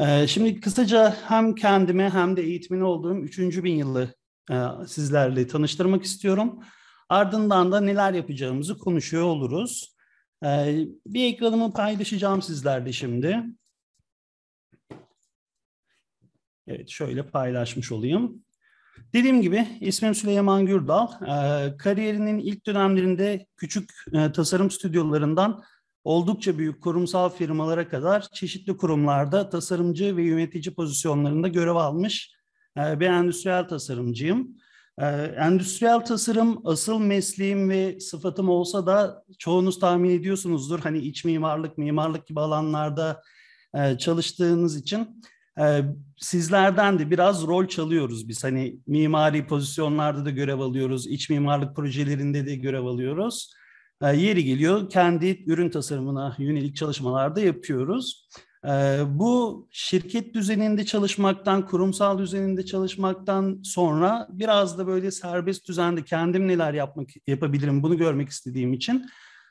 Ee, şimdi kısaca hem kendimi hem de eğitimini olduğum 3. bin yılı e, sizlerle tanıştırmak istiyorum. Ardından da neler yapacağımızı konuşuyor oluruz. Ee, bir ekranımı paylaşacağım sizlerle şimdi. Evet şöyle paylaşmış olayım. Dediğim gibi ismim Süleyman Gürdal. Ee, kariyerinin ilk dönemlerinde küçük e, tasarım stüdyolarından oldukça büyük kurumsal firmalara kadar çeşitli kurumlarda tasarımcı ve yönetici pozisyonlarında görev almış e, bir endüstriyel tasarımcıyım. E, endüstriyel tasarım asıl mesleğim ve sıfatım olsa da çoğunuz tahmin ediyorsunuzdur. Hani iç mimarlık, mimarlık gibi alanlarda e, çalıştığınız için sizlerden de biraz rol çalıyoruz biz. Hani mimari pozisyonlarda da görev alıyoruz, iç mimarlık projelerinde de görev alıyoruz. Ee, yeri geliyor kendi ürün tasarımına yönelik çalışmalarda yapıyoruz. Ee, bu şirket düzeninde çalışmaktan, kurumsal düzeninde çalışmaktan sonra biraz da böyle serbest düzende kendim neler yapmak yapabilirim bunu görmek istediğim için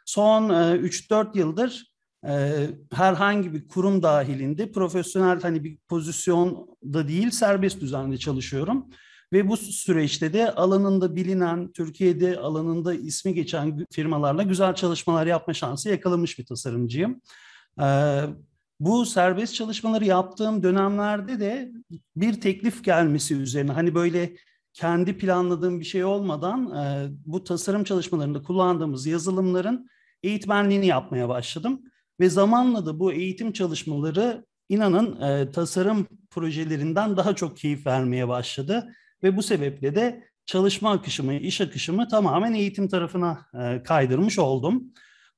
son 3-4 e, yıldır e, herhangi bir kurum dahilinde profesyonel hani bir pozisyonda değil serbest düzende çalışıyorum. Ve bu süreçte de alanında bilinen, Türkiye'de alanında ismi geçen firmalarla güzel çalışmalar yapma şansı yakalamış bir tasarımcıyım. Ee, bu serbest çalışmaları yaptığım dönemlerde de bir teklif gelmesi üzerine hani böyle kendi planladığım bir şey olmadan e, bu tasarım çalışmalarında kullandığımız yazılımların eğitmenliğini yapmaya başladım. Ve zamanla da bu eğitim çalışmaları inanın e, tasarım projelerinden daha çok keyif vermeye başladı ve bu sebeple de çalışma akışımı, iş akışımı tamamen eğitim tarafına e, kaydırmış oldum.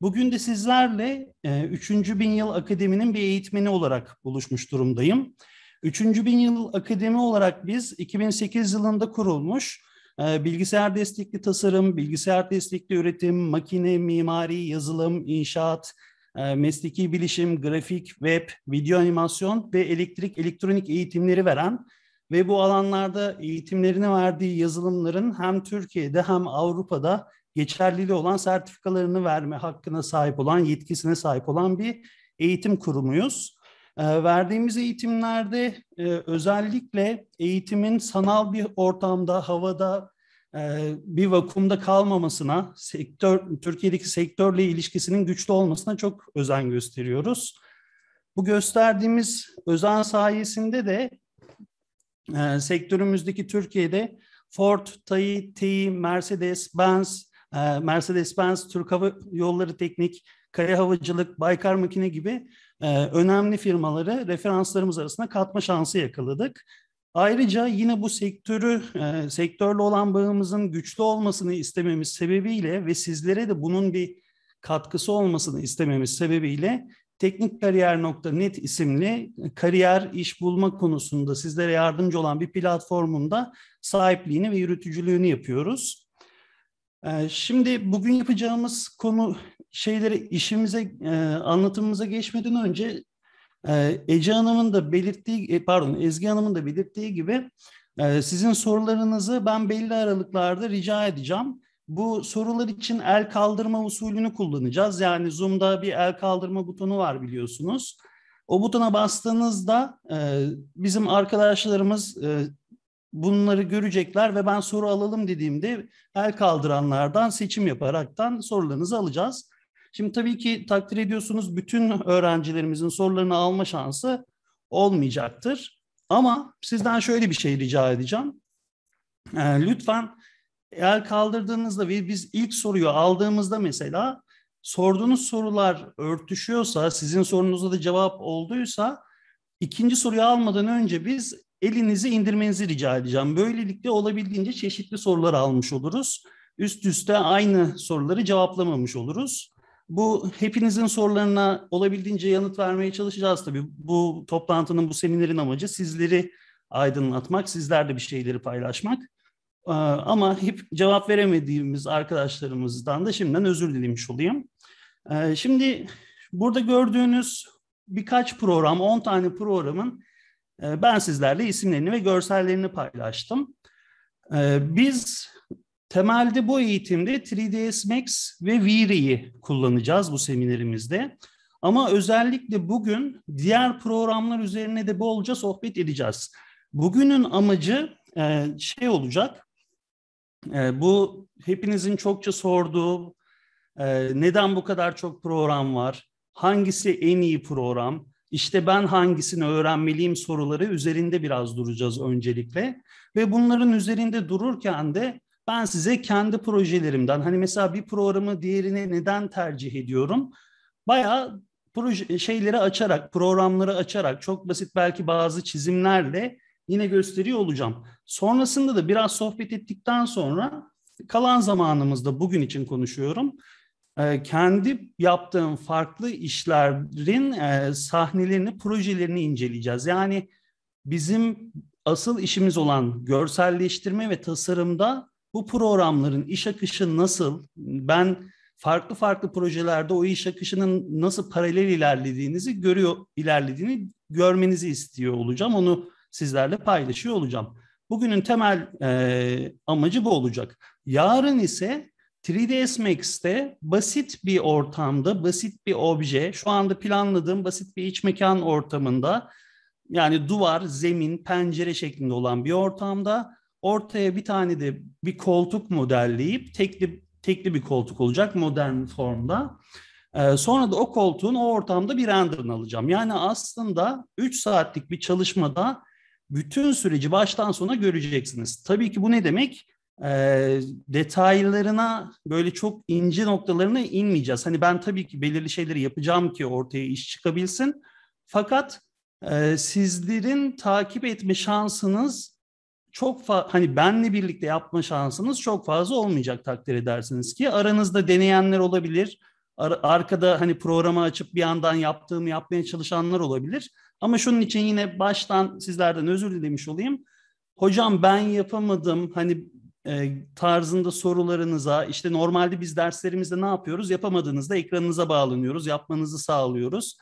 Bugün de sizlerle e, 3. Bin Yıl Akademi'nin bir eğitmeni olarak buluşmuş durumdayım. 3. Bin Yıl Akademi olarak biz 2008 yılında kurulmuş e, bilgisayar destekli tasarım, bilgisayar destekli üretim, makine, mimari, yazılım, inşaat, e, mesleki bilişim, grafik, web, video animasyon ve elektrik, elektronik eğitimleri veren ve bu alanlarda eğitimlerini verdiği yazılımların hem Türkiye'de hem Avrupa'da geçerliliği olan sertifikalarını verme hakkına sahip olan, yetkisine sahip olan bir eğitim kurumuyuz. Ee, verdiğimiz eğitimlerde e, özellikle eğitimin sanal bir ortamda, havada, e, bir vakumda kalmamasına, sektör Türkiye'deki sektörle ilişkisinin güçlü olmasına çok özen gösteriyoruz. Bu gösterdiğimiz özen sayesinde de e, sektörümüzdeki Türkiye'de Ford, Tayi T, Mercedes, Benz, e, Mercedes-Benz, Türk Hava Yolları Teknik, Kaya Havacılık, Baykar Makine gibi e, önemli firmaları referanslarımız arasında katma şansı yakaladık. Ayrıca yine bu sektörü, e, sektörle olan bağımızın güçlü olmasını istememiz sebebiyle ve sizlere de bunun bir katkısı olmasını istememiz sebebiyle teknikkariyer.net isimli e, kariyer iş bulma konusunda sizlere yardımcı olan bir platformunda sahipliğini ve yürütücülüğünü yapıyoruz. E, şimdi bugün yapacağımız konu şeyleri işimize e, anlatımımıza geçmeden önce Ece Hanım'ın da belirttiği pardon Ezgi Hanım'ın da belirttiği gibi sizin sorularınızı ben belli aralıklarda rica edeceğim. Bu sorular için el kaldırma usulünü kullanacağız. Yani Zoom'da bir el kaldırma butonu var biliyorsunuz. O butona bastığınızda e, bizim arkadaşlarımız e, bunları görecekler ve ben soru alalım dediğimde el kaldıranlardan seçim yaparaktan sorularınızı alacağız. Şimdi tabii ki takdir ediyorsunuz bütün öğrencilerimizin sorularını alma şansı olmayacaktır. Ama sizden şöyle bir şey rica edeceğim. E, lütfen eğer kaldırdığınızda ve biz ilk soruyu aldığımızda mesela sorduğunuz sorular örtüşüyorsa, sizin sorunuzda da cevap olduysa ikinci soruyu almadan önce biz elinizi indirmenizi rica edeceğim. Böylelikle olabildiğince çeşitli sorular almış oluruz. Üst üste aynı soruları cevaplamamış oluruz. Bu hepinizin sorularına olabildiğince yanıt vermeye çalışacağız tabii. Bu toplantının, bu seminerin amacı sizleri aydınlatmak, sizlerle bir şeyleri paylaşmak. Ee, ama hep cevap veremediğimiz arkadaşlarımızdan da şimdiden özür dilemiş olayım. Ee, şimdi burada gördüğünüz birkaç program, 10 tane programın e, ben sizlerle isimlerini ve görsellerini paylaştım. Ee, biz temelde bu eğitimde 3ds Max ve Viri'yi kullanacağız bu seminerimizde. Ama özellikle bugün diğer programlar üzerine de bolca sohbet edeceğiz. Bugünün amacı e, şey olacak, e, bu hepinizin çokça sorduğu e, neden bu kadar çok program var, hangisi en iyi program, İşte ben hangisini öğrenmeliyim soruları üzerinde biraz duracağız öncelikle. Ve bunların üzerinde dururken de ben size kendi projelerimden hani mesela bir programı diğerine neden tercih ediyorum? Bayağı proje şeyleri açarak, programları açarak çok basit belki bazı çizimlerle yine gösteriyor olacağım. Sonrasında da biraz sohbet ettikten sonra kalan zamanımızda bugün için konuşuyorum. Ee, kendi yaptığım farklı işlerin e, sahnelerini, projelerini inceleyeceğiz. Yani bizim asıl işimiz olan görselleştirme ve tasarımda bu programların iş akışı nasıl, ben farklı farklı projelerde o iş akışının nasıl paralel ilerlediğinizi görüyor, ilerlediğini görmenizi istiyor olacağım. Onu sizlerle paylaşıyor olacağım. Bugünün temel e, amacı bu olacak. Yarın ise 3ds Max'te basit bir ortamda, basit bir obje, şu anda planladığım basit bir iç mekan ortamında, yani duvar, zemin, pencere şeklinde olan bir ortamda ortaya bir tane de bir koltuk modelleyip tekli tekli bir koltuk olacak modern formda. Ee, sonra da o koltuğun o ortamda bir render'ını alacağım. Yani aslında 3 saatlik bir çalışmada bütün süreci baştan sona göreceksiniz. Tabii ki bu ne demek? E, detaylarına böyle çok ince noktalarına inmeyeceğiz. Hani ben tabii ki belirli şeyleri yapacağım ki ortaya iş çıkabilsin. Fakat e, sizlerin takip etme şansınız çok fa- hani benle birlikte yapma şansınız çok fazla olmayacak takdir edersiniz ki aranızda deneyenler olabilir. Ar- arkada hani programı açıp bir yandan yaptığımı yapmaya çalışanlar olabilir. Ama şunun için yine baştan sizlerden özür dilemiş olayım. Hocam ben yapamadım hani e, tarzında sorularınıza işte normalde biz derslerimizde ne yapıyoruz? Yapamadığınızda ekranınıza bağlanıyoruz, yapmanızı sağlıyoruz.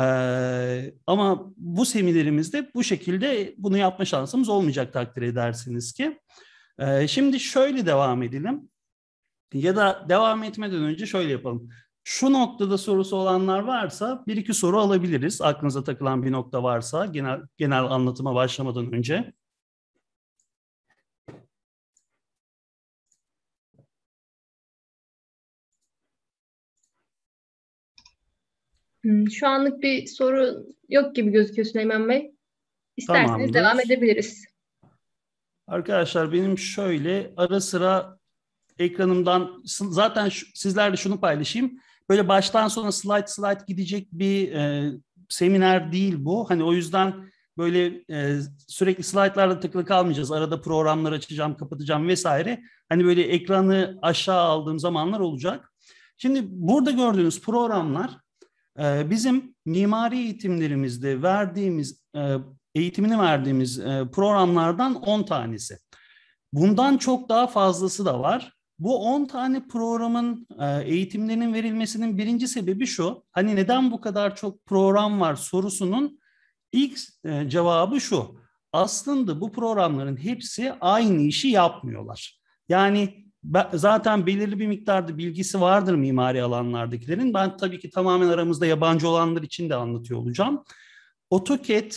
Ee, ama bu seminerimizde bu şekilde bunu yapma şansımız olmayacak takdir edersiniz ki. Ee, şimdi şöyle devam edelim ya da devam etmeden önce şöyle yapalım. Şu noktada sorusu olanlar varsa bir iki soru alabiliriz. Aklınıza takılan bir nokta varsa genel, genel anlatıma başlamadan önce. Hmm, şu anlık bir soru yok gibi gözüküyor Süleyman Bey. İsterseniz Tamamdır. devam edebiliriz. Arkadaşlar benim şöyle ara sıra ekranımdan zaten şu, sizlerle şunu paylaşayım böyle baştan sona slide slide gidecek bir e, seminer değil bu. Hani o yüzden böyle e, sürekli slaytlarda takılı kalmayacağız. Arada programlar açacağım, kapatacağım vesaire. Hani böyle ekranı aşağı aldığım zamanlar olacak. Şimdi burada gördüğünüz programlar e, bizim mimari eğitimlerimizde verdiğimiz e, eğitimini verdiğimiz e, programlardan 10 tanesi. Bundan çok daha fazlası da var bu 10 tane programın e, eğitimlerinin verilmesinin birinci sebebi şu. Hani neden bu kadar çok program var sorusunun ilk e, cevabı şu. Aslında bu programların hepsi aynı işi yapmıyorlar. Yani zaten belirli bir miktarda bilgisi vardır mimari alanlardakilerin. Ben tabii ki tamamen aramızda yabancı olanlar için de anlatıyor olacağım. AutoCAD,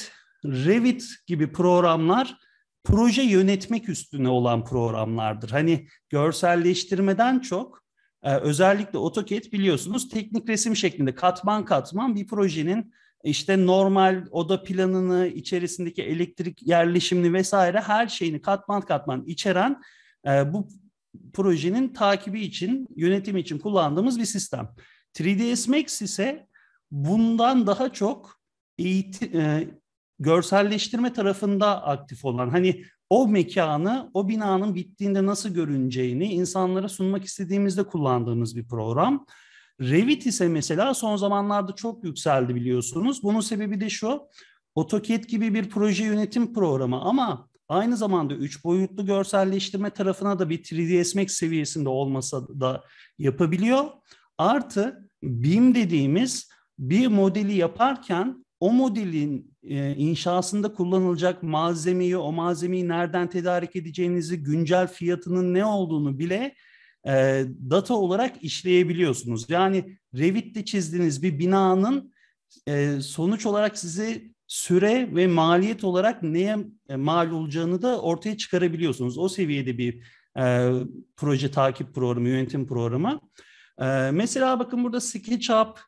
Revit gibi programlar proje yönetmek üstüne olan programlardır. Hani görselleştirmeden çok e, özellikle AutoCAD biliyorsunuz teknik resim şeklinde katman katman bir projenin işte normal oda planını, içerisindeki elektrik yerleşimini vesaire her şeyini katman katman içeren e, bu projenin takibi için, yönetim için kullandığımız bir sistem. 3ds Max ise bundan daha çok eğitim, e, görselleştirme tarafında aktif olan hani o mekanı o binanın bittiğinde nasıl görüneceğini insanlara sunmak istediğimizde kullandığımız bir program. Revit ise mesela son zamanlarda çok yükseldi biliyorsunuz. Bunun sebebi de şu. AutoCAD gibi bir proje yönetim programı ama aynı zamanda üç boyutlu görselleştirme tarafına da bir 3ds Max seviyesinde olmasa da yapabiliyor. Artı BIM dediğimiz bir modeli yaparken o modelin e, inşasında kullanılacak malzemeyi, o malzemeyi nereden tedarik edeceğinizi, güncel fiyatının ne olduğunu bile e, data olarak işleyebiliyorsunuz. Yani Revit'te çizdiğiniz bir binanın e, sonuç olarak size süre ve maliyet olarak neye e, mal olacağını da ortaya çıkarabiliyorsunuz. O seviyede bir e, proje takip programı, yönetim programı. E, mesela bakın burada SketchUp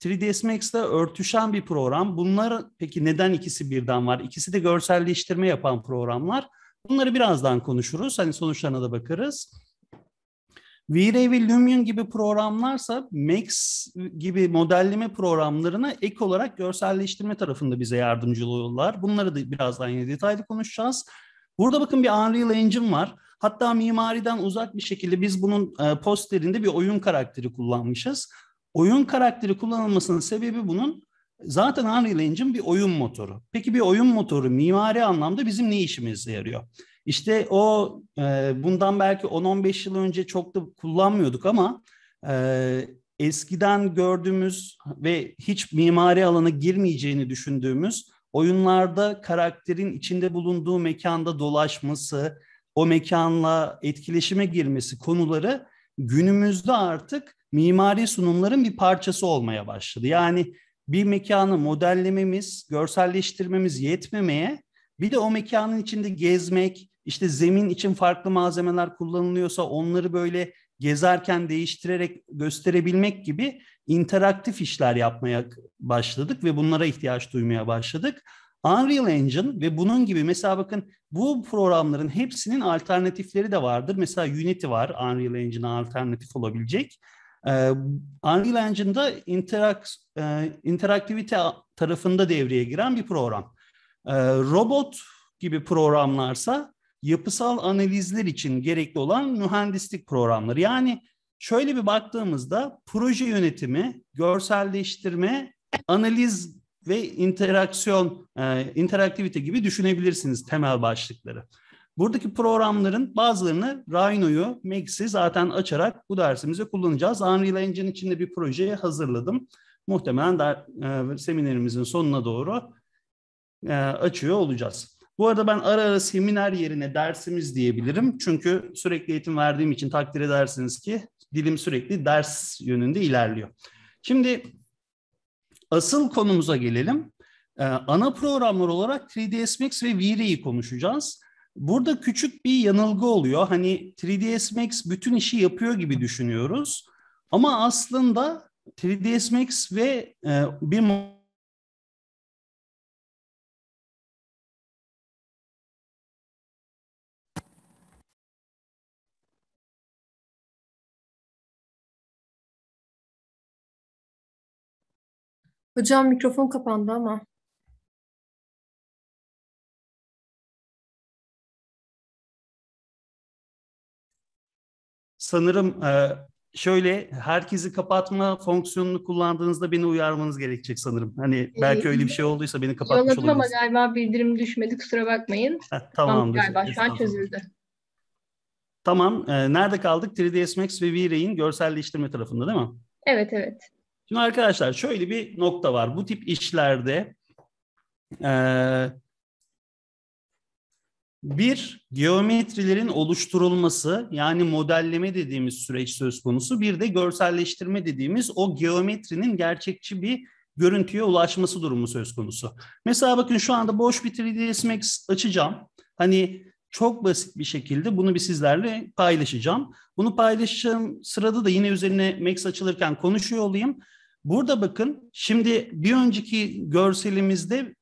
3ds ee, Max'te örtüşen bir program. Bunlar peki neden ikisi birden var? İkisi de görselleştirme yapan programlar. Bunları birazdan konuşuruz. Hani sonuçlarına da bakarız. V-Ray ve Lumion gibi programlarsa Max gibi modelleme programlarına ek olarak görselleştirme tarafında bize yardımcı oluyorlar. Bunları da birazdan yine detaylı konuşacağız. Burada bakın bir Unreal Engine var. Hatta mimariden uzak bir şekilde biz bunun e, posterinde bir oyun karakteri kullanmışız. Oyun karakteri kullanılmasının sebebi bunun zaten Unreal Engine bir oyun motoru. Peki bir oyun motoru mimari anlamda bizim ne işimize yarıyor? İşte o e, bundan belki 10-15 yıl önce çok da kullanmıyorduk ama e, eskiden gördüğümüz ve hiç mimari alana girmeyeceğini düşündüğümüz oyunlarda karakterin içinde bulunduğu mekanda dolaşması, o mekanla etkileşime girmesi konuları günümüzde artık mimari sunumların bir parçası olmaya başladı. Yani bir mekanı modellememiz, görselleştirmemiz yetmemeye bir de o mekanın içinde gezmek, işte zemin için farklı malzemeler kullanılıyorsa onları böyle gezerken değiştirerek gösterebilmek gibi interaktif işler yapmaya başladık ve bunlara ihtiyaç duymaya başladık. Unreal Engine ve bunun gibi mesela bakın bu programların hepsinin alternatifleri de vardır. Mesela Unity var Unreal Engine'a alternatif olabilecek. Ee, Unreal Engine'da interak, e, interaktivite tarafında devreye giren bir program. Ee, robot gibi programlarsa yapısal analizler için gerekli olan mühendislik programları. Yani şöyle bir baktığımızda proje yönetimi, görselleştirme, analiz ve interaksiyon, e, interaktivite gibi düşünebilirsiniz temel başlıkları. Buradaki programların bazılarını Rhino'yu, Max'i zaten açarak bu dersimize kullanacağız. Unreal Engine içinde bir projeyi hazırladım. Muhtemelen der, e, seminerimizin sonuna doğru e, açıyor olacağız. Bu arada ben ara ara seminer yerine dersimiz diyebilirim. Çünkü sürekli eğitim verdiğim için takdir edersiniz ki dilim sürekli ders yönünde ilerliyor. Şimdi asıl konumuza gelelim. Ee, ana programlar olarak 3ds Max ve V-Ray'i konuşacağız. Burada küçük bir yanılgı oluyor. Hani 3ds Max bütün işi yapıyor gibi düşünüyoruz. Ama aslında 3ds Max ve e, bir Hocam mikrofon kapandı ama. sanırım e, şöyle herkesi kapatma fonksiyonunu kullandığınızda beni uyarmanız gerekecek sanırım. Hani belki öyle bir şey ee, olduysa beni kapatmış olabilirsiniz. ama galiba bildirim düşmedi kusura bakmayın. Ha, tamam galiba şu an çözüldü. Tamam. E, nerede kaldık? 3ds Max ve V-Ray'in görselleştirme tarafında değil mi? Evet, evet. Şimdi arkadaşlar şöyle bir nokta var. Bu tip işlerde e, bir, geometrilerin oluşturulması yani modelleme dediğimiz süreç söz konusu. Bir de görselleştirme dediğimiz o geometrinin gerçekçi bir görüntüye ulaşması durumu söz konusu. Mesela bakın şu anda boş bir 3ds Max açacağım. Hani çok basit bir şekilde bunu bir sizlerle paylaşacağım. Bunu paylaşacağım sırada da yine üzerine Max e açılırken konuşuyor olayım. Burada bakın şimdi bir önceki görselimizde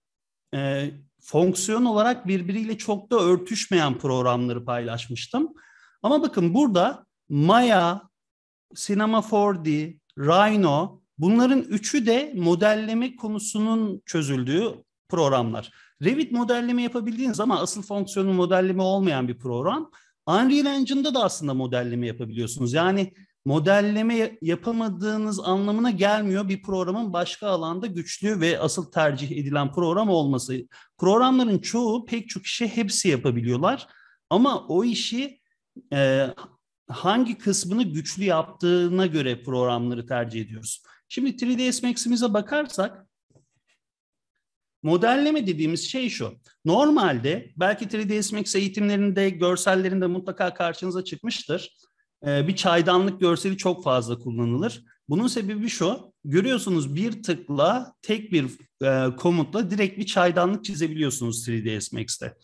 fonksiyon olarak birbiriyle çok da örtüşmeyen programları paylaşmıştım. Ama bakın burada Maya, Cinema 4D, Rhino bunların üçü de modelleme konusunun çözüldüğü programlar. Revit modelleme yapabildiğiniz ama asıl fonksiyonu modelleme olmayan bir program. Unreal Engine'da da aslında modelleme yapabiliyorsunuz. Yani modelleme yapamadığınız anlamına gelmiyor bir programın başka alanda güçlü ve asıl tercih edilen program olması. Programların çoğu pek çok işi hepsi yapabiliyorlar ama o işi e, hangi kısmını güçlü yaptığına göre programları tercih ediyoruz. Şimdi 3ds Max'imize bakarsak modelleme dediğimiz şey şu. Normalde belki 3ds Max eğitimlerinde görsellerinde mutlaka karşınıza çıkmıştır ee, bir çaydanlık görseli çok fazla kullanılır. Bunun sebebi şu, görüyorsunuz bir tıkla tek bir e, komutla direkt bir çaydanlık çizebiliyorsunuz 3ds Max'te.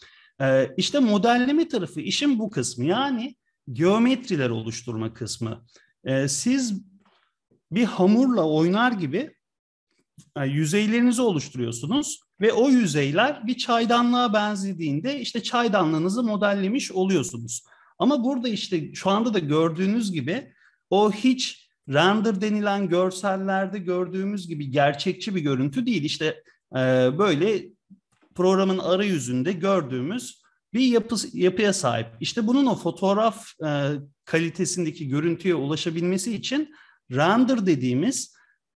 Ee, işte modelleme tarafı işin bu kısmı yani geometriler oluşturma kısmı. Ee, siz bir hamurla oynar gibi e, yüzeylerinizi oluşturuyorsunuz ve o yüzeyler bir çaydanlığa benzediğinde işte çaydanlığınızı modellemiş oluyorsunuz. Ama burada işte şu anda da gördüğünüz gibi o hiç render denilen görsellerde gördüğümüz gibi gerçekçi bir görüntü değil. İşte e, böyle programın arayüzünde gördüğümüz bir yapı, yapıya sahip. İşte bunun o fotoğraf e, kalitesindeki görüntüye ulaşabilmesi için render dediğimiz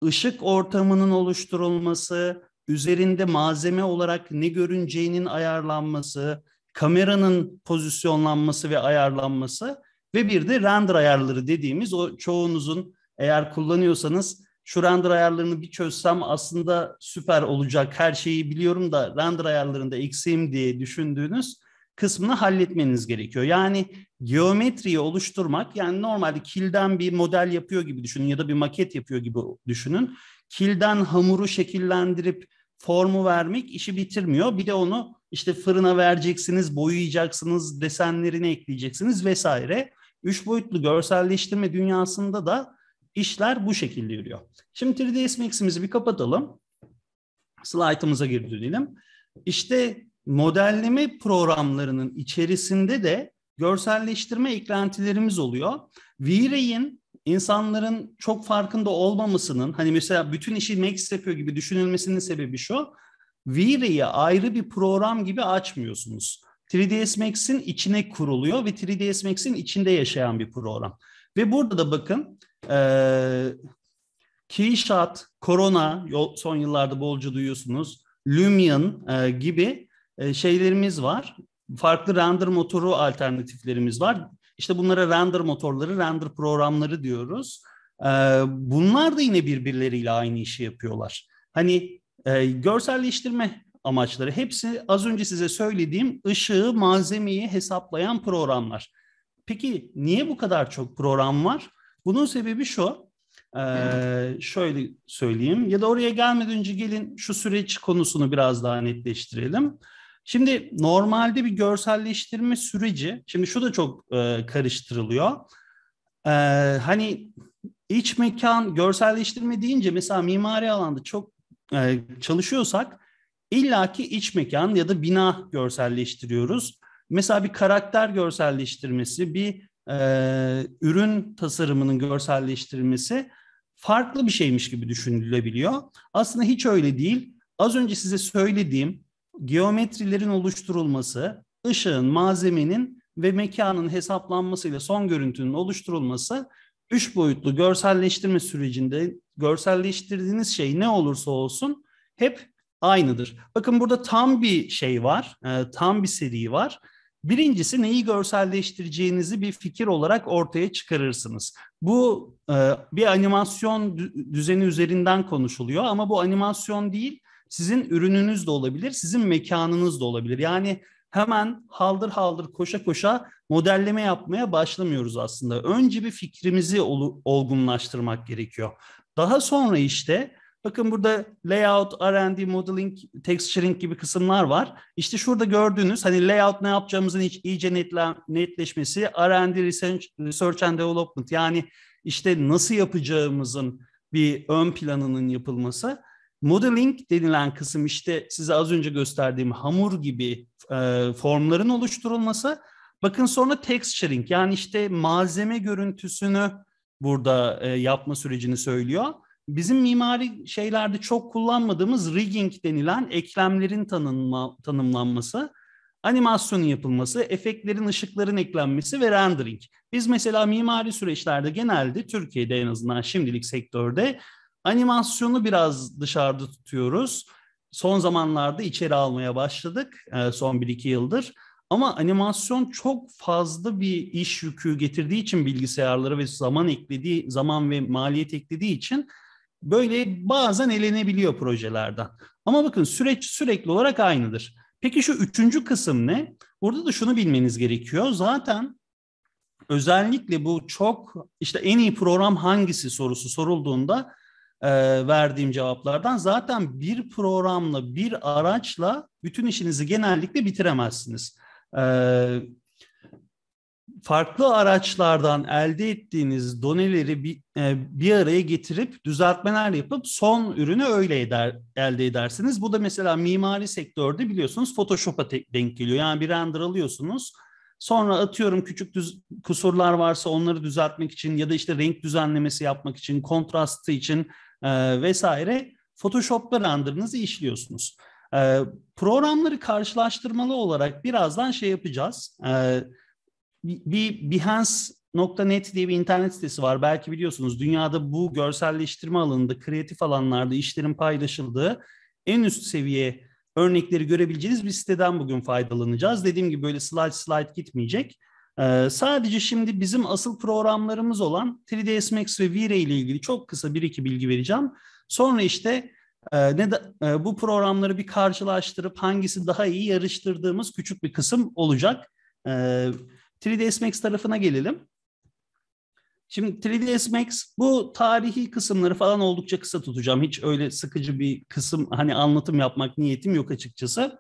ışık ortamının oluşturulması, üzerinde malzeme olarak ne görüneceğinin ayarlanması, kameranın pozisyonlanması ve ayarlanması ve bir de render ayarları dediğimiz o çoğunuzun eğer kullanıyorsanız şu render ayarlarını bir çözsem aslında süper olacak her şeyi biliyorum da render ayarlarında eksiğim diye düşündüğünüz kısmını halletmeniz gerekiyor. Yani geometriyi oluşturmak yani normalde kilden bir model yapıyor gibi düşünün ya da bir maket yapıyor gibi düşünün. Kilden hamuru şekillendirip formu vermek işi bitirmiyor. Bir de onu işte fırına vereceksiniz, boyayacaksınız, desenlerini ekleyeceksiniz vesaire. Üç boyutlu görselleştirme dünyasında da işler bu şekilde yürüyor. Şimdi 3ds Max'imizi bir kapatalım. Slide'ımıza geri dönelim. İşte modelleme programlarının içerisinde de görselleştirme eklentilerimiz oluyor. V-Ray'in insanların çok farkında olmamasının hani mesela bütün işi Max yapıyor gibi düşünülmesinin sebebi şu. V-Ray'i ayrı bir program gibi açmıyorsunuz. 3ds Max'in içine kuruluyor ve 3ds Max'in içinde yaşayan bir program. Ve burada da bakın e, Keyshot, Corona son yıllarda bolca duyuyorsunuz. Lumion e, gibi e, şeylerimiz var. Farklı render motoru alternatiflerimiz var. İşte bunlara render motorları, render programları diyoruz. E, bunlar da yine birbirleriyle aynı işi yapıyorlar. Hani e, görselleştirme amaçları hepsi az önce size söylediğim ışığı, malzemeyi hesaplayan programlar. Peki niye bu kadar çok program var? Bunun sebebi şu. Ee, şöyle söyleyeyim ya da oraya gelmeden önce gelin şu süreç konusunu biraz daha netleştirelim. Şimdi normalde bir görselleştirme süreci, şimdi şu da çok e, karıştırılıyor. Ee, hani iç mekan görselleştirme deyince mesela mimari alanda çok e, çalışıyorsak illaki iç mekan ya da bina görselleştiriyoruz. Mesela bir karakter görselleştirmesi, bir e, ürün tasarımının görselleştirmesi farklı bir şeymiş gibi düşünülebiliyor. Aslında hiç öyle değil. Az önce size söylediğim geometrilerin oluşturulması, ışığın, malzemenin ve mekanın hesaplanmasıyla son görüntünün oluşturulması üç boyutlu görselleştirme sürecinde görselleştirdiğiniz şey ne olursa olsun hep aynıdır. Bakın burada tam bir şey var, e, tam bir seri var. Birincisi neyi görselleştireceğinizi bir fikir olarak ortaya çıkarırsınız. Bu e, bir animasyon düzeni üzerinden konuşuluyor ama bu animasyon değil, sizin ürününüz de olabilir, sizin mekanınız da olabilir. Yani hemen haldır haldır koşa koşa modelleme yapmaya başlamıyoruz aslında. Önce bir fikrimizi ol, olgunlaştırmak gerekiyor. Daha sonra işte bakın burada layout, R&D, modeling, texturing gibi kısımlar var. İşte şurada gördüğünüz hani layout ne yapacağımızın hiç iyice netle, netleşmesi, R&D research, research and development yani işte nasıl yapacağımızın bir ön planının yapılması Modeling denilen kısım işte size az önce gösterdiğim hamur gibi e, formların oluşturulması. Bakın sonra texturing yani işte malzeme görüntüsünü burada e, yapma sürecini söylüyor. Bizim mimari şeylerde çok kullanmadığımız rigging denilen eklemlerin tanınma, tanımlanması, animasyonun yapılması, efektlerin, ışıkların eklenmesi ve rendering. Biz mesela mimari süreçlerde genelde Türkiye'de en azından şimdilik sektörde Animasyonu biraz dışarıda tutuyoruz. Son zamanlarda içeri almaya başladık e, son 1-2 yıldır. Ama animasyon çok fazla bir iş yükü getirdiği için bilgisayarlara ve zaman eklediği zaman ve maliyet eklediği için böyle bazen elenebiliyor projelerden. Ama bakın süreç sürekli olarak aynıdır. Peki şu üçüncü kısım ne? Burada da şunu bilmeniz gerekiyor. Zaten özellikle bu çok işte en iyi program hangisi sorusu sorulduğunda e, verdiğim cevaplardan zaten bir programla bir araçla bütün işinizi genellikle bitiremezsiniz. E, farklı araçlardan elde ettiğiniz doneleri bir, e, bir araya getirip düzeltmeler yapıp son ürünü öyle eder, elde edersiniz. Bu da mesela mimari sektörde biliyorsunuz Photoshop'a denk geliyor. Yani bir render alıyorsunuz. Sonra atıyorum küçük düz, kusurlar varsa onları düzeltmek için ya da işte renk düzenlemesi yapmak için, kontrastı için e, vesaire Photoshop'la render'ınızı işliyorsunuz. E, programları karşılaştırmalı olarak birazdan şey yapacağız. E, bir Behance.net diye bir internet sitesi var. Belki biliyorsunuz dünyada bu görselleştirme alanında, kreatif alanlarda işlerin paylaşıldığı en üst seviye örnekleri görebileceğiniz bir siteden bugün faydalanacağız. Dediğim gibi böyle slide slide gitmeyecek. Ee, sadece şimdi bizim asıl programlarımız olan 3ds Max ve V-Ray ile ilgili çok kısa bir iki bilgi vereceğim. Sonra işte e, ne e, bu programları bir karşılaştırıp hangisi daha iyi yarıştırdığımız küçük bir kısım olacak. E, ee, 3ds Max tarafına gelelim. Şimdi 3ds Max bu tarihi kısımları falan oldukça kısa tutacağım. Hiç öyle sıkıcı bir kısım hani anlatım yapmak niyetim yok açıkçası.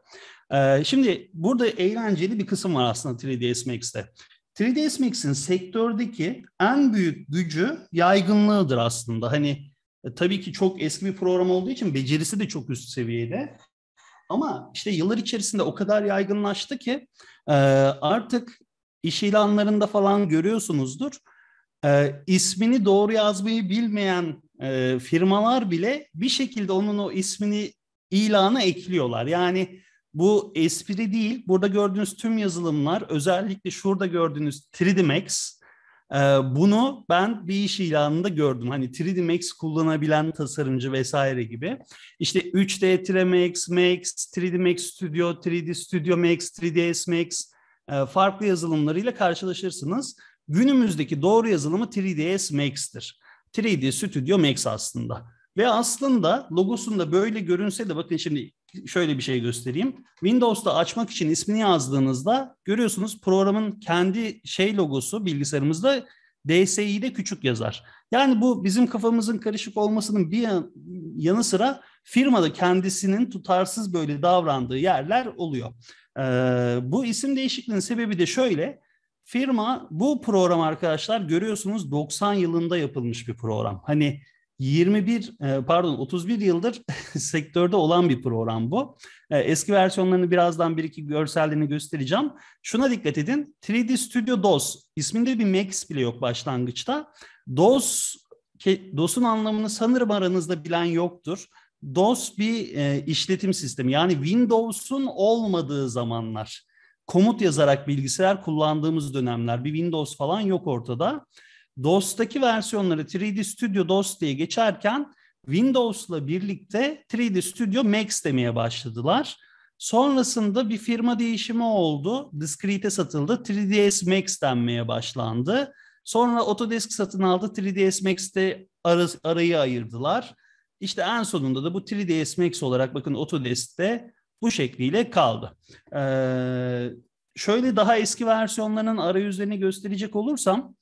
Ee, şimdi burada eğlenceli bir kısım var aslında 3ds Max'te. 3ds Max'in sektördeki en büyük gücü yaygınlığıdır aslında. Hani e, tabii ki çok eski bir program olduğu için becerisi de çok üst seviyede. Ama işte yıllar içerisinde o kadar yaygınlaştı ki e, artık iş ilanlarında falan görüyorsunuzdur e, ismini doğru yazmayı bilmeyen e, firmalar bile bir şekilde onun o ismini ilana ekliyorlar. Yani bu espri değil. Burada gördüğünüz tüm yazılımlar özellikle şurada gördüğünüz 3D Max e, bunu ben bir iş ilanında gördüm. Hani 3D Max kullanabilen tasarımcı vesaire gibi. İşte 3D 3D Max, Max, 3D Max Studio, 3D Studio Max, 3ds Max e, farklı yazılımlarıyla karşılaşırsınız günümüzdeki doğru yazılımı 3ds Max'tir. 3D Studio Max aslında. Ve aslında logosunda böyle görünse de bakın şimdi şöyle bir şey göstereyim. Windows'ta açmak için ismini yazdığınızda görüyorsunuz programın kendi şey logosu bilgisayarımızda DSI'de küçük yazar. Yani bu bizim kafamızın karışık olmasının bir yanı sıra firmada kendisinin tutarsız böyle davrandığı yerler oluyor. Ee, bu isim değişikliğinin sebebi de şöyle. Firma bu program arkadaşlar görüyorsunuz 90 yılında yapılmış bir program. Hani 21 e, pardon 31 yıldır sektörde olan bir program bu. E, eski versiyonlarını birazdan bir iki görsellerini göstereceğim. Şuna dikkat edin 3D Studio DOS isminde bir Max bile yok başlangıçta. DOS DOS'un anlamını sanırım aranızda bilen yoktur. DOS bir e, işletim sistemi yani Windows'un olmadığı zamanlar komut yazarak bilgisayar kullandığımız dönemler. Bir Windows falan yok ortada. DOS'taki versiyonları 3D Studio DOS diye geçerken Windows'la birlikte 3D Studio Max demeye başladılar. Sonrasında bir firma değişimi oldu. Discrete'e satıldı. 3ds Max denmeye başlandı. Sonra Autodesk satın aldı. 3ds Max'te arayı ayırdılar. İşte en sonunda da bu 3ds Max olarak bakın Autodesk'te bu şekliyle kaldı. Ee, şöyle daha eski versiyonlarının arayüzlerini gösterecek olursam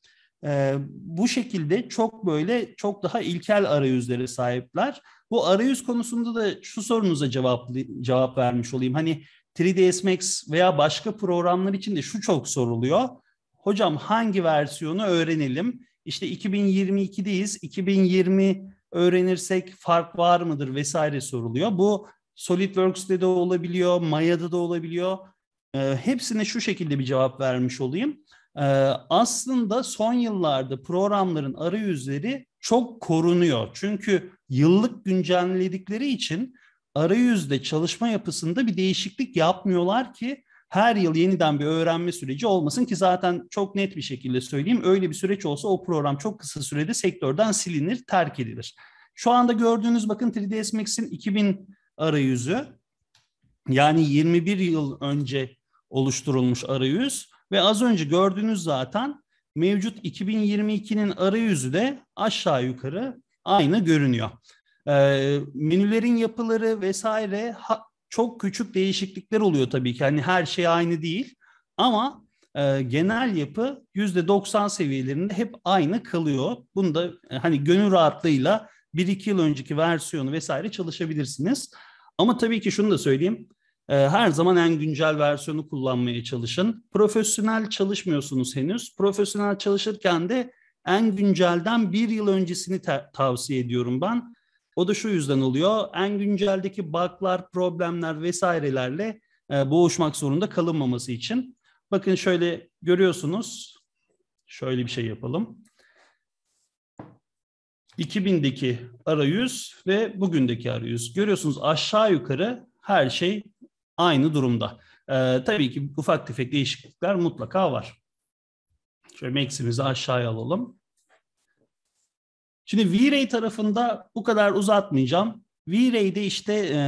e, bu şekilde çok böyle çok daha ilkel arayüzlere sahipler. Bu arayüz konusunda da şu sorunuza cevap cevap vermiş olayım. Hani 3ds Max veya başka programlar için de şu çok soruluyor. Hocam hangi versiyonu öğrenelim? İşte 2022'deyiz. 2020 öğrenirsek fark var mıdır vesaire soruluyor. Bu SolidWorks'te de olabiliyor, Maya'da da olabiliyor. E, hepsine şu şekilde bir cevap vermiş olayım. E, aslında son yıllarda programların arayüzleri çok korunuyor. Çünkü yıllık güncelledikleri için arayüzde çalışma yapısında bir değişiklik yapmıyorlar ki her yıl yeniden bir öğrenme süreci olmasın ki zaten çok net bir şekilde söyleyeyim öyle bir süreç olsa o program çok kısa sürede sektörden silinir, terk edilir. Şu anda gördüğünüz bakın 3ds Max'in 2000 arayüzü. Yani 21 yıl önce oluşturulmuş arayüz ve az önce gördüğünüz zaten mevcut 2022'nin arayüzü de aşağı yukarı aynı görünüyor. Ee, menülerin yapıları vesaire ha, çok küçük değişiklikler oluyor tabii ki. Hani her şey aynı değil ama e, genel yapı %90 seviyelerinde hep aynı kalıyor. Bunu da e, hani gönül rahatlığıyla 1-2 yıl önceki versiyonu vesaire çalışabilirsiniz. Ama tabii ki şunu da söyleyeyim. Ee, her zaman en güncel versiyonu kullanmaya çalışın. Profesyonel çalışmıyorsunuz henüz. Profesyonel çalışırken de en güncelden bir yıl öncesini tavsiye ediyorum ben. O da şu yüzden oluyor. En günceldeki bug'lar, problemler vesairelerle e, boğuşmak zorunda kalınmaması için. Bakın şöyle görüyorsunuz. Şöyle bir şey yapalım. 2000'deki arayüz ve bugündeki arayüz. Görüyorsunuz aşağı yukarı her şey aynı durumda. Ee, tabii ki ufak tefek değişiklikler mutlaka var. Şöyle max'imizi aşağıya alalım. Şimdi V-Ray tarafında bu kadar uzatmayacağım. V-Ray'de işte e,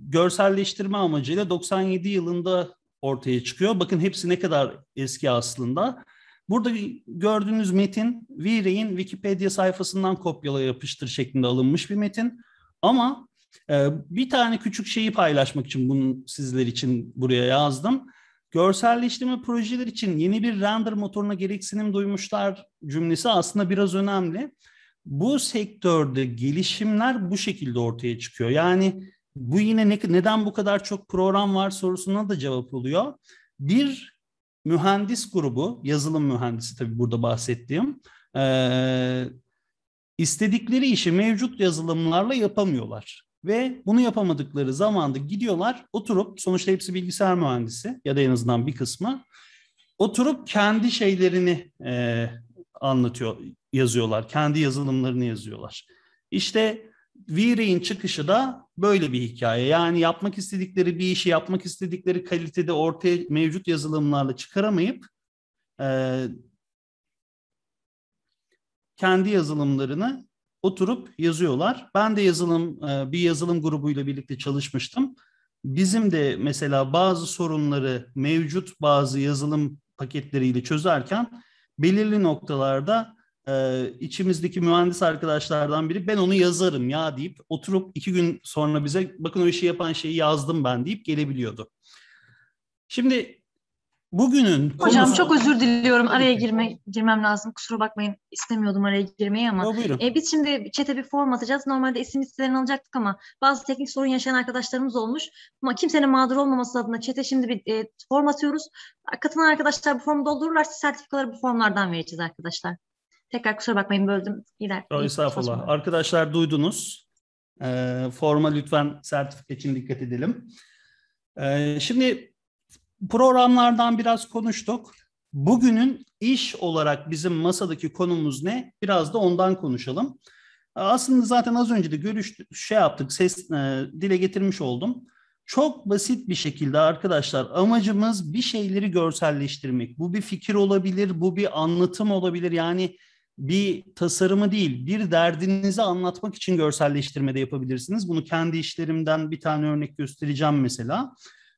görselleştirme amacıyla 97 yılında ortaya çıkıyor. Bakın hepsi ne kadar eski aslında. Burada gördüğünüz metin V-Ray'in Wikipedia sayfasından kopyala yapıştır şeklinde alınmış bir metin. Ama e, bir tane küçük şeyi paylaşmak için bunu sizler için buraya yazdım. Görselleştirme projeler için yeni bir render motoruna gereksinim duymuşlar cümlesi aslında biraz önemli. Bu sektörde gelişimler bu şekilde ortaya çıkıyor. Yani bu yine ne, neden bu kadar çok program var sorusuna da cevap oluyor. Bir mühendis grubu, yazılım mühendisi tabii burada bahsettiğim, e, istedikleri işi mevcut yazılımlarla yapamıyorlar. Ve bunu yapamadıkları zamanda gidiyorlar oturup, sonuçta hepsi bilgisayar mühendisi ya da en azından bir kısmı, oturup kendi şeylerini e, anlatıyor, yazıyorlar. Kendi yazılımlarını yazıyorlar. İşte V-Ray'in çıkışı da böyle bir hikaye. Yani yapmak istedikleri bir işi yapmak istedikleri kalitede ortaya mevcut yazılımlarla çıkaramayıp e, kendi yazılımlarını oturup yazıyorlar. Ben de yazılım e, bir yazılım grubuyla birlikte çalışmıştım. Bizim de mesela bazı sorunları mevcut bazı yazılım paketleriyle çözerken belirli noktalarda e, içimizdeki mühendis arkadaşlardan biri ben onu yazarım ya deyip oturup iki gün sonra bize bakın o işi yapan şeyi yazdım ben deyip gelebiliyordu. Şimdi bugünün Hocam konusu... çok özür diliyorum. Araya girme, girmem lazım. Kusura bakmayın. istemiyordum araya girmeyi ama. Ya, e, ee, biz şimdi çete bir form atacağız. Normalde isim listelerini alacaktık ama bazı teknik sorun yaşayan arkadaşlarımız olmuş. Ama kimsenin mağdur olmaması adına çete şimdi bir e, form atıyoruz. Katılan arkadaşlar bu formu doldururlarsa sertifikaları bu formlardan vereceğiz arkadaşlar. Tekrar kusura bakmayın böldüm. İler, Yo, estağfurullah. Arkadaşlar duydunuz. E, forma lütfen sertifika için dikkat edelim. E, şimdi programlardan biraz konuştuk. Bugünün iş olarak bizim masadaki konumuz ne? Biraz da ondan konuşalım. Ee, aslında zaten az önce de görüş şey yaptık, ses e, dile getirmiş oldum. Çok basit bir şekilde arkadaşlar amacımız bir şeyleri görselleştirmek. Bu bir fikir olabilir, bu bir anlatım olabilir. Yani bir tasarımı değil, bir derdinizi anlatmak için görselleştirmede yapabilirsiniz. Bunu kendi işlerimden bir tane örnek göstereceğim mesela.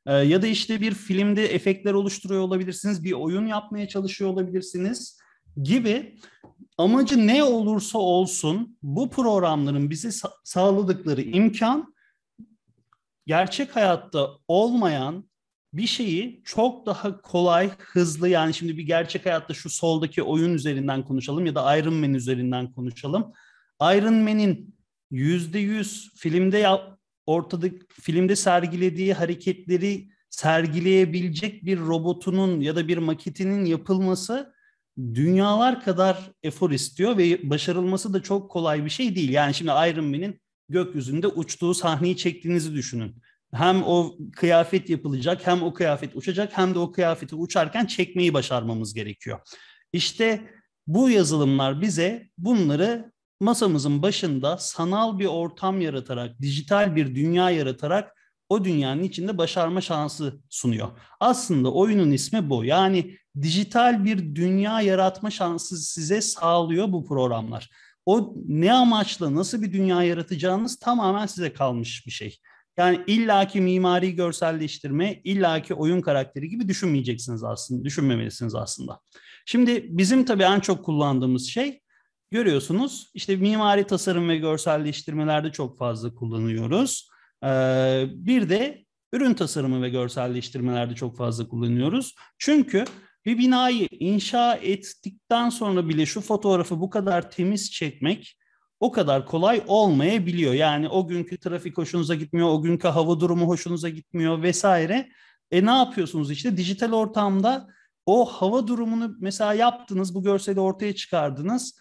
Ee, ya da işte bir filmde efektler oluşturuyor olabilirsiniz, bir oyun yapmaya çalışıyor olabilirsiniz gibi. Amacı ne olursa olsun bu programların bize sağladıkları imkan gerçek hayatta olmayan bir şeyi çok daha kolay, hızlı yani şimdi bir gerçek hayatta şu soldaki oyun üzerinden konuşalım ya da Iron Man üzerinden konuşalım. Iron Man'in %100 filmde yap, ortada filmde sergilediği hareketleri sergileyebilecek bir robotunun ya da bir maketinin yapılması dünyalar kadar efor istiyor ve başarılması da çok kolay bir şey değil. Yani şimdi Iron Man'in gökyüzünde uçtuğu sahneyi çektiğinizi düşünün hem o kıyafet yapılacak hem o kıyafet uçacak hem de o kıyafeti uçarken çekmeyi başarmamız gerekiyor. İşte bu yazılımlar bize bunları masamızın başında sanal bir ortam yaratarak, dijital bir dünya yaratarak o dünyanın içinde başarma şansı sunuyor. Aslında oyunun ismi bu. Yani dijital bir dünya yaratma şansı size sağlıyor bu programlar. O ne amaçla nasıl bir dünya yaratacağınız tamamen size kalmış bir şey. Yani illaki mimari görselleştirme, illaki oyun karakteri gibi düşünmeyeceksiniz aslında, düşünmemelisiniz aslında. Şimdi bizim tabii en çok kullandığımız şey görüyorsunuz işte mimari tasarım ve görselleştirmelerde çok fazla kullanıyoruz. Ee, bir de ürün tasarımı ve görselleştirmelerde çok fazla kullanıyoruz. Çünkü bir binayı inşa ettikten sonra bile şu fotoğrafı bu kadar temiz çekmek o kadar kolay olmayabiliyor. Yani o günkü trafik hoşunuza gitmiyor, o günkü hava durumu hoşunuza gitmiyor vesaire. E ne yapıyorsunuz işte dijital ortamda o hava durumunu mesela yaptınız, bu görseli ortaya çıkardınız.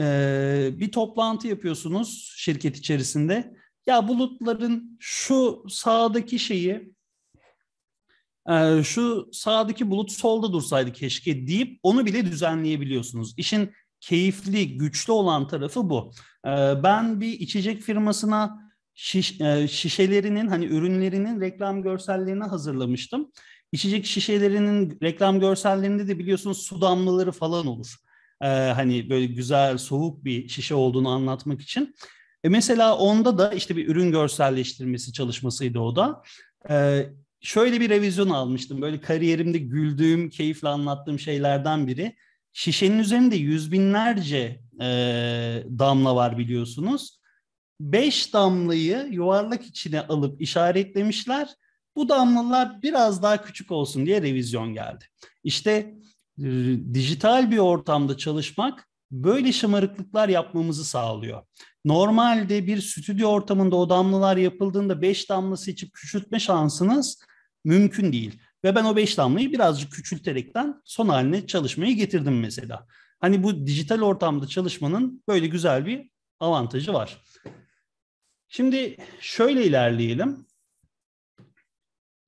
Ee, bir toplantı yapıyorsunuz şirket içerisinde. Ya bulutların şu sağdaki şeyi, e, şu sağdaki bulut solda dursaydı keşke deyip onu bile düzenleyebiliyorsunuz. İşin keyifli, güçlü olan tarafı bu. Ee, ben bir içecek firmasına şiş, e, şişelerinin hani ürünlerinin reklam görsellerini hazırlamıştım. İçecek şişelerinin reklam görsellerinde de biliyorsunuz su damlaları falan olur. Ee, hani böyle güzel soğuk bir şişe olduğunu anlatmak için. E, mesela onda da işte bir ürün görselleştirmesi çalışmasıydı o da. Ee, şöyle bir revizyon almıştım. Böyle kariyerimde güldüğüm, keyifle anlattığım şeylerden biri. Şişenin üzerinde yüz binlerce e, damla var biliyorsunuz. Beş damlayı yuvarlak içine alıp işaretlemişler. Bu damlalar biraz daha küçük olsun diye revizyon geldi. İşte e, dijital bir ortamda çalışmak böyle şımarıklıklar yapmamızı sağlıyor. Normalde bir stüdyo ortamında o damlalar yapıldığında beş damla seçip küçültme şansınız mümkün değil. Ve ben o beş damlayı birazcık küçülterekten son haline çalışmayı getirdim mesela. Hani bu dijital ortamda çalışmanın böyle güzel bir avantajı var. Şimdi şöyle ilerleyelim.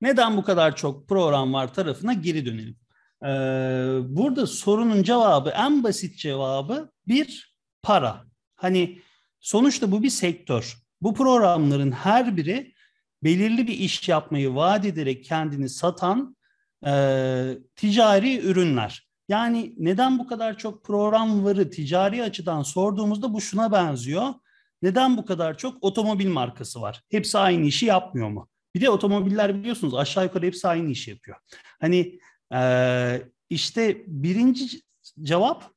Neden bu kadar çok program var tarafına geri dönelim. Ee, burada sorunun cevabı, en basit cevabı bir para. Hani sonuçta bu bir sektör. Bu programların her biri belirli bir iş yapmayı vaat ederek kendini satan e, ticari ürünler. Yani neden bu kadar çok program varı ticari açıdan sorduğumuzda bu şuna benziyor. Neden bu kadar çok otomobil markası var? Hepsi aynı işi yapmıyor mu? Bir de otomobiller biliyorsunuz aşağı yukarı hepsi aynı işi yapıyor. Hani e, işte birinci cevap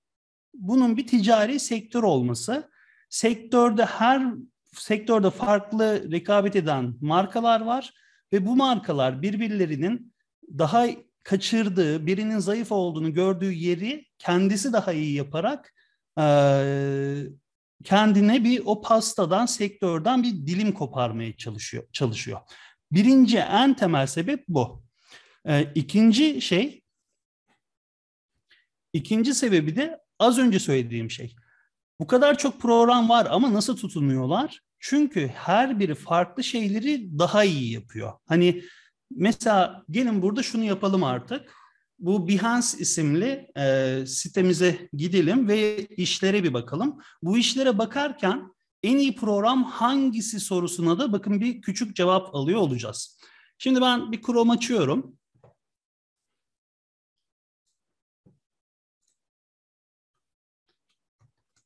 bunun bir ticari sektör olması. Sektörde her sektörde farklı rekabet eden markalar var ve bu markalar birbirlerinin daha kaçırdığı, birinin zayıf olduğunu gördüğü yeri kendisi daha iyi yaparak e, kendine bir o pastadan, sektörden bir dilim koparmaya çalışıyor. çalışıyor. Birinci en temel sebep bu. E, ikinci şey, ikinci sebebi de az önce söylediğim şey. Bu kadar çok program var ama nasıl tutunuyorlar? Çünkü her biri farklı şeyleri daha iyi yapıyor. Hani mesela gelin burada şunu yapalım artık. Bu Behance isimli e, sitemize gidelim ve işlere bir bakalım. Bu işlere bakarken en iyi program hangisi sorusuna da bakın bir küçük cevap alıyor olacağız. Şimdi ben bir Chrome açıyorum.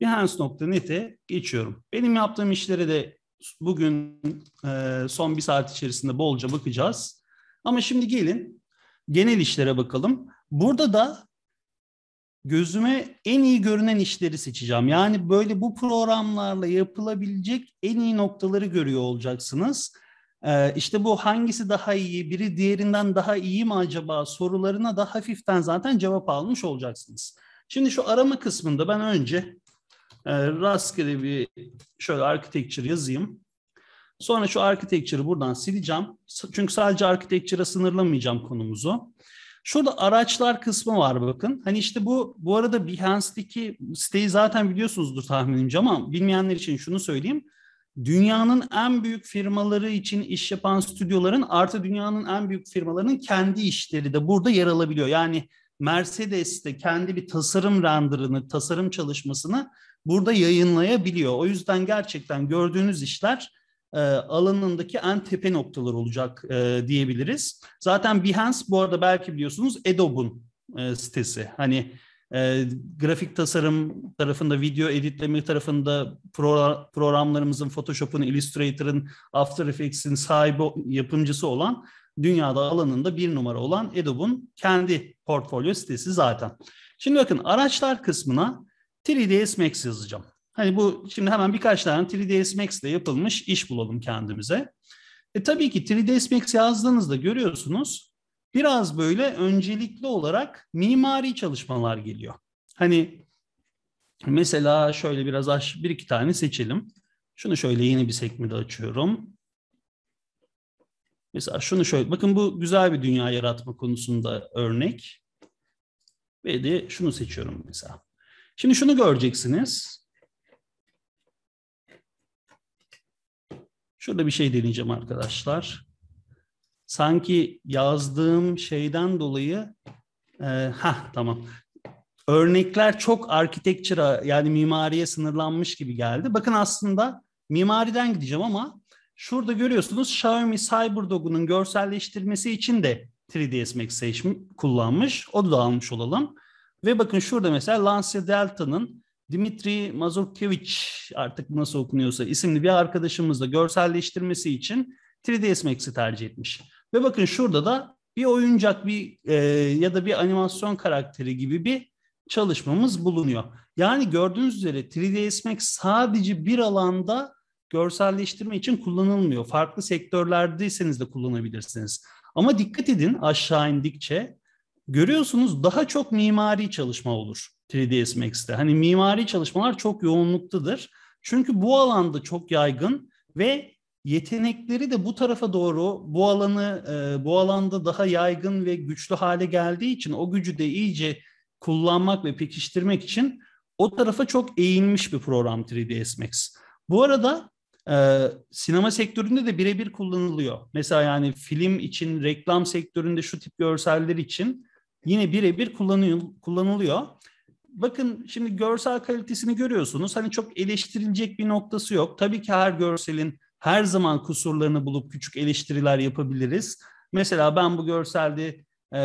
Behance.net'e geçiyorum. Benim yaptığım işlere de bugün e, son bir saat içerisinde bolca bakacağız. Ama şimdi gelin genel işlere bakalım. Burada da gözüme en iyi görünen işleri seçeceğim. Yani böyle bu programlarla yapılabilecek en iyi noktaları görüyor olacaksınız. Ee, işte bu hangisi daha iyi, biri diğerinden daha iyi mi acaba sorularına da hafiften zaten cevap almış olacaksınız. Şimdi şu arama kısmında ben önce ee, rastgele bir şöyle architecture yazayım. Sonra şu architecture'ı buradan sileceğim. Çünkü sadece architecture'a sınırlamayacağım konumuzu. Şurada araçlar kısmı var bakın. Hani işte bu bu arada Behance'deki siteyi zaten biliyorsunuzdur tahminimce ama bilmeyenler için şunu söyleyeyim. Dünyanın en büyük firmaları için iş yapan stüdyoların artı dünyanın en büyük firmalarının kendi işleri de burada yer alabiliyor. Yani Mercedes'te kendi bir tasarım renderını, tasarım çalışmasını burada yayınlayabiliyor. O yüzden gerçekten gördüğünüz işler e, alanındaki en tepe noktalar olacak e, diyebiliriz. Zaten Behance bu arada belki biliyorsunuz Adobe'un e, sitesi. Hani e, grafik tasarım tarafında, video editleme tarafında pro, programlarımızın Photoshop'un, Illustrator'ın, After Effects'in sahibi, yapımcısı olan dünyada alanında bir numara olan Adobe'un kendi portfolyo sitesi zaten. Şimdi bakın araçlar kısmına 3ds Max yazacağım. Hani bu şimdi hemen birkaç tane 3ds Max ile yapılmış iş bulalım kendimize. E tabii ki 3ds Max yazdığınızda görüyorsunuz biraz böyle öncelikli olarak mimari çalışmalar geliyor. Hani mesela şöyle biraz aş bir iki tane seçelim. Şunu şöyle yeni bir sekmede açıyorum. Mesela şunu şöyle, bakın bu güzel bir dünya yaratma konusunda örnek. Ve de şunu seçiyorum mesela. Şimdi şunu göreceksiniz. Şurada bir şey deneyeceğim arkadaşlar. Sanki yazdığım şeyden dolayı e, ha tamam. Örnekler çok architecture'a yani mimariye sınırlanmış gibi geldi. Bakın aslında mimariden gideceğim ama Şurada görüyorsunuz Xiaomi CyberDog'un görselleştirmesi için de 3ds Max seçmiş, kullanmış. O da almış olalım. Ve bakın şurada mesela Lancia Delta'nın Dimitri Mazurkiewicz artık nasıl okunuyorsa isimli bir arkadaşımızla görselleştirmesi için 3ds Max'i tercih etmiş. Ve bakın şurada da bir oyuncak bir e, ya da bir animasyon karakteri gibi bir çalışmamız bulunuyor. Yani gördüğünüz üzere 3ds Max sadece bir alanda görselleştirme için kullanılmıyor. Farklı sektörlerdeyseniz de kullanabilirsiniz. Ama dikkat edin aşağı indikçe görüyorsunuz daha çok mimari çalışma olur 3ds Max'te. Hani mimari çalışmalar çok yoğunluktadır. Çünkü bu alanda çok yaygın ve yetenekleri de bu tarafa doğru bu alanı e, bu alanda daha yaygın ve güçlü hale geldiği için o gücü de iyice kullanmak ve pekiştirmek için o tarafa çok eğilmiş bir program 3ds Max. Bu arada ee, sinema sektöründe de birebir kullanılıyor. Mesela yani film için, reklam sektöründe şu tip görseller için yine birebir kullanılıyor. Bakın şimdi görsel kalitesini görüyorsunuz. Hani çok eleştirilecek bir noktası yok. Tabii ki her görselin her zaman kusurlarını bulup küçük eleştiriler yapabiliriz. Mesela ben bu görselde e,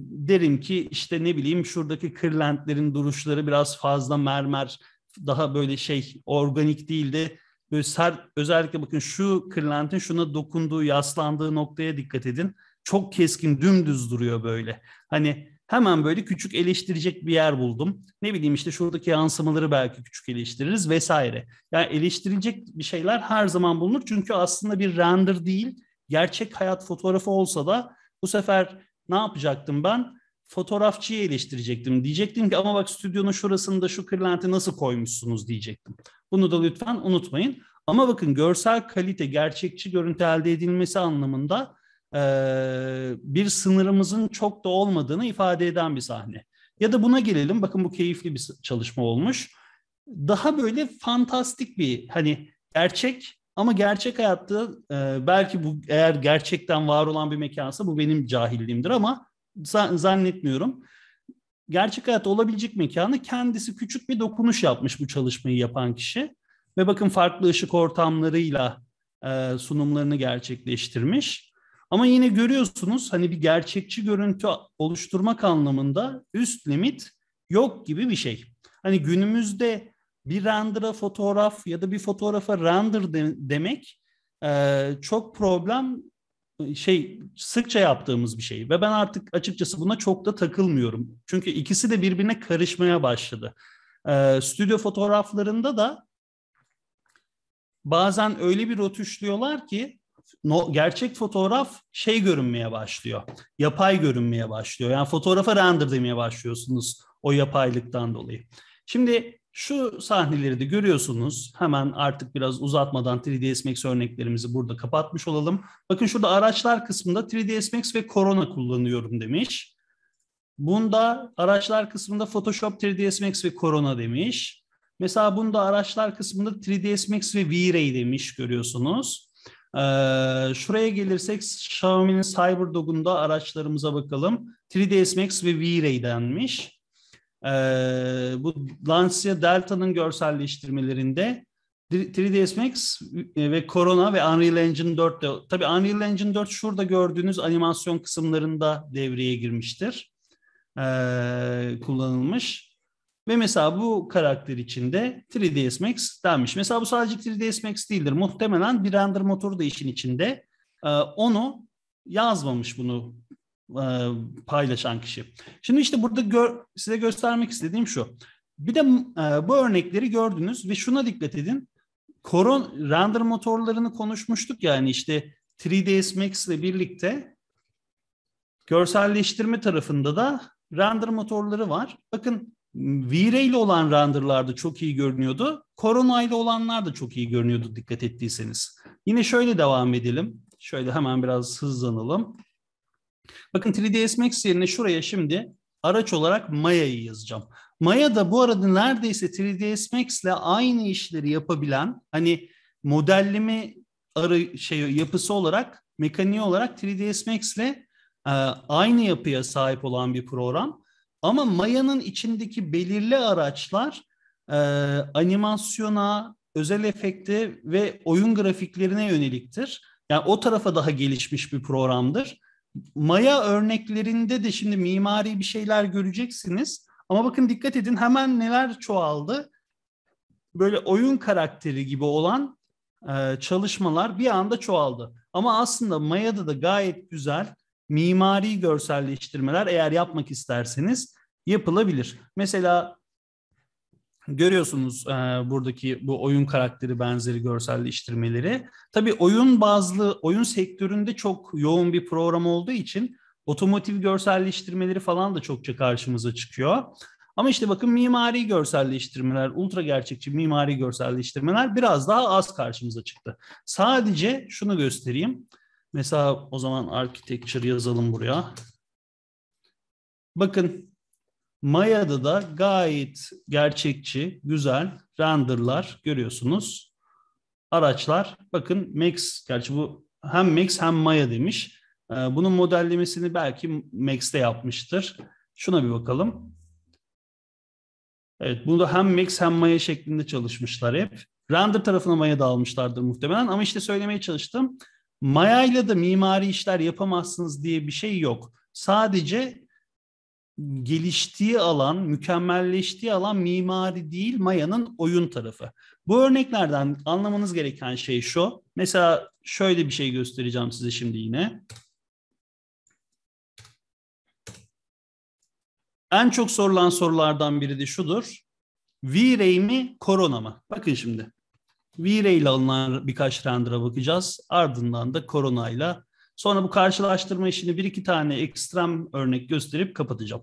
derim ki işte ne bileyim şuradaki kırlentlerin duruşları biraz fazla mermer, daha böyle şey organik değildi. de Böyle ser, özellikle bakın şu kırlentin şuna dokunduğu, yaslandığı noktaya dikkat edin. Çok keskin, dümdüz duruyor böyle. Hani hemen böyle küçük eleştirecek bir yer buldum. Ne bileyim işte şuradaki yansımaları belki küçük eleştiririz vesaire. Yani eleştirecek bir şeyler her zaman bulunur. Çünkü aslında bir render değil, gerçek hayat fotoğrafı olsa da bu sefer ne yapacaktım ben? fotoğrafçıyı eleştirecektim. Diyecektim ki ama bak stüdyonun şurasında şu kırlenti nasıl koymuşsunuz diyecektim. Bunu da lütfen unutmayın. Ama bakın görsel kalite, gerçekçi görüntü elde edilmesi anlamında e, bir sınırımızın çok da olmadığını ifade eden bir sahne. Ya da buna gelelim. Bakın bu keyifli bir çalışma olmuş. Daha böyle fantastik bir hani gerçek ama gerçek hayatta e, belki bu eğer gerçekten var olan bir mekansa bu benim cahilliğimdir ama zannetmiyorum. Gerçek hayatta olabilecek mekanı kendisi küçük bir dokunuş yapmış bu çalışmayı yapan kişi. Ve bakın farklı ışık ortamlarıyla e, sunumlarını gerçekleştirmiş. Ama yine görüyorsunuz hani bir gerçekçi görüntü oluşturmak anlamında üst limit yok gibi bir şey. Hani günümüzde bir render'a fotoğraf ya da bir fotoğrafa render de, demek e, çok problem şey sıkça yaptığımız bir şey ve ben artık açıkçası buna çok da takılmıyorum. Çünkü ikisi de birbirine karışmaya başladı. Ee, stüdyo fotoğraflarında da bazen öyle bir rotuşluyorlar ki no, gerçek fotoğraf şey görünmeye başlıyor. Yapay görünmeye başlıyor. Yani fotoğrafa render demeye başlıyorsunuz o yapaylıktan dolayı. Şimdi şu sahneleri de görüyorsunuz. Hemen artık biraz uzatmadan 3ds Max örneklerimizi burada kapatmış olalım. Bakın şurada araçlar kısmında 3ds Max ve Corona kullanıyorum demiş. Bunda araçlar kısmında Photoshop 3ds Max ve Corona demiş. Mesela bunda araçlar kısmında 3ds Max ve V-Ray demiş görüyorsunuz. Ee, şuraya gelirsek Xiaomi'nin CyberDog'unda araçlarımıza bakalım. 3ds Max ve V-Ray denmiş e, bu Lancia Delta'nın görselleştirmelerinde 3ds Max e, ve Corona ve Unreal Engine 4 de tabii Unreal Engine 4 şurada gördüğünüz animasyon kısımlarında devreye girmiştir. Ee, kullanılmış. Ve mesela bu karakter içinde 3ds Max denmiş. Mesela bu sadece 3ds Max değildir. Muhtemelen bir render motoru da işin içinde. Ee, onu yazmamış bunu e, paylaşan kişi. Şimdi işte burada gör, size göstermek istediğim şu. Bir de e, bu örnekleri gördünüz ve şuna dikkat edin. Koron render motorlarını konuşmuştuk yani işte 3ds Max ile birlikte görselleştirme tarafında da render motorları var. Bakın V-Ray ile olan renderlarda çok iyi görünüyordu. Corona ile olanlar da çok iyi görünüyordu dikkat ettiyseniz. Yine şöyle devam edelim. Şöyle hemen biraz hızlanalım. Bakın 3ds Max yerine şuraya şimdi araç olarak Maya'yı yazacağım. Maya da bu arada neredeyse 3ds Max ile aynı işleri yapabilen hani modelleme arı şey yapısı olarak mekaniği olarak 3ds Max ile e, aynı yapıya sahip olan bir program. Ama Maya'nın içindeki belirli araçlar e, animasyona, özel efekte ve oyun grafiklerine yöneliktir. Yani o tarafa daha gelişmiş bir programdır. Maya örneklerinde de şimdi mimari bir şeyler göreceksiniz. Ama bakın dikkat edin hemen neler çoğaldı. Böyle oyun karakteri gibi olan e, çalışmalar bir anda çoğaldı. Ama aslında Maya'da da gayet güzel mimari görselleştirmeler eğer yapmak isterseniz yapılabilir. Mesela Görüyorsunuz e, buradaki bu oyun karakteri benzeri görselleştirmeleri. Tabii oyun bazlı, oyun sektöründe çok yoğun bir program olduğu için otomotiv görselleştirmeleri falan da çokça karşımıza çıkıyor. Ama işte bakın mimari görselleştirmeler, ultra gerçekçi mimari görselleştirmeler biraz daha az karşımıza çıktı. Sadece şunu göstereyim. Mesela o zaman architecture yazalım buraya. Bakın Maya'da da gayet gerçekçi, güzel renderlar görüyorsunuz. Araçlar bakın Max, gerçi bu hem Max hem Maya demiş. Ee, bunun modellemesini belki Max'te yapmıştır. Şuna bir bakalım. Evet bunu da hem Max hem Maya şeklinde çalışmışlar hep. Render tarafına Maya da almışlardır muhtemelen ama işte söylemeye çalıştım. Maya ile de mimari işler yapamazsınız diye bir şey yok. Sadece geliştiği alan, mükemmelleştiği alan mimari değil Maya'nın oyun tarafı. Bu örneklerden anlamanız gereken şey şu. Mesela şöyle bir şey göstereceğim size şimdi yine. En çok sorulan sorulardan biri de şudur. V-Ray mi, Corona mı? Bakın şimdi. V-Ray ile alınan birkaç render'a bakacağız. Ardından da Corona ile Sonra bu karşılaştırma işini bir iki tane ekstrem örnek gösterip kapatacağım.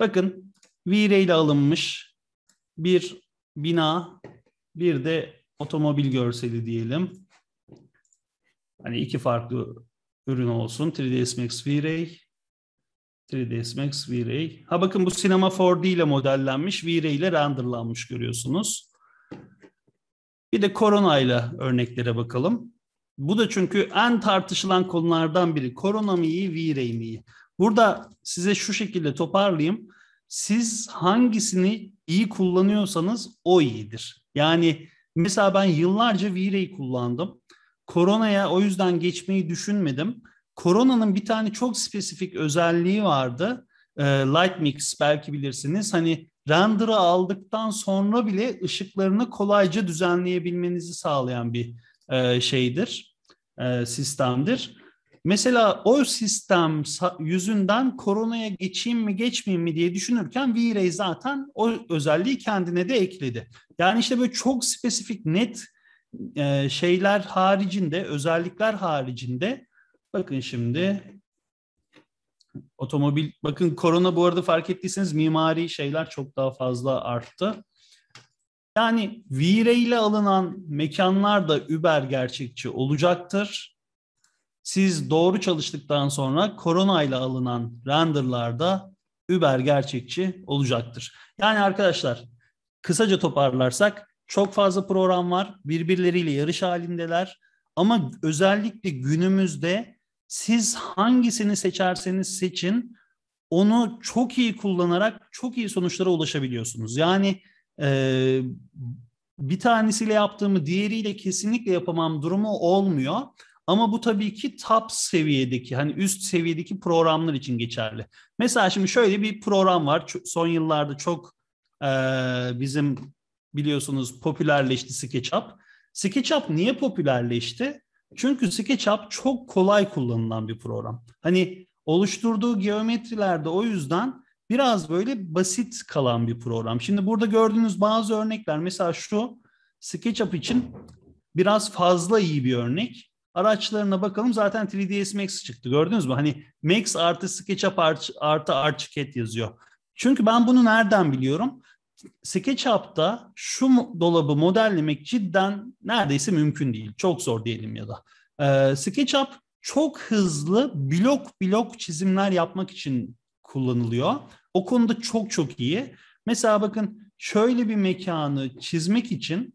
Bakın V-Ray ile alınmış bir bina, bir de otomobil görseli diyelim. Hani iki farklı ürün olsun. 3ds Max V-Ray, 3ds Max V-Ray. Ha bakın bu Cinema 4D ile modellenmiş, V-Ray ile renderlanmış görüyorsunuz. Bir de Corona ile örneklere bakalım. Bu da çünkü en tartışılan konulardan biri. Korona mı iyi, V-Ray mi iyi? Burada size şu şekilde toparlayayım. Siz hangisini iyi kullanıyorsanız o iyidir. Yani mesela ben yıllarca V-Ray kullandım. Koronaya o yüzden geçmeyi düşünmedim. Koronanın bir tane çok spesifik özelliği vardı. Ee, light Mix belki bilirsiniz. Hani render'ı aldıktan sonra bile ışıklarını kolayca düzenleyebilmenizi sağlayan bir e, şeydir e, sistemdir. Mesela o sistem yüzünden koronaya geçeyim mi geçmeyeyim mi diye düşünürken V-Ray zaten o özelliği kendine de ekledi. Yani işte böyle çok spesifik net e, şeyler haricinde, özellikler haricinde bakın şimdi otomobil bakın korona bu arada fark ettiyseniz mimari şeyler çok daha fazla arttı. Yani Vire ile alınan mekanlar da Uber gerçekçi olacaktır. Siz doğru çalıştıktan sonra korona ile alınan renderlarda Uber gerçekçi olacaktır. Yani arkadaşlar kısaca toparlarsak çok fazla program var. Birbirleriyle yarış halindeler. Ama özellikle günümüzde siz hangisini seçerseniz seçin onu çok iyi kullanarak çok iyi sonuçlara ulaşabiliyorsunuz. Yani e, bir tanesiyle yaptığımı diğeriyle kesinlikle yapamam durumu olmuyor. Ama bu tabii ki top seviyedeki hani üst seviyedeki programlar için geçerli. Mesela şimdi şöyle bir program var. Son yıllarda çok e, bizim biliyorsunuz popülerleşti SketchUp. SketchUp niye popülerleşti? Çünkü SketchUp çok kolay kullanılan bir program. Hani oluşturduğu geometrilerde o yüzden biraz böyle basit kalan bir program. Şimdi burada gördüğünüz bazı örnekler mesela şu SketchUp için biraz fazla iyi bir örnek. Araçlarına bakalım zaten 3ds Max çıktı gördünüz mü? Hani Max artı SketchUp artı, ArchiCAD yazıyor. Çünkü ben bunu nereden biliyorum? SketchUp'ta şu dolabı modellemek cidden neredeyse mümkün değil. Çok zor diyelim ya da. Ee, SketchUp çok hızlı blok blok çizimler yapmak için kullanılıyor. O konuda çok çok iyi. Mesela bakın şöyle bir mekanı çizmek için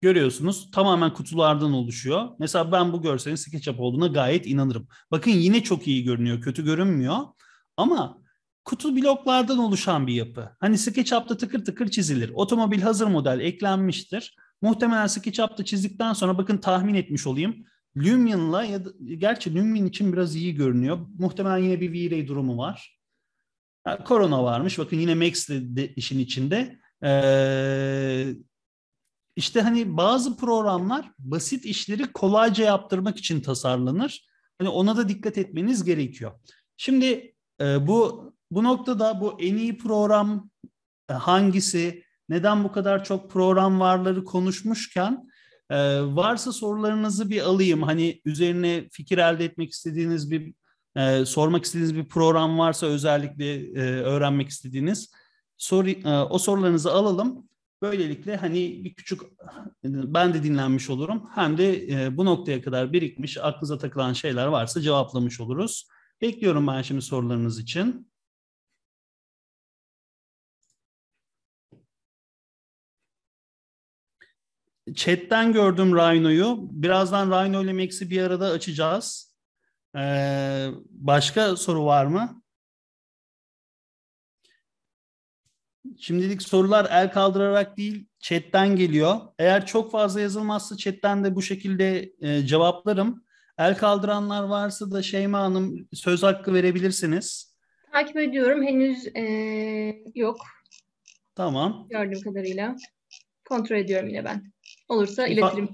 görüyorsunuz tamamen kutulardan oluşuyor. Mesela ben bu görselin SketchUp olduğuna gayet inanırım. Bakın yine çok iyi görünüyor, kötü görünmüyor. Ama kutu bloklardan oluşan bir yapı. Hani SketchUp'ta tıkır tıkır çizilir. Otomobil hazır model eklenmiştir. Muhtemelen SketchUp'ta çizdikten sonra bakın tahmin etmiş olayım. Lumion'la ya da, gerçi Lumion için biraz iyi görünüyor. Muhtemelen yine bir V-Ray durumu var. Yani korona varmış. Bakın yine Max de, de işin içinde. Ee, işte hani bazı programlar basit işleri kolayca yaptırmak için tasarlanır. Hani ona da dikkat etmeniz gerekiyor. Şimdi e, bu bu noktada bu en iyi program e, hangisi? Neden bu kadar çok program varları konuşmuşken e, varsa sorularınızı bir alayım. Hani üzerine fikir elde etmek istediğiniz bir e, sormak istediğiniz bir program varsa özellikle e, öğrenmek istediğiniz soru e, o sorularınızı alalım. Böylelikle hani bir küçük ben de dinlenmiş olurum. Hem de e, bu noktaya kadar birikmiş aklınıza takılan şeyler varsa cevaplamış oluruz. Bekliyorum ben şimdi sorularınız için. Chat'ten gördüm Rhino'yu. Birazdan Rhino ile Max'i bir arada açacağız. Ee, başka soru var mı? Şimdilik sorular el kaldırarak değil, chat'ten geliyor. Eğer çok fazla yazılmazsa chat'ten de bu şekilde e, cevaplarım. El kaldıranlar varsa da Şeyma Hanım söz hakkı verebilirsiniz. Takip ediyorum. Henüz e, yok. Tamam. Gördüğüm kadarıyla. Kontrol ediyorum yine ben. Olursa iletirim.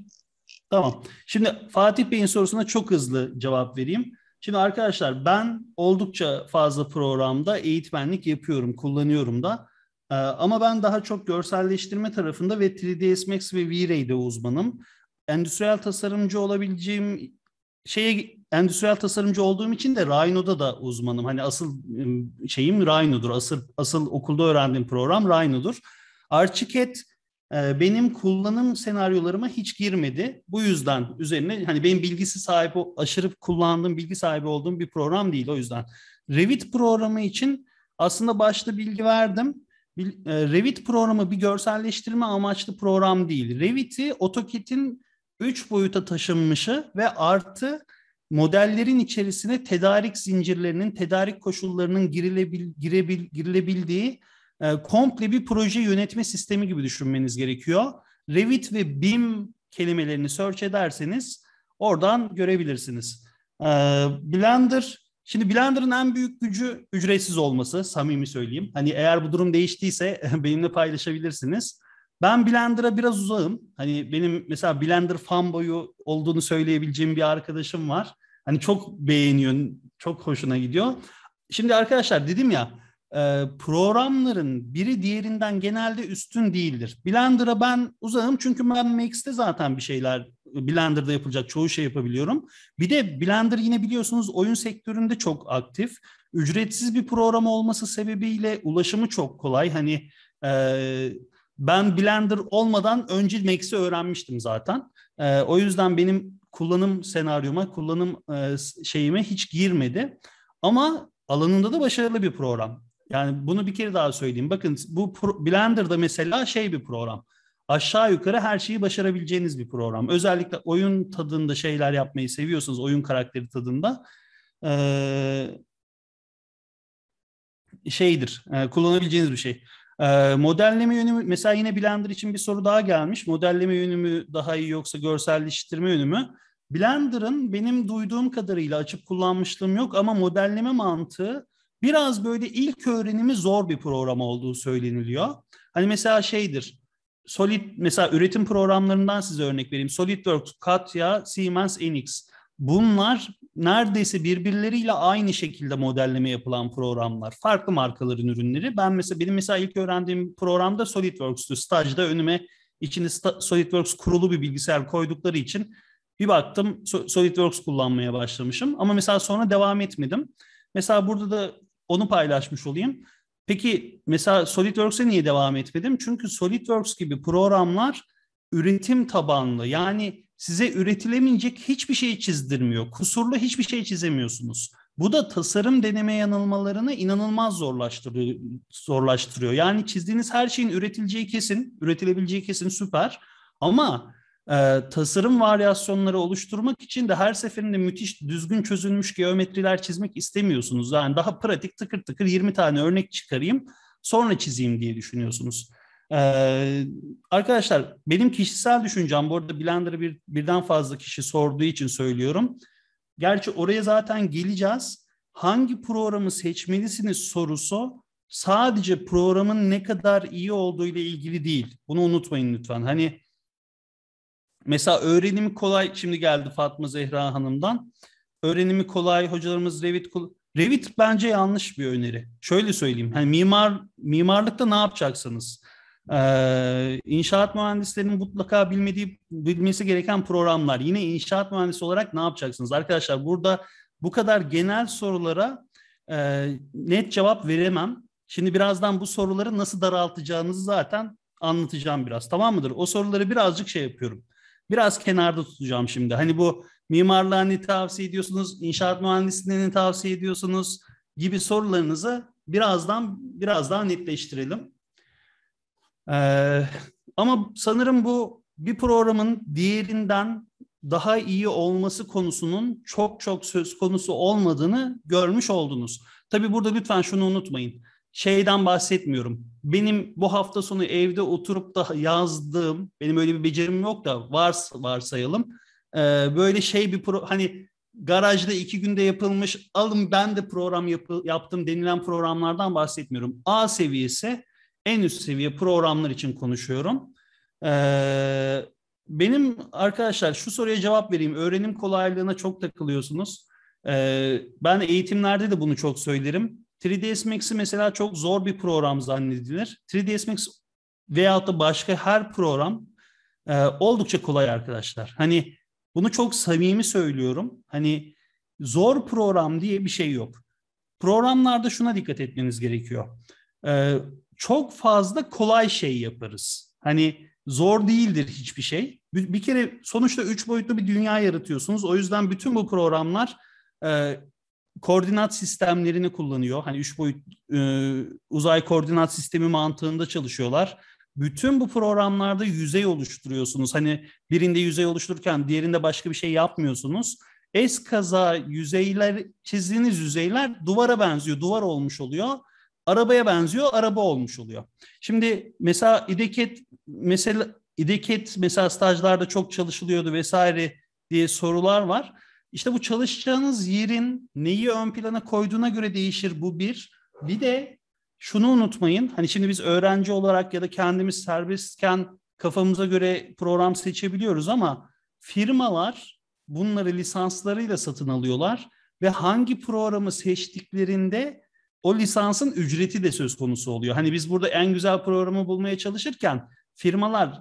tamam. Şimdi Fatih Bey'in sorusuna çok hızlı cevap vereyim. Şimdi arkadaşlar ben oldukça fazla programda eğitmenlik yapıyorum, kullanıyorum da. Ee, ama ben daha çok görselleştirme tarafında ve 3ds Max ve V-Ray'de uzmanım. Endüstriyel tasarımcı olabileceğim şeye endüstriyel tasarımcı olduğum için de Rhino'da da uzmanım. Hani asıl şeyim Rhino'dur. Asıl asıl okulda öğrendiğim program Rhino'dur. Archicad ee, benim kullanım senaryolarıma hiç girmedi. Bu yüzden üzerine hani benim bilgisi sahibi aşırı kullandığım bilgi sahibi olduğum bir program değil o yüzden. Revit programı için aslında başta bilgi verdim. E, Revit programı bir görselleştirme amaçlı program değil. Revit'i AutoCAD'in 3 boyuta taşınmışı ve artı modellerin içerisine tedarik zincirlerinin, tedarik koşullarının girilebil, girebil, girilebildiği e, komple bir proje yönetme sistemi gibi düşünmeniz gerekiyor. Revit ve BIM kelimelerini search ederseniz oradan görebilirsiniz. E, Blender, şimdi Blender'ın en büyük gücü ücretsiz olması samimi söyleyeyim. Hani eğer bu durum değiştiyse benimle paylaşabilirsiniz. Ben Blender'a biraz uzağım. Hani benim mesela Blender fanboyu olduğunu söyleyebileceğim bir arkadaşım var. Hani çok beğeniyor, çok hoşuna gidiyor. Şimdi arkadaşlar dedim ya e, programların biri diğerinden genelde üstün değildir. Blender'a ben uzağım çünkü ben Max'te zaten bir şeyler Blender'da yapılacak çoğu şey yapabiliyorum. Bir de Blender yine biliyorsunuz oyun sektöründe çok aktif. Ücretsiz bir program olması sebebiyle ulaşımı çok kolay. Hani e, ben Blender olmadan önce Max'i öğrenmiştim zaten. E, o yüzden benim kullanım senaryoma, kullanım e, şeyime hiç girmedi. Ama alanında da başarılı bir program. Yani bunu bir kere daha söyleyeyim. Bakın bu Blender'da mesela şey bir program. Aşağı yukarı her şeyi başarabileceğiniz bir program. Özellikle oyun tadında şeyler yapmayı seviyorsanız, oyun karakteri tadında ee, şeydir, e, kullanabileceğiniz bir şey. E, modelleme yönü mesela yine Blender için bir soru daha gelmiş. Modelleme yönü daha iyi yoksa görselleştirme yönü mü? Blender'ın benim duyduğum kadarıyla açıp kullanmışlığım yok ama modelleme mantığı biraz böyle ilk öğrenimi zor bir program olduğu söyleniliyor. Hani mesela şeydir, Solid mesela üretim programlarından size örnek vereyim. SolidWorks, Katya, Siemens, Enix. Bunlar neredeyse birbirleriyle aynı şekilde modelleme yapılan programlar. Farklı markaların ürünleri. Ben mesela benim mesela ilk öğrendiğim programda SolidWorks'tu. Stajda önüme içinde SolidWorks kurulu bir bilgisayar koydukları için bir baktım SolidWorks kullanmaya başlamışım. Ama mesela sonra devam etmedim. Mesela burada da onu paylaşmış olayım. Peki mesela SolidWorks'e niye devam etmedim? Çünkü SolidWorks gibi programlar üretim tabanlı. Yani size üretilemeyecek hiçbir şey çizdirmiyor. Kusurlu hiçbir şey çizemiyorsunuz. Bu da tasarım deneme yanılmalarını inanılmaz zorlaştırıyor. Yani çizdiğiniz her şeyin üretileceği kesin, üretilebileceği kesin süper. Ama e, tasarım varyasyonları oluşturmak için de her seferinde müthiş düzgün çözülmüş geometriler çizmek istemiyorsunuz. Yani daha pratik tıkır tıkır 20 tane örnek çıkarayım sonra çizeyim diye düşünüyorsunuz. Ee, arkadaşlar benim kişisel düşüncem bu arada Blender'ı bir, birden fazla kişi sorduğu için söylüyorum. Gerçi oraya zaten geleceğiz. Hangi programı seçmelisiniz sorusu sadece programın ne kadar iyi olduğu ile ilgili değil. Bunu unutmayın lütfen. Hani Mesela öğrenimi kolay şimdi geldi Fatma Zehra Hanım'dan. Öğrenimi kolay hocalarımız Revit Revit bence yanlış bir öneri. Şöyle söyleyeyim. Hani mimar mimarlıkta ne yapacaksınız? Ee, inşaat mühendislerinin mutlaka bilmediği bilmesi gereken programlar. Yine inşaat mühendisi olarak ne yapacaksınız? Arkadaşlar burada bu kadar genel sorulara e, net cevap veremem. Şimdi birazdan bu soruları nasıl daraltacağınızı zaten anlatacağım biraz. Tamam mıdır? O soruları birazcık şey yapıyorum biraz kenarda tutacağım şimdi. Hani bu mimarlığa ne tavsiye ediyorsunuz, inşaat mühendisliğini ne tavsiye ediyorsunuz gibi sorularınızı birazdan biraz daha netleştirelim. Ee, ama sanırım bu bir programın diğerinden daha iyi olması konusunun çok çok söz konusu olmadığını görmüş oldunuz. Tabii burada lütfen şunu unutmayın şeyden bahsetmiyorum. Benim bu hafta sonu evde oturup da yazdığım, benim öyle bir becerim yok da var varsayalım. E, böyle şey bir pro, hani garajda iki günde yapılmış alın ben de program yapı, yaptım denilen programlardan bahsetmiyorum. A seviyesi en üst seviye programlar için konuşuyorum. Ee, benim arkadaşlar şu soruya cevap vereyim. Öğrenim kolaylığına çok takılıyorsunuz. Ee, ben eğitimlerde de bunu çok söylerim. 3ds Max'i mesela çok zor bir program zannedilir. 3ds Max veyahut da başka her program e, oldukça kolay arkadaşlar. Hani bunu çok samimi söylüyorum. Hani zor program diye bir şey yok. Programlarda şuna dikkat etmeniz gerekiyor. E, çok fazla kolay şey yaparız. Hani zor değildir hiçbir şey. Bir, kere sonuçta üç boyutlu bir dünya yaratıyorsunuz. O yüzden bütün bu programlar e, koordinat sistemlerini kullanıyor. Hani üç boyut e, uzay koordinat sistemi mantığında çalışıyorlar. Bütün bu programlarda yüzey oluşturuyorsunuz. Hani birinde yüzey oluştururken diğerinde başka bir şey yapmıyorsunuz. Eskaza yüzeyler çizdiğiniz yüzeyler duvara benziyor, duvar olmuş oluyor. Arabaya benziyor, araba olmuş oluyor. Şimdi mesela ideket mesela ideket mesela stajlarda çok çalışılıyordu vesaire diye sorular var. İşte bu çalışacağınız yerin neyi ön plana koyduğuna göre değişir bu bir. Bir de şunu unutmayın. Hani şimdi biz öğrenci olarak ya da kendimiz serbestken kafamıza göre program seçebiliyoruz ama firmalar bunları lisanslarıyla satın alıyorlar ve hangi programı seçtiklerinde o lisansın ücreti de söz konusu oluyor. Hani biz burada en güzel programı bulmaya çalışırken firmalar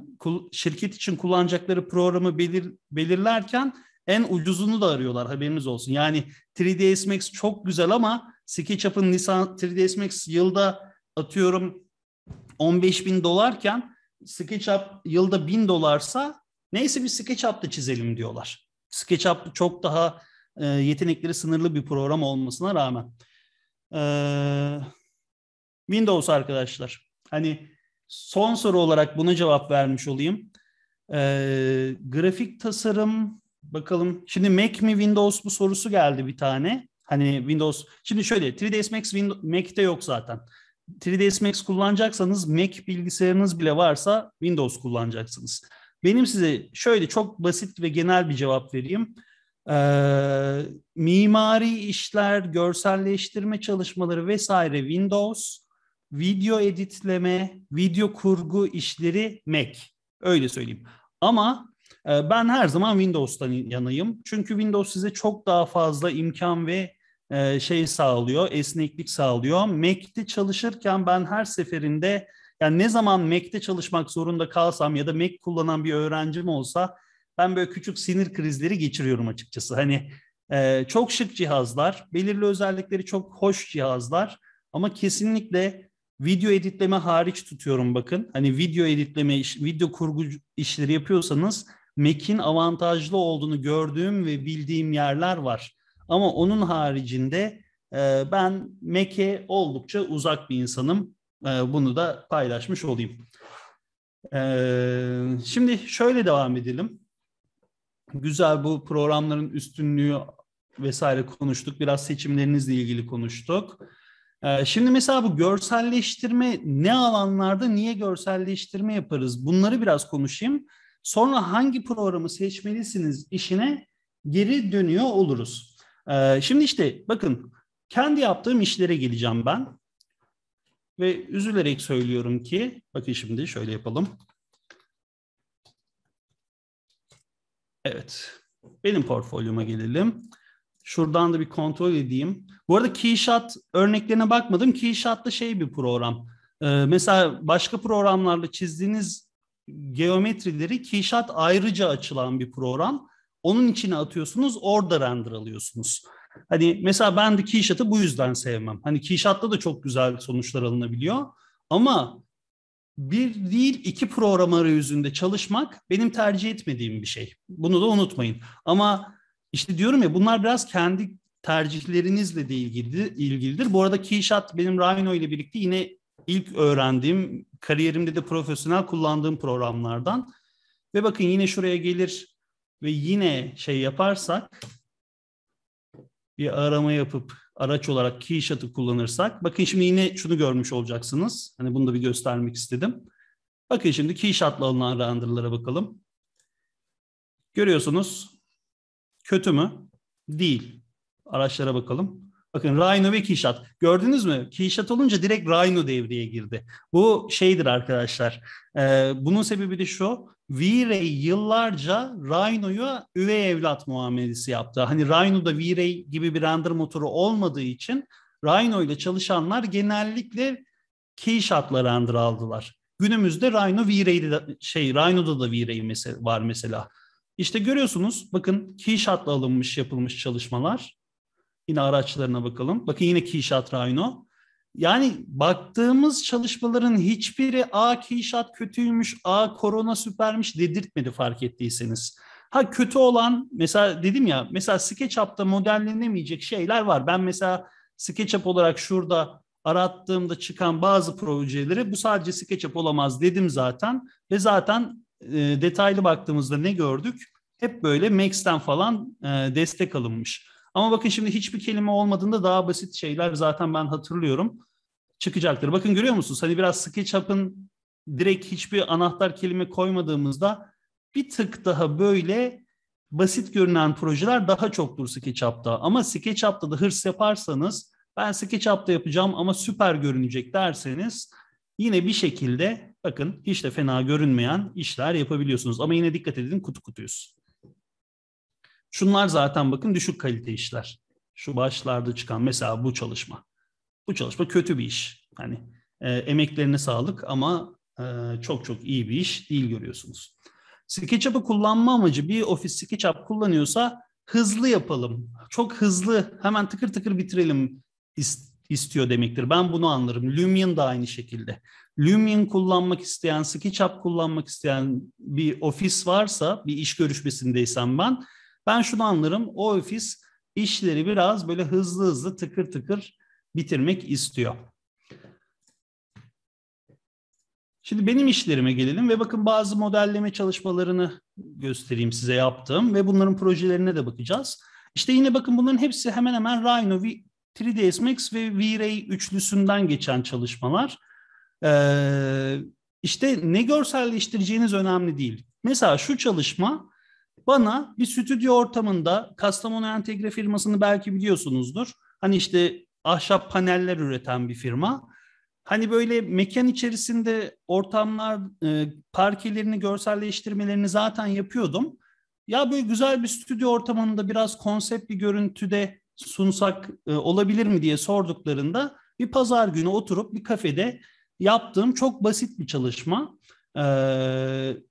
şirket için kullanacakları programı belir, belirlerken en ucuzunu da arıyorlar haberiniz olsun. Yani 3ds Max çok güzel ama SketchUp'ın Nissan 3ds Max yılda atıyorum 15 bin dolarken SketchUp yılda bin dolarsa neyse bir SketchUp da çizelim diyorlar. SketchUp çok daha e, yetenekleri sınırlı bir program olmasına rağmen. Ee, Windows arkadaşlar. Hani son soru olarak buna cevap vermiş olayım. Ee, grafik tasarım Bakalım şimdi Mac mi Windows bu sorusu geldi bir tane. Hani Windows şimdi şöyle 3ds Max Windows, Mac'te yok zaten. 3ds Max kullanacaksanız Mac bilgisayarınız bile varsa Windows kullanacaksınız. Benim size şöyle çok basit ve genel bir cevap vereyim. Ee, mimari işler, görselleştirme çalışmaları vesaire Windows, video editleme, video kurgu işleri Mac. Öyle söyleyeyim. Ama ee, ben her zaman Windows'tan yanayım. Çünkü Windows size çok daha fazla imkan ve e, şey sağlıyor, esneklik sağlıyor. Mac'te çalışırken ben her seferinde yani ne zaman Mac'te çalışmak zorunda kalsam ya da Mac kullanan bir öğrencim olsa ben böyle küçük sinir krizleri geçiriyorum açıkçası. Hani e, çok şık cihazlar, belirli özellikleri çok hoş cihazlar ama kesinlikle video editleme hariç tutuyorum bakın. Hani video editleme, video kurgu işleri yapıyorsanız Mac'in avantajlı olduğunu gördüğüm ve bildiğim yerler var. Ama onun haricinde e, ben Mac'e oldukça uzak bir insanım. E, bunu da paylaşmış olayım. E, şimdi şöyle devam edelim. Güzel bu programların üstünlüğü vesaire konuştuk. Biraz seçimlerinizle ilgili konuştuk. E, şimdi mesela bu görselleştirme ne alanlarda niye görselleştirme yaparız? Bunları biraz konuşayım. Sonra hangi programı seçmelisiniz işine geri dönüyor oluruz. Ee, şimdi işte bakın kendi yaptığım işlere geleceğim ben. Ve üzülerek söylüyorum ki, bakın şimdi şöyle yapalım. Evet, benim portfolyoma gelelim. Şuradan da bir kontrol edeyim. Bu arada Keyshot örneklerine bakmadım. Keyshot da şey bir program. Ee, mesela başka programlarla çizdiğiniz geometrileri kişat ayrıca açılan bir program. Onun içine atıyorsunuz, orada render alıyorsunuz. Hani mesela ben de Keyshot'ı bu yüzden sevmem. Hani Keyshot'ta da çok güzel sonuçlar alınabiliyor. Ama bir değil iki program arayüzünde çalışmak benim tercih etmediğim bir şey. Bunu da unutmayın. Ama işte diyorum ya bunlar biraz kendi tercihlerinizle de ilgilidir. ilgilidir. Bu arada Keyshot benim Rhino ile birlikte yine ilk öğrendiğim kariyerimde de profesyonel kullandığım programlardan. Ve bakın yine şuraya gelir ve yine şey yaparsak bir arama yapıp araç olarak key shot'ı kullanırsak bakın şimdi yine şunu görmüş olacaksınız. Hani bunu da bir göstermek istedim. Bakın şimdi key shot'la alınan render'lara bakalım. Görüyorsunuz kötü mü? Değil. Araçlara bakalım. Bakın Rhino ve Kişat. Gördünüz mü? Kişat olunca direkt Rhino devreye girdi. Bu şeydir arkadaşlar. Ee, bunun sebebi de şu. V-Ray yıllarca Rhino'ya üvey evlat muamelesi yaptı. Hani Rhino'da V-Ray gibi bir render motoru olmadığı için Rhino ile çalışanlar genellikle Keyshot'la render aldılar. Günümüzde Rhino V-Ray'de şey Rhino'da da V-Ray mes- var mesela. İşte görüyorsunuz bakın Keyshot'la alınmış yapılmış çalışmalar Yine araçlarına bakalım. Bakın yine Kişat Rayno. Yani baktığımız çalışmaların hiçbiri A kişat kötüymüş, A korona süpermiş dedirtmedi fark ettiyseniz. Ha kötü olan mesela dedim ya mesela SketchUp'ta modellenemeyecek şeyler var. Ben mesela SketchUp olarak şurada arattığımda çıkan bazı projeleri bu sadece SketchUp olamaz dedim zaten. Ve zaten e, detaylı baktığımızda ne gördük? Hep böyle Max'ten falan e, destek alınmış. Ama bakın şimdi hiçbir kelime olmadığında daha basit şeyler zaten ben hatırlıyorum çıkacaktır. Bakın görüyor musunuz? Hani biraz SketchUp'ın direkt hiçbir anahtar kelime koymadığımızda bir tık daha böyle basit görünen projeler daha çok çoktur SketchUp'ta. Ama SketchUp'ta da hırs yaparsanız ben SketchUp'ta yapacağım ama süper görünecek derseniz yine bir şekilde bakın hiç de fena görünmeyen işler yapabiliyorsunuz. Ama yine dikkat edin kutu kutuyuz. Şunlar zaten bakın düşük kalite işler. Şu başlarda çıkan mesela bu çalışma. Bu çalışma kötü bir iş. Hani e, emeklerine sağlık ama e, çok çok iyi bir iş değil görüyorsunuz. SketchUp'ı kullanma amacı bir ofis SketchUp kullanıyorsa hızlı yapalım. Çok hızlı hemen tıkır tıkır bitirelim ist istiyor demektir. Ben bunu anlarım. Lumion da aynı şekilde. Lumion kullanmak isteyen, SketchUp kullanmak isteyen bir ofis varsa, bir iş görüşmesindeysem ben ben şunu anlarım. O ofis işleri biraz böyle hızlı hızlı tıkır tıkır bitirmek istiyor. Şimdi benim işlerime gelelim ve bakın bazı modelleme çalışmalarını göstereyim size yaptığım ve bunların projelerine de bakacağız. İşte yine bakın bunların hepsi hemen hemen Rhino, 3ds Max ve V-Ray üçlüsünden geçen çalışmalar. Ee, işte ne görselleştireceğiniz önemli değil. Mesela şu çalışma bana bir stüdyo ortamında Kastamonu Entegre firmasını belki biliyorsunuzdur. Hani işte ahşap paneller üreten bir firma. Hani böyle mekan içerisinde ortamlar, e, parkelerini görselleştirmelerini zaten yapıyordum. Ya böyle güzel bir stüdyo ortamında biraz konsept bir görüntüde sunsak e, olabilir mi diye sorduklarında bir pazar günü oturup bir kafede yaptığım çok basit bir çalışma.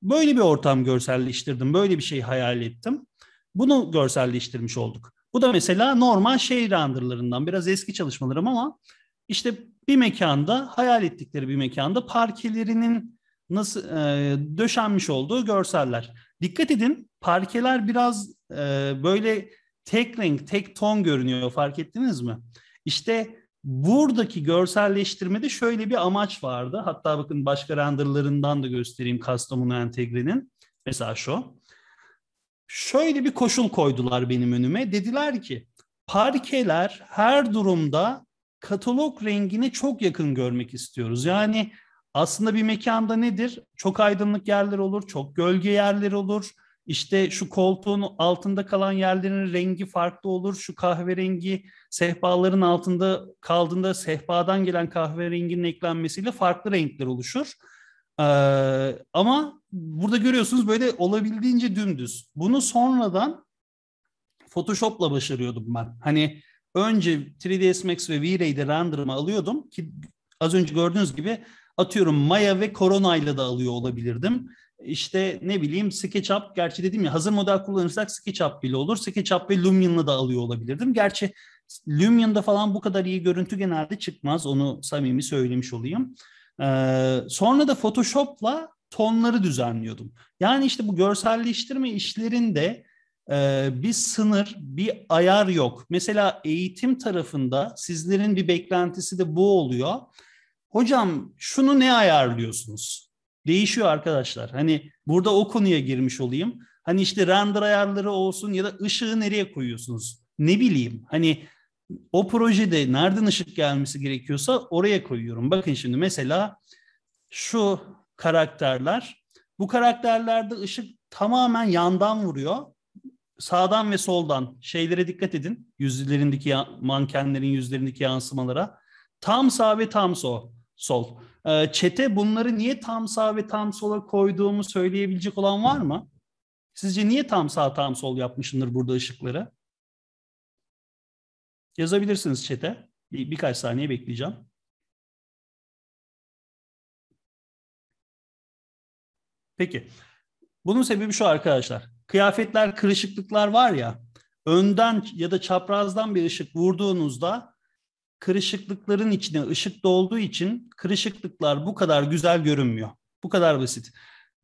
Böyle bir ortam görselleştirdim, böyle bir şey hayal ettim. Bunu görselleştirmiş olduk. Bu da mesela normal şehir randırlarından biraz eski çalışmalarım ama işte bir mekanda, hayal ettikleri bir mekanda parkelerinin nasıl e, döşenmiş olduğu görseller. Dikkat edin parkeler biraz e, böyle tek renk, tek ton görünüyor fark ettiniz mi? İşte buradaki görselleştirmede şöyle bir amaç vardı. Hatta bakın başka renderlarından da göstereyim Kastamonu Entegre'nin. Mesela şu. Şöyle bir koşul koydular benim önüme. Dediler ki parkeler her durumda katalog rengine çok yakın görmek istiyoruz. Yani aslında bir mekanda nedir? Çok aydınlık yerler olur, çok gölge yerler olur. İşte şu koltuğun altında kalan yerlerin rengi farklı olur. Şu kahverengi sehpaların altında kaldığında sehpadan gelen kahverenginin eklenmesiyle farklı renkler oluşur. Ee, ama burada görüyorsunuz böyle olabildiğince dümdüz. Bunu sonradan Photoshop'la başarıyordum ben. Hani önce 3ds Max ve V-Ray'de render'ımı alıyordum ki az önce gördüğünüz gibi atıyorum Maya ve Corona ile de alıyor olabilirdim. İşte ne bileyim SketchUp, gerçi dedim ya hazır model kullanırsak SketchUp bile olur. SketchUp ve Lumia'nı da alıyor olabilirdim. Gerçi Lumion'da falan bu kadar iyi görüntü genelde çıkmaz. Onu samimi söylemiş olayım. Ee, sonra da Photoshop'la tonları düzenliyordum. Yani işte bu görselleştirme işlerinde e, bir sınır, bir ayar yok. Mesela eğitim tarafında sizlerin bir beklentisi de bu oluyor. Hocam şunu ne ayarlıyorsunuz? değişiyor arkadaşlar. Hani burada o konuya girmiş olayım. Hani işte render ayarları olsun ya da ışığı nereye koyuyorsunuz? Ne bileyim hani o projede nereden ışık gelmesi gerekiyorsa oraya koyuyorum. Bakın şimdi mesela şu karakterler. Bu karakterlerde ışık tamamen yandan vuruyor. Sağdan ve soldan şeylere dikkat edin. Yüzlerindeki mankenlerin yüzlerindeki yansımalara. Tam sağ ve tam sol. sol. Ee, çete bunları niye tam sağ ve tam sola koyduğumu söyleyebilecek olan var mı? Sizce niye tam sağ tam sol yapmışındır burada ışıkları? Yazabilirsiniz çete. Bir, birkaç saniye bekleyeceğim. Peki. Bunun sebebi şu arkadaşlar. Kıyafetler, kırışıklıklar var ya. Önden ya da çaprazdan bir ışık vurduğunuzda kırışıklıkların içine ışık dolduğu için kırışıklıklar bu kadar güzel görünmüyor. Bu kadar basit.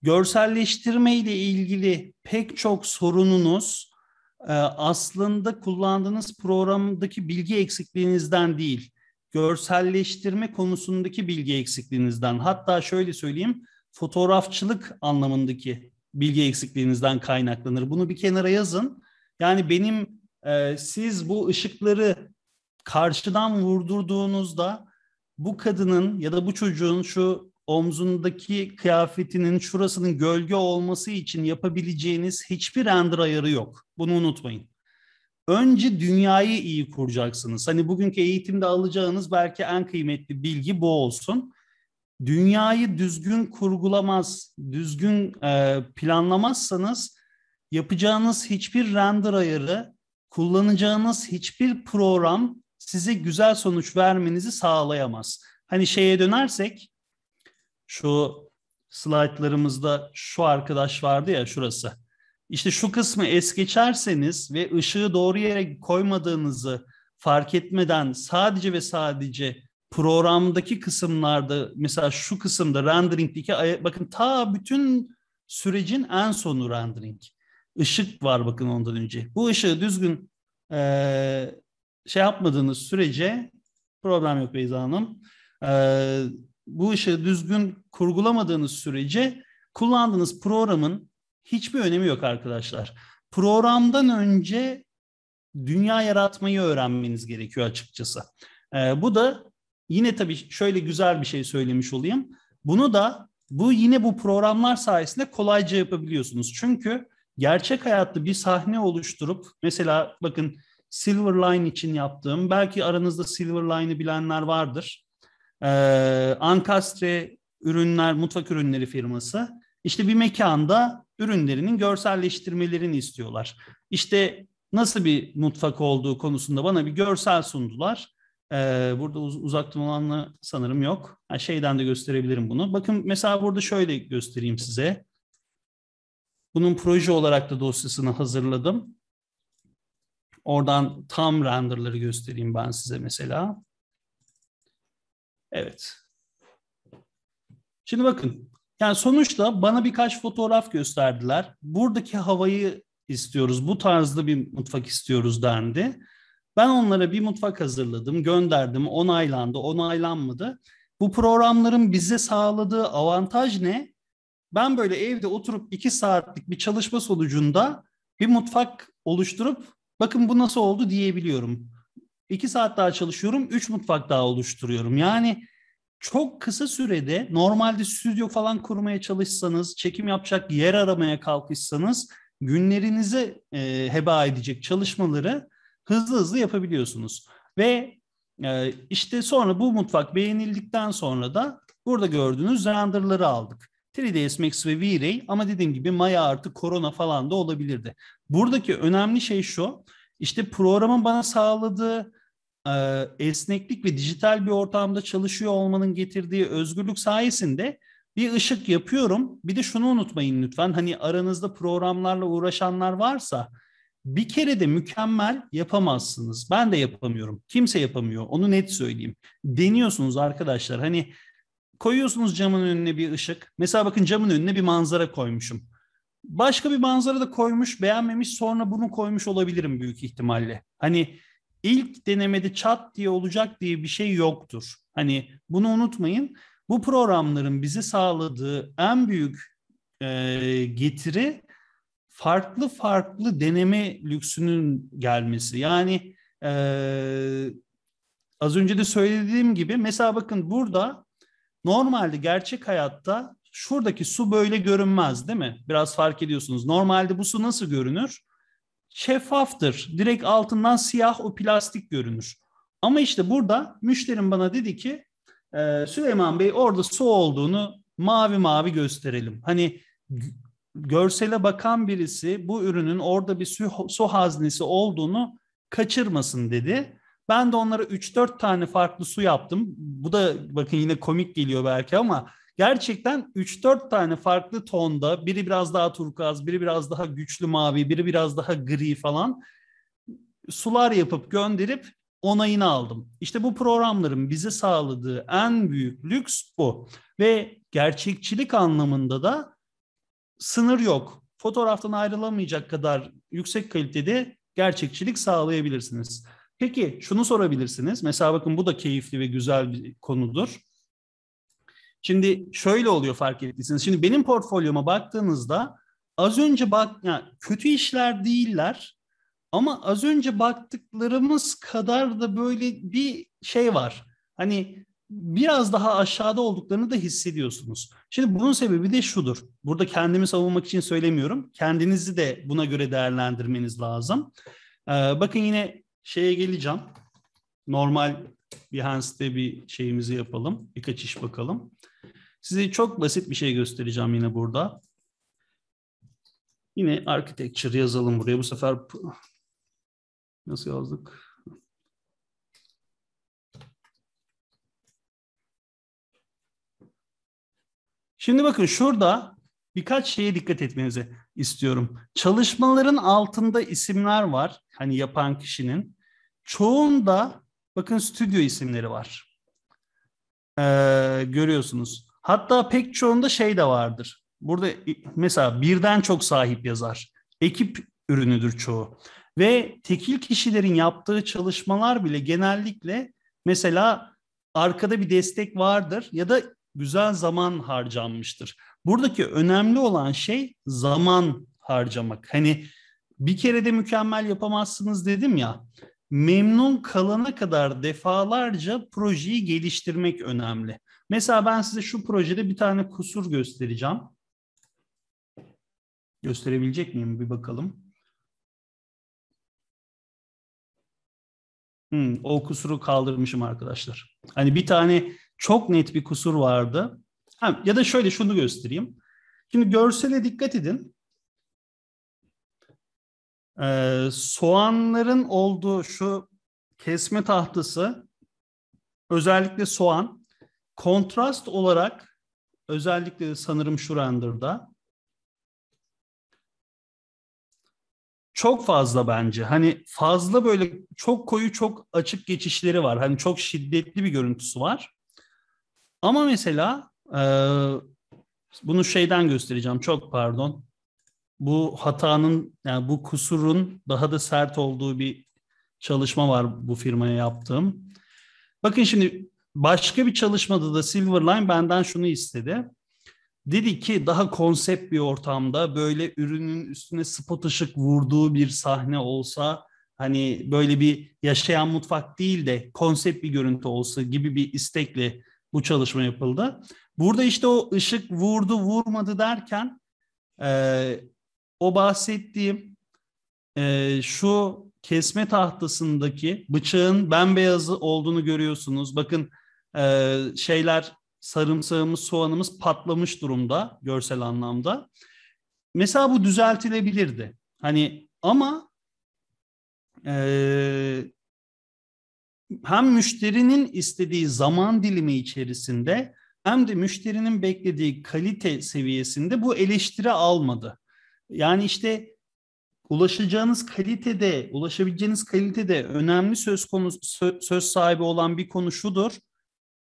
Görselleştirme ile ilgili pek çok sorununuz e, aslında kullandığınız programdaki bilgi eksikliğinizden değil, görselleştirme konusundaki bilgi eksikliğinizden, hatta şöyle söyleyeyim, fotoğrafçılık anlamındaki bilgi eksikliğinizden kaynaklanır. Bunu bir kenara yazın. Yani benim e, siz bu ışıkları karşıdan vurdurduğunuzda bu kadının ya da bu çocuğun şu omzundaki kıyafetinin şurasının gölge olması için yapabileceğiniz hiçbir render ayarı yok. Bunu unutmayın. Önce dünyayı iyi kuracaksınız. Hani bugünkü eğitimde alacağınız belki en kıymetli bilgi bu olsun. Dünyayı düzgün kurgulamaz, düzgün e, planlamazsanız yapacağınız hiçbir render ayarı, kullanacağınız hiçbir program sizi güzel sonuç vermenizi sağlayamaz. Hani şeye dönersek şu slaytlarımızda şu arkadaş vardı ya şurası. İşte şu kısmı es geçerseniz ve ışığı doğru yere koymadığınızı fark etmeden sadece ve sadece programdaki kısımlarda mesela şu kısımda renderingdeki bakın ta bütün sürecin en sonu rendering. Işık var bakın ondan önce. Bu ışığı düzgün e, şey yapmadığınız sürece problem yok Beyza Hanım. Ee, bu işi düzgün kurgulamadığınız sürece kullandığınız programın hiçbir önemi yok arkadaşlar. Programdan önce dünya yaratmayı öğrenmeniz gerekiyor açıkçası. Ee, bu da yine tabii şöyle güzel bir şey söylemiş olayım. Bunu da bu yine bu programlar sayesinde kolayca yapabiliyorsunuz. Çünkü gerçek hayatta bir sahne oluşturup mesela bakın Silverline için yaptığım, belki aranızda Silverline'ı bilenler vardır. Ee, Ankastre ürünler, mutfak ürünleri firması. İşte bir mekanda ürünlerinin görselleştirmelerini istiyorlar. İşte nasıl bir mutfak olduğu konusunda bana bir görsel sundular. Ee, burada uzaktan olanla sanırım yok. şeyden de gösterebilirim bunu. Bakın mesela burada şöyle göstereyim size. Bunun proje olarak da dosyasını hazırladım. Oradan tam renderları göstereyim ben size mesela. Evet. Şimdi bakın. Yani sonuçta bana birkaç fotoğraf gösterdiler. Buradaki havayı istiyoruz. Bu tarzda bir mutfak istiyoruz dendi. Ben onlara bir mutfak hazırladım, gönderdim, onaylandı, onaylanmadı. Bu programların bize sağladığı avantaj ne? Ben böyle evde oturup iki saatlik bir çalışma sonucunda bir mutfak oluşturup bakın bu nasıl oldu diyebiliyorum. İki saat daha çalışıyorum, üç mutfak daha oluşturuyorum. Yani çok kısa sürede normalde stüdyo falan kurmaya çalışsanız, çekim yapacak yer aramaya kalkışsanız günlerinizi e, heba edecek çalışmaları hızlı hızlı yapabiliyorsunuz. Ve e, işte sonra bu mutfak beğenildikten sonra da burada gördüğünüz renderları aldık. 3ds Max ve V-Ray ama dediğim gibi Maya artı Corona falan da olabilirdi. Buradaki önemli şey şu. işte programın bana sağladığı e, esneklik ve dijital bir ortamda çalışıyor olmanın getirdiği özgürlük sayesinde bir ışık yapıyorum. Bir de şunu unutmayın lütfen. Hani aranızda programlarla uğraşanlar varsa bir kere de mükemmel yapamazsınız. Ben de yapamıyorum. Kimse yapamıyor. Onu net söyleyeyim. Deniyorsunuz arkadaşlar. Hani koyuyorsunuz camın önüne bir ışık. Mesela bakın camın önüne bir manzara koymuşum. Başka bir manzara da koymuş, beğenmemiş, sonra bunu koymuş olabilirim büyük ihtimalle. Hani ilk denemede çat diye olacak diye bir şey yoktur. Hani bunu unutmayın. Bu programların bize sağladığı en büyük e, getiri farklı farklı deneme lüksünün gelmesi. Yani e, az önce de söylediğim gibi mesela bakın burada Normalde gerçek hayatta şuradaki su böyle görünmez değil mi? Biraz fark ediyorsunuz. Normalde bu su nasıl görünür? Şeffaftır. Direkt altından siyah o plastik görünür. Ama işte burada müşterim bana dedi ki ee, Süleyman Bey orada su olduğunu mavi mavi gösterelim. Hani görsele bakan birisi bu ürünün orada bir su, su haznesi olduğunu kaçırmasın dedi. Ben de onlara 3-4 tane farklı su yaptım. Bu da bakın yine komik geliyor belki ama gerçekten 3-4 tane farklı tonda biri biraz daha turkuaz, biri biraz daha güçlü mavi, biri biraz daha gri falan sular yapıp gönderip onayını aldım. İşte bu programların bize sağladığı en büyük lüks bu. Ve gerçekçilik anlamında da sınır yok. Fotoğraftan ayrılamayacak kadar yüksek kalitede gerçekçilik sağlayabilirsiniz. Peki şunu sorabilirsiniz. Mesela bakın bu da keyifli ve güzel bir konudur. Şimdi şöyle oluyor fark ettiyseniz. Şimdi benim portfolyoma baktığınızda az önce bak yani kötü işler değiller ama az önce baktıklarımız kadar da böyle bir şey var. Hani biraz daha aşağıda olduklarını da hissediyorsunuz. Şimdi bunun sebebi de şudur. Burada kendimi savunmak için söylemiyorum. Kendinizi de buna göre değerlendirmeniz lazım. Ee, bakın yine şeye geleceğim. Normal Behance'de bir şeyimizi yapalım. Birkaç iş bakalım. Size çok basit bir şey göstereceğim yine burada. Yine architecture yazalım buraya. Bu sefer nasıl yazdık? Şimdi bakın şurada birkaç şeye dikkat etmenizi istiyorum. Çalışmaların altında isimler var. Hani yapan kişinin. Çoğunda bakın stüdyo isimleri var. Ee, görüyorsunuz. Hatta pek çoğunda şey de vardır. Burada mesela birden çok sahip yazar. Ekip ürünüdür çoğu. Ve tekil kişilerin yaptığı çalışmalar bile genellikle mesela arkada bir destek vardır ya da güzel zaman harcanmıştır. Buradaki önemli olan şey zaman harcamak. Hani bir kere de mükemmel yapamazsınız dedim ya memnun kalana kadar defalarca projeyi geliştirmek önemli. Mesela ben size şu projede bir tane kusur göstereceğim. Gösterebilecek miyim? Bir bakalım. Hmm, o kusuru kaldırmışım arkadaşlar. Hani bir tane çok net bir kusur vardı. Ha, ya da şöyle şunu göstereyim. Şimdi görsele dikkat edin. Ee, soğanların olduğu şu kesme tahtası özellikle soğan kontrast olarak özellikle sanırım şu render'da çok fazla bence. Hani fazla böyle çok koyu çok açık geçişleri var. Hani çok şiddetli bir görüntüsü var. Ama mesela e, bunu şeyden göstereceğim. Çok pardon bu hatanın yani bu kusurun daha da sert olduğu bir çalışma var bu firmaya yaptığım. Bakın şimdi başka bir çalışmada da Silverline benden şunu istedi. Dedi ki daha konsept bir ortamda böyle ürünün üstüne spot ışık vurduğu bir sahne olsa hani böyle bir yaşayan mutfak değil de konsept bir görüntü olsa gibi bir istekle bu çalışma yapıldı. Burada işte o ışık vurdu vurmadı derken o bahsettiğim e, şu kesme tahtasındaki bıçağın bembeyaz olduğunu görüyorsunuz. Bakın e, şeyler sarımsağımız, soğanımız patlamış durumda görsel anlamda. Mesela bu düzeltilebilirdi. Hani ama e, hem müşterinin istediği zaman dilimi içerisinde hem de müşterinin beklediği kalite seviyesinde bu eleştiri almadı. Yani işte ulaşacağınız kalitede, ulaşabileceğiniz kalitede önemli söz konusu söz sahibi olan bir konu şudur.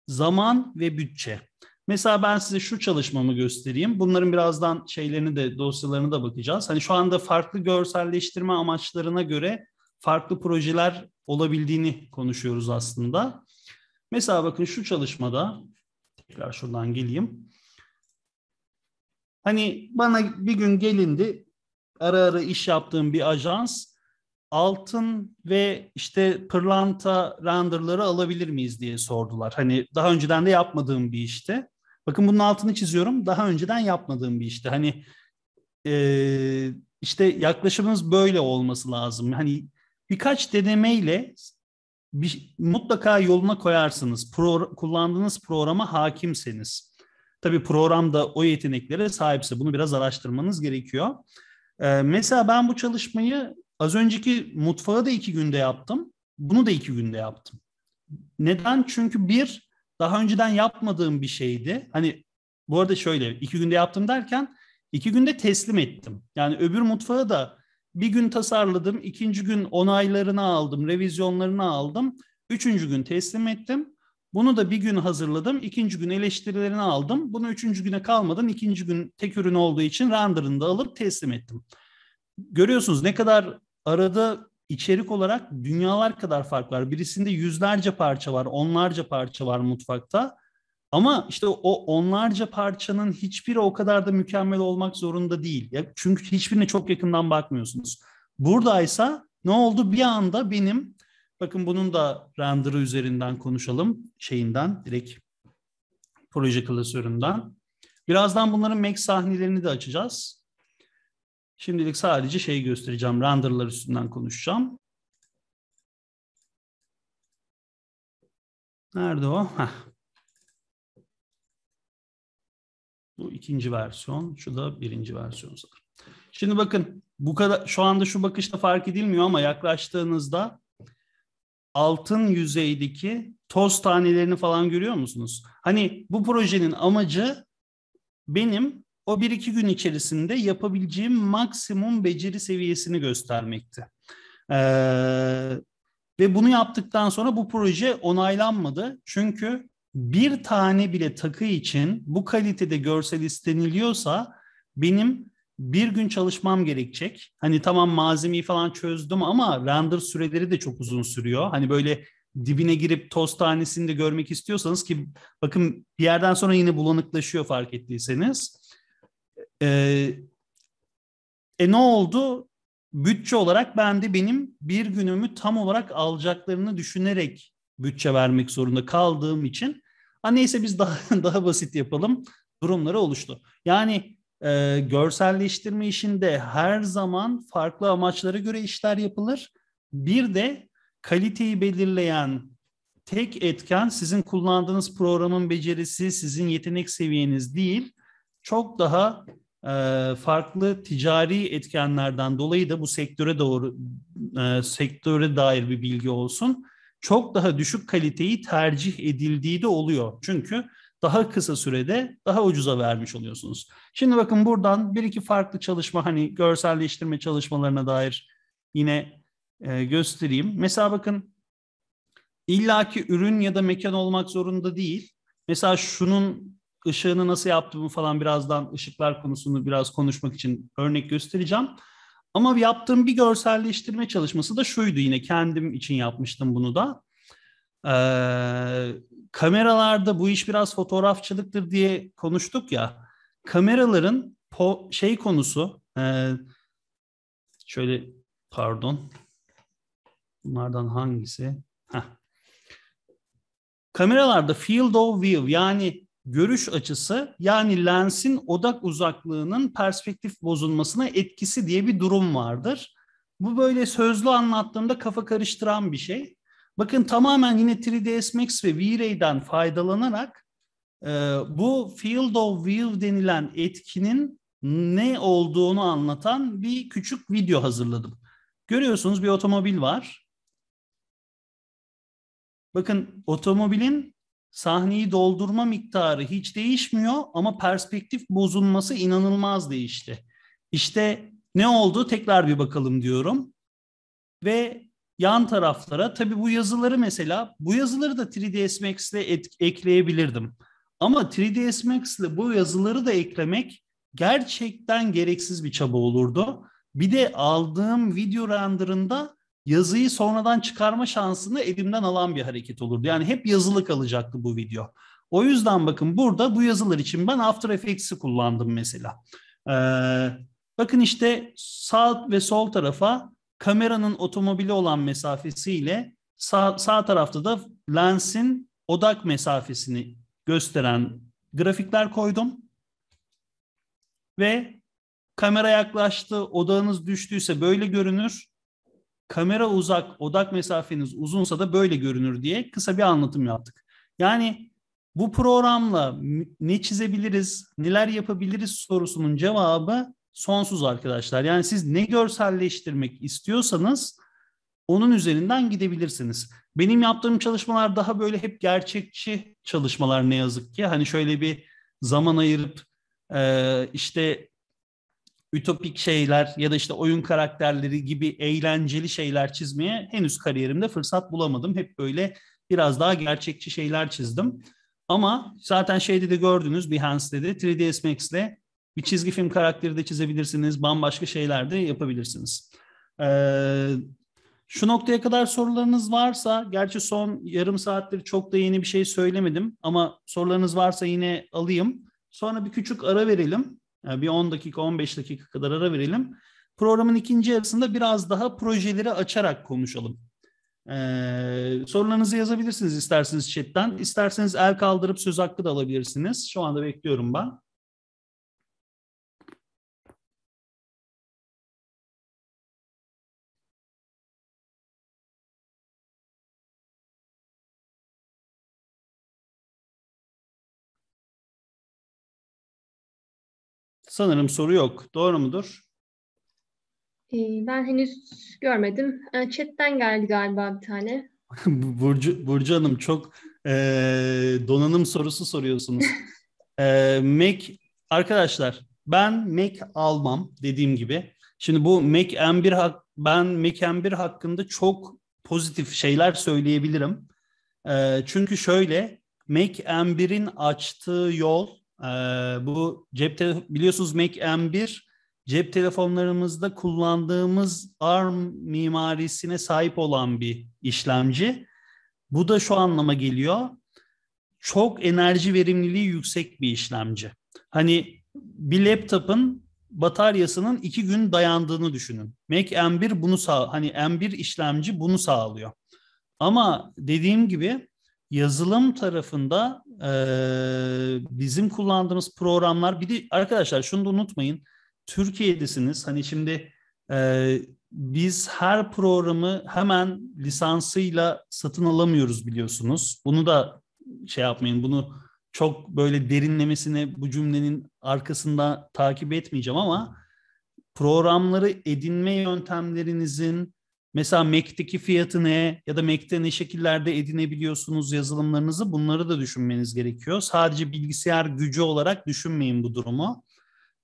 Zaman ve bütçe. Mesela ben size şu çalışmamı göstereyim. Bunların birazdan şeylerini de dosyalarını da bakacağız. Hani şu anda farklı görselleştirme amaçlarına göre farklı projeler olabildiğini konuşuyoruz aslında. Mesela bakın şu çalışmada tekrar şuradan geleyim. Hani bana bir gün gelindi ara ara iş yaptığım bir ajans altın ve işte pırlanta renderları alabilir miyiz diye sordular. Hani daha önceden de yapmadığım bir işte. Bakın bunun altını çiziyorum. Daha önceden yapmadığım bir işte. Hani e, işte yaklaşımımız böyle olması lazım. Hani birkaç denemeyle bir, mutlaka yoluna koyarsınız. Pro, kullandığınız programa hakimseniz. Tabii programda o yeteneklere sahipse bunu biraz araştırmanız gerekiyor. Ee, mesela ben bu çalışmayı az önceki mutfağı da iki günde yaptım. Bunu da iki günde yaptım. Neden? Çünkü bir daha önceden yapmadığım bir şeydi. Hani bu arada şöyle iki günde yaptım derken iki günde teslim ettim. Yani öbür mutfağı da bir gün tasarladım, ikinci gün onaylarını aldım, revizyonlarını aldım, üçüncü gün teslim ettim. Bunu da bir gün hazırladım. ikinci gün eleştirilerini aldım. Bunu üçüncü güne kalmadan ikinci gün tek ürün olduğu için renderını da alıp teslim ettim. Görüyorsunuz ne kadar arada içerik olarak dünyalar kadar fark var. Birisinde yüzlerce parça var, onlarca parça var mutfakta. Ama işte o onlarca parçanın hiçbiri o kadar da mükemmel olmak zorunda değil. Ya çünkü hiçbirine çok yakından bakmıyorsunuz. Buradaysa ne oldu? Bir anda benim Bakın bunun da render'ı üzerinden konuşalım. Şeyinden direkt proje klasöründen. Birazdan bunların Mac sahnelerini de açacağız. Şimdilik sadece şeyi göstereceğim. Render'lar üstünden konuşacağım. Nerede o? Heh. Bu ikinci versiyon. Şu da birinci versiyon Şimdi bakın bu kadar şu anda şu bakışta fark edilmiyor ama yaklaştığınızda altın yüzeydeki toz tanelerini falan görüyor musunuz? Hani bu projenin amacı benim o bir iki gün içerisinde yapabileceğim maksimum beceri seviyesini göstermekti. Ee, ve bunu yaptıktan sonra bu proje onaylanmadı. Çünkü bir tane bile takı için bu kalitede görsel isteniliyorsa benim bir gün çalışmam gerekecek. Hani tamam malzemeyi falan çözdüm ama render süreleri de çok uzun sürüyor. Hani böyle dibine girip toz tanesini de görmek istiyorsanız ki bakın bir yerden sonra yine bulanıklaşıyor fark ettiyseniz. Ee, e ne oldu? Bütçe olarak ben de benim bir günümü tam olarak alacaklarını düşünerek bütçe vermek zorunda kaldığım için ha neyse biz daha daha basit yapalım durumları oluştu. Yani e, görselleştirme işinde her zaman farklı amaçlara göre işler yapılır. Bir de kaliteyi belirleyen tek etken sizin kullandığınız programın becerisi, sizin yetenek seviyeniz değil. Çok daha e, farklı ticari etkenlerden dolayı da bu sektöre doğru e, sektöre dair bir bilgi olsun. Çok daha düşük kaliteyi tercih edildiği de oluyor. Çünkü daha kısa sürede daha ucuza vermiş oluyorsunuz. Şimdi bakın buradan bir iki farklı çalışma hani görselleştirme çalışmalarına dair yine e, göstereyim. Mesela bakın illaki ürün ya da mekan olmak zorunda değil. Mesela şunun ışığını nasıl yaptığımı falan birazdan ışıklar konusunu biraz konuşmak için örnek göstereceğim. Ama yaptığım bir görselleştirme çalışması da şuydu yine kendim için yapmıştım bunu da. Ee, kameralarda bu iş biraz fotoğrafçılıktır diye konuştuk ya. Kameraların po- şey konusu e, şöyle pardon bunlardan hangisi? Heh. Kameralarda field of view yani görüş açısı yani lensin odak uzaklığının perspektif bozulmasına etkisi diye bir durum vardır. Bu böyle sözlü anlattığımda kafa karıştıran bir şey. Bakın tamamen yine 3ds Max ve V-Ray'den faydalanarak e, bu Field of View denilen etkinin ne olduğunu anlatan bir küçük video hazırladım. Görüyorsunuz bir otomobil var. Bakın otomobilin sahneyi doldurma miktarı hiç değişmiyor ama perspektif bozulması inanılmaz değişti. İşte ne oldu tekrar bir bakalım diyorum. Ve yan taraflara. Tabii bu yazıları mesela bu yazıları da 3ds Max ekleyebilirdim. Ama 3ds Max bu yazıları da eklemek gerçekten gereksiz bir çaba olurdu. Bir de aldığım video renderında yazıyı sonradan çıkarma şansını elimden alan bir hareket olurdu. Yani hep yazılı kalacaktı bu video. O yüzden bakın burada bu yazılar için ben After Effects'i kullandım mesela. Ee, bakın işte sağ ve sol tarafa kameranın otomobili olan mesafesiyle sağ, sağ tarafta da lensin odak mesafesini gösteren grafikler koydum. Ve kamera yaklaştı, odağınız düştüyse böyle görünür. Kamera uzak, odak mesafeniz uzunsa da böyle görünür diye kısa bir anlatım yaptık. Yani bu programla ne çizebiliriz, neler yapabiliriz sorusunun cevabı sonsuz arkadaşlar. Yani siz ne görselleştirmek istiyorsanız onun üzerinden gidebilirsiniz. Benim yaptığım çalışmalar daha böyle hep gerçekçi çalışmalar ne yazık ki. Hani şöyle bir zaman ayırıp e, işte ütopik şeyler ya da işte oyun karakterleri gibi eğlenceli şeyler çizmeye henüz kariyerimde fırsat bulamadım. Hep böyle biraz daha gerçekçi şeyler çizdim. Ama zaten şeyde de gördünüz Behance'de de 3ds Max'le bir çizgi film karakteri de çizebilirsiniz. Bambaşka şeyler de yapabilirsiniz. Ee, şu noktaya kadar sorularınız varsa, gerçi son yarım saattir çok da yeni bir şey söylemedim ama sorularınız varsa yine alayım. Sonra bir küçük ara verelim. Yani ee, bir 10 dakika, 15 dakika kadar ara verelim. Programın ikinci yarısında biraz daha projeleri açarak konuşalım. Ee, sorularınızı yazabilirsiniz isterseniz chatten. İsterseniz el kaldırıp söz hakkı da alabilirsiniz. Şu anda bekliyorum ben. Sanırım soru yok. Doğru mudur? Ee, ben henüz görmedim. Ee, chatten geldi galiba bir tane. Burcu, Burcu Hanım çok e, donanım sorusu soruyorsunuz. e, Mac arkadaşlar ben Mac almam dediğim gibi. Şimdi bu Mac M1 ben Mac M1 hakkında çok pozitif şeyler söyleyebilirim. E, çünkü şöyle Mac M1'in açtığı yol ee, bu cep biliyorsunuz Mac M1 cep telefonlarımızda kullandığımız ARM mimarisine sahip olan bir işlemci. Bu da şu anlama geliyor. Çok enerji verimliliği yüksek bir işlemci. Hani bir laptopun bataryasının iki gün dayandığını düşünün. Mac M1 bunu sağ hani M1 işlemci bunu sağlıyor. Ama dediğim gibi yazılım tarafında e, bizim kullandığımız programlar bir de arkadaşlar şunu da unutmayın Türkiye'desiniz hani şimdi e, biz her programı hemen lisansıyla satın alamıyoruz biliyorsunuz bunu da şey yapmayın bunu çok böyle derinlemesine bu cümlenin arkasında takip etmeyeceğim ama programları edinme yöntemlerinizin Mesela Mac'teki fiyatı ne ya da Mac'te ne şekillerde edinebiliyorsunuz yazılımlarınızı bunları da düşünmeniz gerekiyor. Sadece bilgisayar gücü olarak düşünmeyin bu durumu.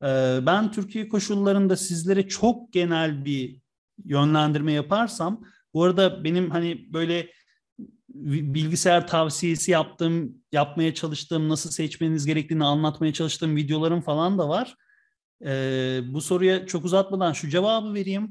Ee, ben Türkiye koşullarında sizlere çok genel bir yönlendirme yaparsam bu arada benim hani böyle bilgisayar tavsiyesi yaptığım, yapmaya çalıştığım, nasıl seçmeniz gerektiğini anlatmaya çalıştığım videolarım falan da var. Ee, bu soruya çok uzatmadan şu cevabı vereyim.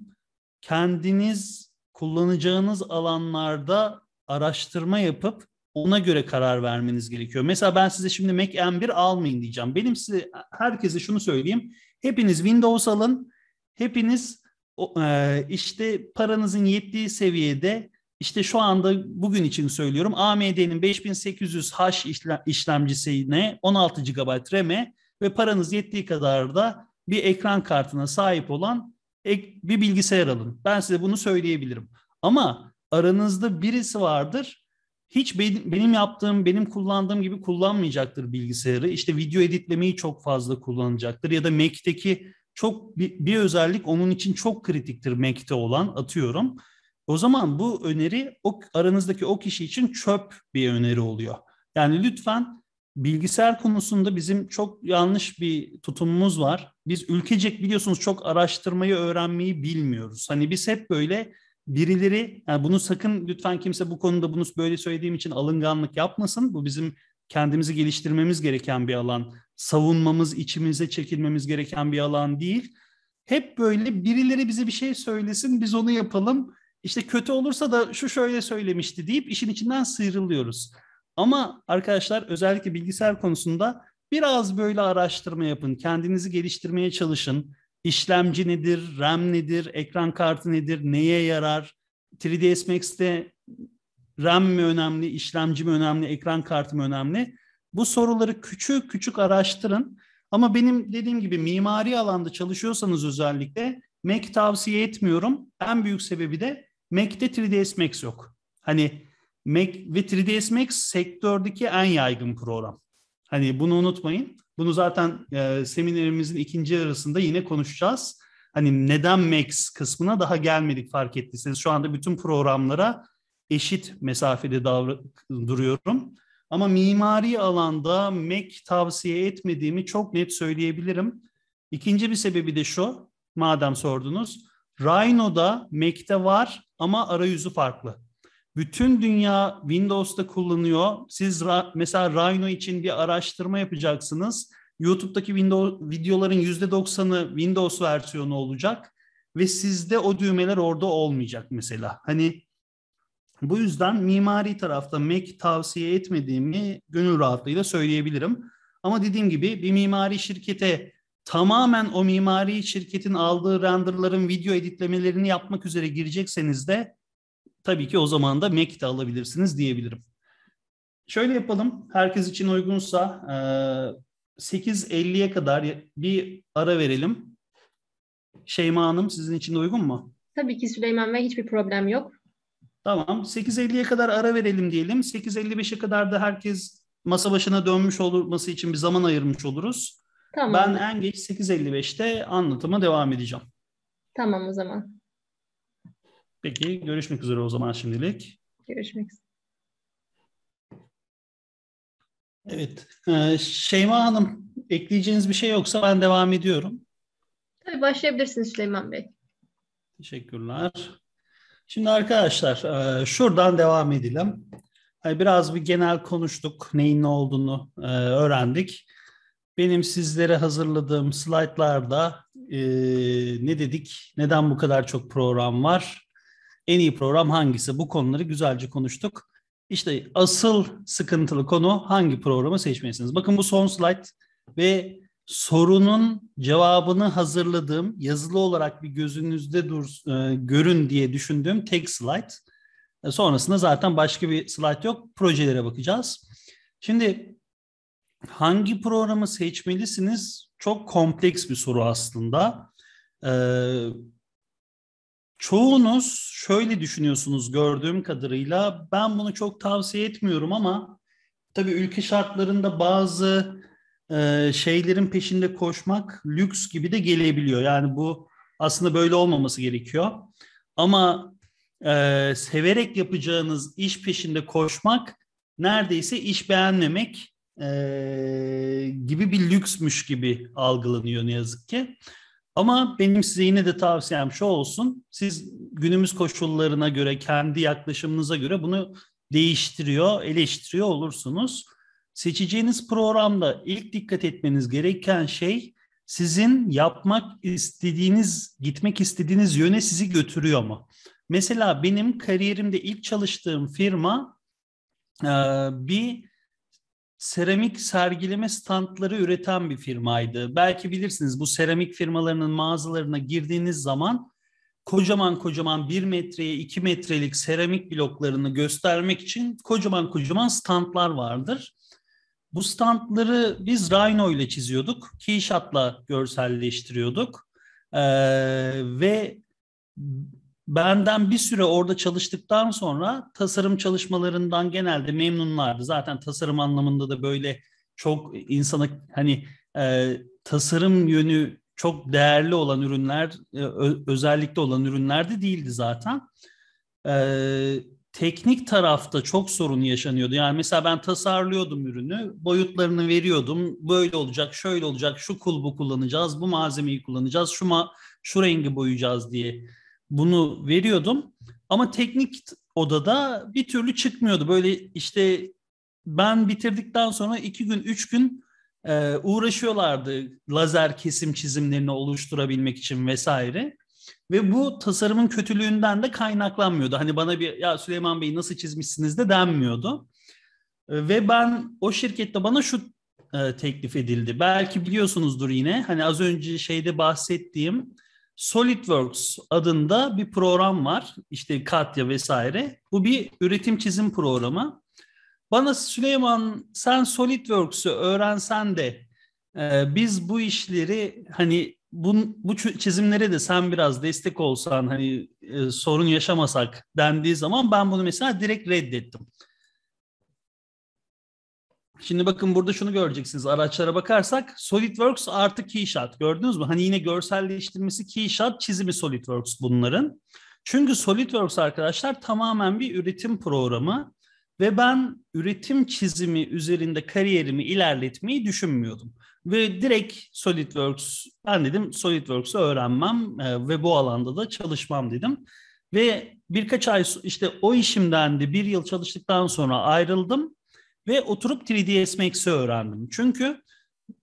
Kendiniz kullanacağınız alanlarda araştırma yapıp ona göre karar vermeniz gerekiyor. Mesela ben size şimdi Mac M1 almayın diyeceğim. Benim size herkese şunu söyleyeyim. Hepiniz Windows alın. Hepiniz e, işte paranızın yettiği seviyede işte şu anda bugün için söylüyorum AMD'nin 5800H işlemcisine 16 GB RAM'e ve paranız yettiği kadar da bir ekran kartına sahip olan ek bir bilgisayar alın. Ben size bunu söyleyebilirim. Ama aranızda birisi vardır. Hiç benim yaptığım, benim kullandığım gibi kullanmayacaktır bilgisayarı. İşte video editlemeyi çok fazla kullanacaktır ya da Mac'teki çok bir, bir özellik onun için çok kritiktir Mac'te olan atıyorum. O zaman bu öneri o aranızdaki o kişi için çöp bir öneri oluyor. Yani lütfen bilgisayar konusunda bizim çok yanlış bir tutumumuz var biz ülkecek biliyorsunuz çok araştırmayı öğrenmeyi bilmiyoruz. Hani biz hep böyle birileri yani bunu sakın lütfen kimse bu konuda bunu böyle söylediğim için alınganlık yapmasın. Bu bizim kendimizi geliştirmemiz gereken bir alan. Savunmamız, içimize çekilmemiz gereken bir alan değil. Hep böyle birileri bize bir şey söylesin, biz onu yapalım. İşte kötü olursa da şu şöyle söylemişti deyip işin içinden sıyrılıyoruz. Ama arkadaşlar özellikle bilgisayar konusunda Biraz böyle araştırma yapın, kendinizi geliştirmeye çalışın. İşlemci nedir, RAM nedir, ekran kartı nedir, neye yarar? 3ds Max'te RAM mi önemli, işlemci mi önemli, ekran kartı mı önemli? Bu soruları küçük küçük araştırın. Ama benim dediğim gibi mimari alanda çalışıyorsanız özellikle Mac tavsiye etmiyorum. En büyük sebebi de Mac'te 3ds Max yok. Hani Mac ve 3ds Max sektördeki en yaygın program. Hani bunu unutmayın. Bunu zaten e, seminerimizin ikinci arasında yine konuşacağız. Hani neden Max kısmına daha gelmedik fark ettiyseniz. Şu anda bütün programlara eşit mesafede davra- duruyorum. Ama mimari alanda Mac tavsiye etmediğimi çok net söyleyebilirim. İkinci bir sebebi de şu, madem sordunuz. Rhino'da Mac'te var ama arayüzü farklı. Bütün dünya Windows'ta kullanıyor. Siz mesela Rhino için bir araştırma yapacaksınız. YouTube'daki Windows videoların %90'ı Windows versiyonu olacak ve sizde o düğmeler orada olmayacak mesela. Hani bu yüzden mimari tarafta Mac tavsiye etmediğimi gönül rahatlığıyla söyleyebilirim. Ama dediğim gibi bir mimari şirkete tamamen o mimari şirketin aldığı renderların video editlemelerini yapmak üzere girecekseniz de tabii ki o zaman da Mac'i de alabilirsiniz diyebilirim. Şöyle yapalım. Herkes için uygunsa 8.50'ye kadar bir ara verelim. Şeyma Hanım sizin için de uygun mu? Tabii ki Süleyman Bey hiçbir problem yok. Tamam. 8.50'ye kadar ara verelim diyelim. 8.55'e kadar da herkes masa başına dönmüş olması için bir zaman ayırmış oluruz. Tamam. Ben en geç 8.55'te anlatıma devam edeceğim. Tamam o zaman. Peki görüşmek üzere o zaman şimdilik. Görüşmek üzere. Evet. E, Şeyma Hanım ekleyeceğiniz bir şey yoksa ben devam ediyorum. Tabii başlayabilirsiniz Süleyman Bey. Teşekkürler. Şimdi arkadaşlar e, şuradan devam edelim. Biraz bir genel konuştuk. Neyin ne olduğunu e, öğrendik. Benim sizlere hazırladığım slaytlarda ne dedik? Neden bu kadar çok program var? en iyi program hangisi? Bu konuları güzelce konuştuk. İşte asıl sıkıntılı konu hangi programı seçmelisiniz? Bakın bu son slide ve sorunun cevabını hazırladığım, yazılı olarak bir gözünüzde dur, e, görün diye düşündüğüm tek slide. E, sonrasında zaten başka bir slide yok. Projelere bakacağız. Şimdi hangi programı seçmelisiniz? Çok kompleks bir soru aslında. Ee, Çoğunuz şöyle düşünüyorsunuz gördüğüm kadarıyla. Ben bunu çok tavsiye etmiyorum ama tabii ülke şartlarında bazı e, şeylerin peşinde koşmak lüks gibi de gelebiliyor. Yani bu aslında böyle olmaması gerekiyor. Ama e, severek yapacağınız iş peşinde koşmak neredeyse iş beğenmemek e, gibi bir lüksmüş gibi algılanıyor ne yazık ki. Ama benim size yine de tavsiyem şu olsun. Siz günümüz koşullarına göre, kendi yaklaşımınıza göre bunu değiştiriyor, eleştiriyor olursunuz. Seçeceğiniz programda ilk dikkat etmeniz gereken şey sizin yapmak istediğiniz, gitmek istediğiniz yöne sizi götürüyor mu? Mesela benim kariyerimde ilk çalıştığım firma bir seramik sergileme standları üreten bir firmaydı. Belki bilirsiniz bu seramik firmalarının mağazalarına girdiğiniz zaman kocaman kocaman bir metreye iki metrelik seramik bloklarını göstermek için kocaman kocaman standlar vardır. Bu standları biz Rhino ile çiziyorduk. Keyshot'la görselleştiriyorduk. Ee, ve Benden bir süre orada çalıştıktan sonra tasarım çalışmalarından genelde memnunlardı. Zaten tasarım anlamında da böyle çok insana hani e, tasarım yönü çok değerli olan ürünler, e, özellikle olan ürünler de değildi zaten. E, teknik tarafta çok sorun yaşanıyordu. Yani mesela ben tasarlıyordum ürünü, boyutlarını veriyordum. Böyle olacak, şöyle olacak, şu kulbu kullanacağız, bu malzemeyi kullanacağız, şu ma şu rengi boyayacağız diye bunu veriyordum. Ama teknik odada bir türlü çıkmıyordu. Böyle işte ben bitirdikten sonra iki gün, üç gün e, uğraşıyorlardı lazer kesim çizimlerini oluşturabilmek için vesaire. Ve bu tasarımın kötülüğünden de kaynaklanmıyordu. Hani bana bir ya Süleyman Bey nasıl çizmişsiniz de denmiyordu. E, ve ben o şirkette bana şu e, teklif edildi. Belki biliyorsunuzdur yine hani az önce şeyde bahsettiğim SolidWorks adında bir program var. İşte Katya vesaire. Bu bir üretim çizim programı. Bana Süleyman sen SolidWorks'ü öğrensen de e, biz bu işleri hani bu, bu çizimlere de sen biraz destek olsan hani e, sorun yaşamasak dendiği zaman ben bunu mesela direkt reddettim. Şimdi bakın burada şunu göreceksiniz. Araçlara bakarsak SolidWorks artı Keyshot. Gördünüz mü? Hani yine görselleştirmesi Keyshot çizimi SolidWorks bunların. Çünkü SolidWorks arkadaşlar tamamen bir üretim programı ve ben üretim çizimi üzerinde kariyerimi ilerletmeyi düşünmüyordum. Ve direkt SolidWorks, ben dedim SolidWorks'u öğrenmem e, ve bu alanda da çalışmam dedim. Ve birkaç ay işte o işimden de bir yıl çalıştıktan sonra ayrıldım ve oturup 3ds Max'i öğrendim. Çünkü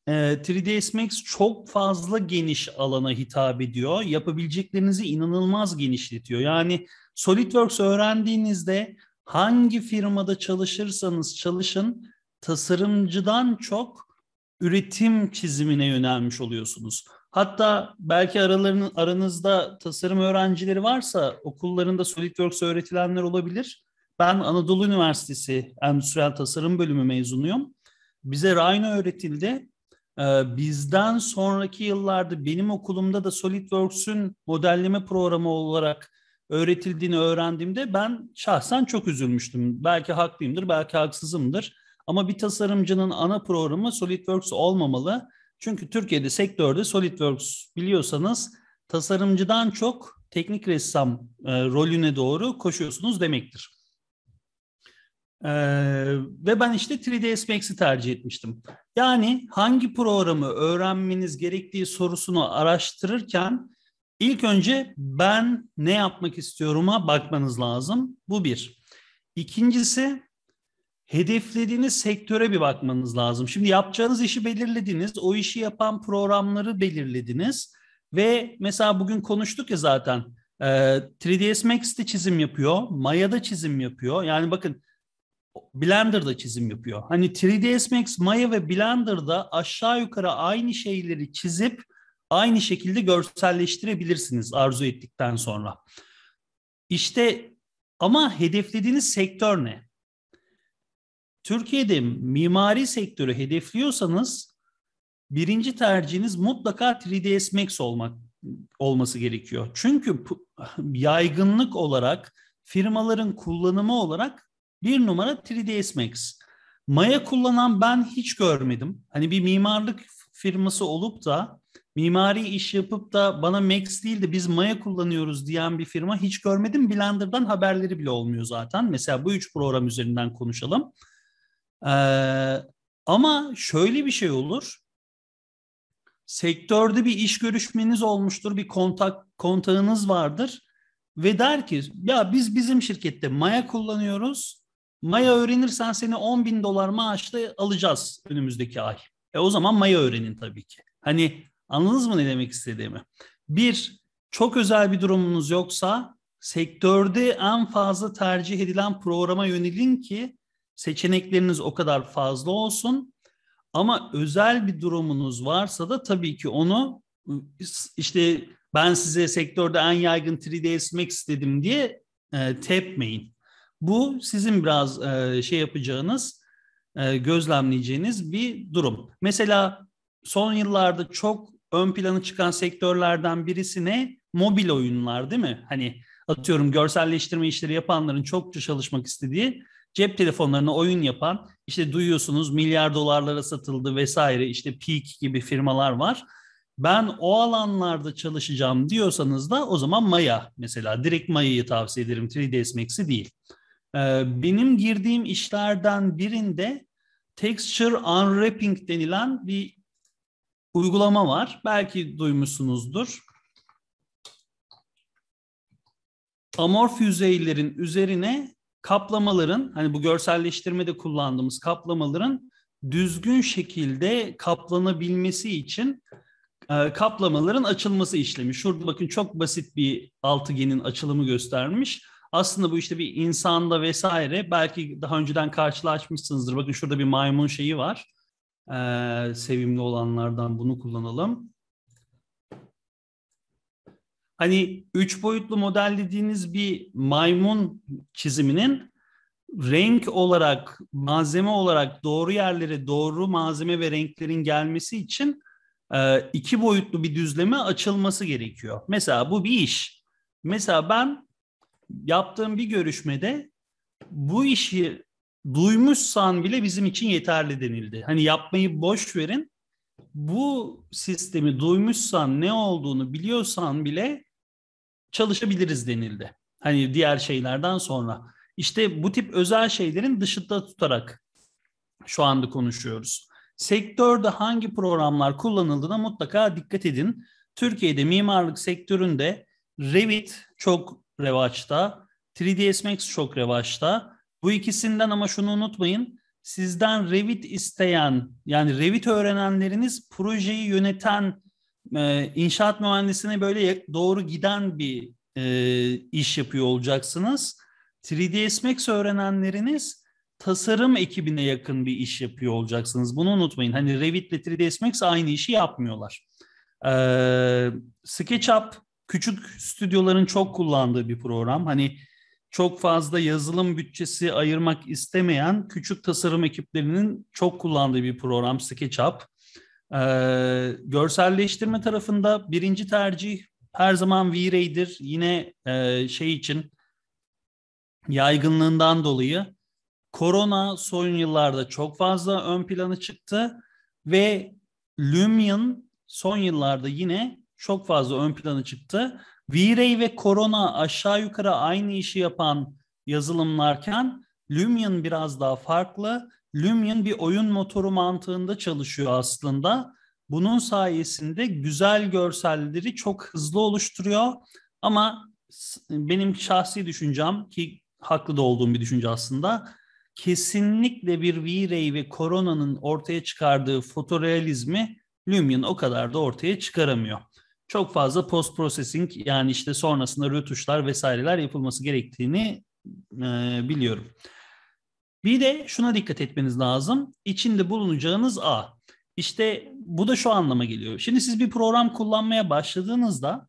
e, 3ds Max çok fazla geniş alana hitap ediyor. Yapabileceklerinizi inanılmaz genişletiyor. Yani SolidWorks öğrendiğinizde hangi firmada çalışırsanız çalışın tasarımcıdan çok üretim çizimine yönelmiş oluyorsunuz. Hatta belki aralarının aranızda tasarım öğrencileri varsa okullarında SolidWorks öğretilenler olabilir. Ben Anadolu Üniversitesi Endüstriyel Tasarım Bölümü mezunuyum. Bize Rhino öğretildi. Ee, bizden sonraki yıllarda benim okulumda da SolidWorks'ün modelleme programı olarak öğretildiğini öğrendiğimde ben şahsen çok üzülmüştüm. Belki haklıyımdır, belki haksızımdır. Ama bir tasarımcının ana programı SolidWorks olmamalı. Çünkü Türkiye'de sektörde SolidWorks biliyorsanız tasarımcıdan çok teknik ressam e, rolüne doğru koşuyorsunuz demektir. Ee, ve ben işte 3ds Max'i tercih etmiştim. Yani hangi programı öğrenmeniz gerektiği sorusunu araştırırken ilk önce ben ne yapmak istiyorum'a bakmanız lazım. Bu bir. İkincisi hedeflediğiniz sektöre bir bakmanız lazım. Şimdi yapacağınız işi belirlediniz, o işi yapan programları belirlediniz ve mesela bugün konuştuk ya zaten 3ds ee, Max'te çizim yapıyor, Maya'da çizim yapıyor. Yani bakın Blender'da çizim yapıyor. Hani 3ds Max, Maya ve Blender'da aşağı yukarı aynı şeyleri çizip aynı şekilde görselleştirebilirsiniz arzu ettikten sonra. İşte ama hedeflediğiniz sektör ne? Türkiye'de mimari sektörü hedefliyorsanız birinci tercihiniz mutlaka 3ds Max olmak olması gerekiyor. Çünkü yaygınlık olarak firmaların kullanımı olarak bir numara 3ds Max. Maya kullanan ben hiç görmedim. Hani bir mimarlık firması olup da mimari iş yapıp da bana Max değil de biz Maya kullanıyoruz diyen bir firma hiç görmedim. Blender'dan haberleri bile olmuyor zaten. Mesela bu üç program üzerinden konuşalım. Ee, ama şöyle bir şey olur. Sektörde bir iş görüşmeniz olmuştur, bir kontak kontağınız vardır ve der ki ya biz bizim şirkette Maya kullanıyoruz Maya öğrenirsen seni 10 bin dolar maaşla alacağız önümüzdeki ay. E o zaman Maya öğrenin tabii ki. Hani anladınız mı ne demek istediğimi? Bir, çok özel bir durumunuz yoksa sektörde en fazla tercih edilen programa yönelin ki seçenekleriniz o kadar fazla olsun. Ama özel bir durumunuz varsa da tabii ki onu işte ben size sektörde en yaygın 3D Max istedim diye e, tepmeyin. Bu sizin biraz e, şey yapacağınız, e, gözlemleyeceğiniz bir durum. Mesela son yıllarda çok ön plana çıkan sektörlerden birisi ne? Mobil oyunlar değil mi? Hani atıyorum görselleştirme işleri yapanların çokça çalışmak istediği cep telefonlarına oyun yapan işte duyuyorsunuz milyar dolarlara satıldı vesaire işte Peak gibi firmalar var. Ben o alanlarda çalışacağım diyorsanız da o zaman Maya mesela direkt Maya'yı tavsiye ederim 3ds Max'i değil. Ee, benim girdiğim işlerden birinde Texture Unwrapping denilen bir uygulama var. Belki duymuşsunuzdur. Amorf yüzeylerin üzerine kaplamaların, hani bu görselleştirmede kullandığımız kaplamaların düzgün şekilde kaplanabilmesi için e, kaplamaların açılması işlemi. Şurada bakın çok basit bir altıgenin açılımı göstermiş. Aslında bu işte bir insanda vesaire belki daha önceden karşılaşmışsınızdır. Bakın şurada bir maymun şeyi var. Ee, sevimli olanlardan bunu kullanalım. Hani üç boyutlu model dediğiniz bir maymun çiziminin renk olarak, malzeme olarak doğru yerlere doğru malzeme ve renklerin gelmesi için e, iki boyutlu bir düzleme açılması gerekiyor. Mesela bu bir iş. Mesela ben yaptığım bir görüşmede bu işi duymuşsan bile bizim için yeterli denildi. Hani yapmayı boş verin. Bu sistemi duymuşsan, ne olduğunu biliyorsan bile çalışabiliriz denildi. Hani diğer şeylerden sonra. İşte bu tip özel şeylerin dışında tutarak şu anda konuşuyoruz. Sektörde hangi programlar kullanıldığına mutlaka dikkat edin. Türkiye'de mimarlık sektöründe Revit çok revaçta. 3ds Max çok revaçta. Bu ikisinden ama şunu unutmayın. Sizden Revit isteyen yani Revit öğrenenleriniz projeyi yöneten e, inşaat mühendisine böyle doğru giden bir e, iş yapıyor olacaksınız. 3ds Max öğrenenleriniz tasarım ekibine yakın bir iş yapıyor olacaksınız. Bunu unutmayın. Hani Revit ile 3ds Max aynı işi yapmıyorlar. Ee, SketchUp küçük stüdyoların çok kullandığı bir program. Hani çok fazla yazılım bütçesi ayırmak istemeyen küçük tasarım ekiplerinin çok kullandığı bir program SketchUp. Ee, görselleştirme tarafında birinci tercih her zaman V-Ray'dir. Yine e, şey için yaygınlığından dolayı korona son yıllarda çok fazla ön plana çıktı ve Lumion son yıllarda yine çok fazla ön plana çıktı. V-Ray ve Corona aşağı yukarı aynı işi yapan yazılımlarken Lumion biraz daha farklı. Lumion bir oyun motoru mantığında çalışıyor aslında. Bunun sayesinde güzel görselleri çok hızlı oluşturuyor. Ama benim şahsi düşüncem ki haklı da olduğum bir düşünce aslında kesinlikle bir V-Ray ve Corona'nın ortaya çıkardığı fotorealizmi Lumion o kadar da ortaya çıkaramıyor çok fazla post processing yani işte sonrasında rötuşlar vesaireler yapılması gerektiğini e, biliyorum. Bir de şuna dikkat etmeniz lazım. İçinde bulunacağınız ağ. İşte bu da şu anlama geliyor. Şimdi siz bir program kullanmaya başladığınızda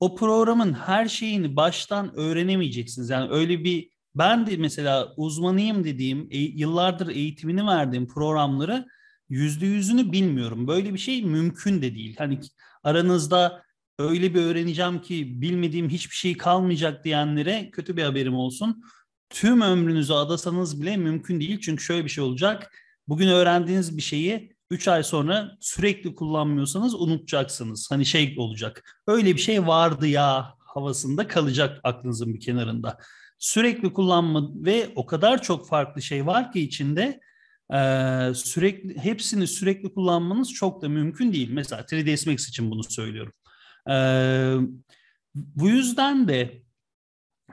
o programın her şeyini baştan öğrenemeyeceksiniz. Yani öyle bir ben de mesela uzmanıyım dediğim, e, yıllardır eğitimini verdiğim programları yüzde yüzünü bilmiyorum. Böyle bir şey mümkün de değil. Hani aranızda öyle bir öğreneceğim ki bilmediğim hiçbir şey kalmayacak diyenlere kötü bir haberim olsun. Tüm ömrünüzü adasanız bile mümkün değil. Çünkü şöyle bir şey olacak. Bugün öğrendiğiniz bir şeyi 3 ay sonra sürekli kullanmıyorsanız unutacaksınız. Hani şey olacak. Öyle bir şey vardı ya havasında kalacak aklınızın bir kenarında. Sürekli kullanma ve o kadar çok farklı şey var ki içinde ee, sürekli hepsini sürekli kullanmanız çok da mümkün değil. Mesela 3ds Max için bunu söylüyorum. Ee, bu yüzden de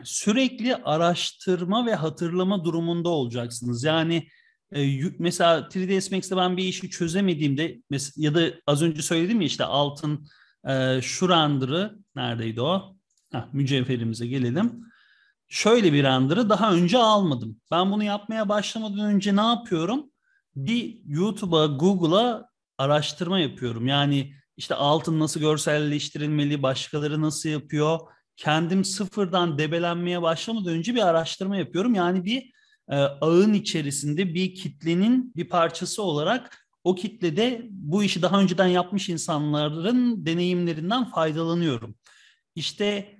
sürekli araştırma ve hatırlama durumunda olacaksınız. Yani e, mesela 3ds Max'te ben bir işi çözemediğimde ya da az önce söyledim ya işte altın e, şu render'ı neredeydi o? Heh, mücevherimize gelelim şöyle bir randırı daha önce almadım. Ben bunu yapmaya başlamadan önce ne yapıyorum? Bir YouTube'a, Google'a araştırma yapıyorum. Yani işte altın nasıl görselleştirilmeli, başkaları nasıl yapıyor? Kendim sıfırdan debelenmeye başlamadan önce bir araştırma yapıyorum. Yani bir e, ağın içerisinde bir kitlenin bir parçası olarak o kitlede bu işi daha önceden yapmış insanların deneyimlerinden faydalanıyorum. İşte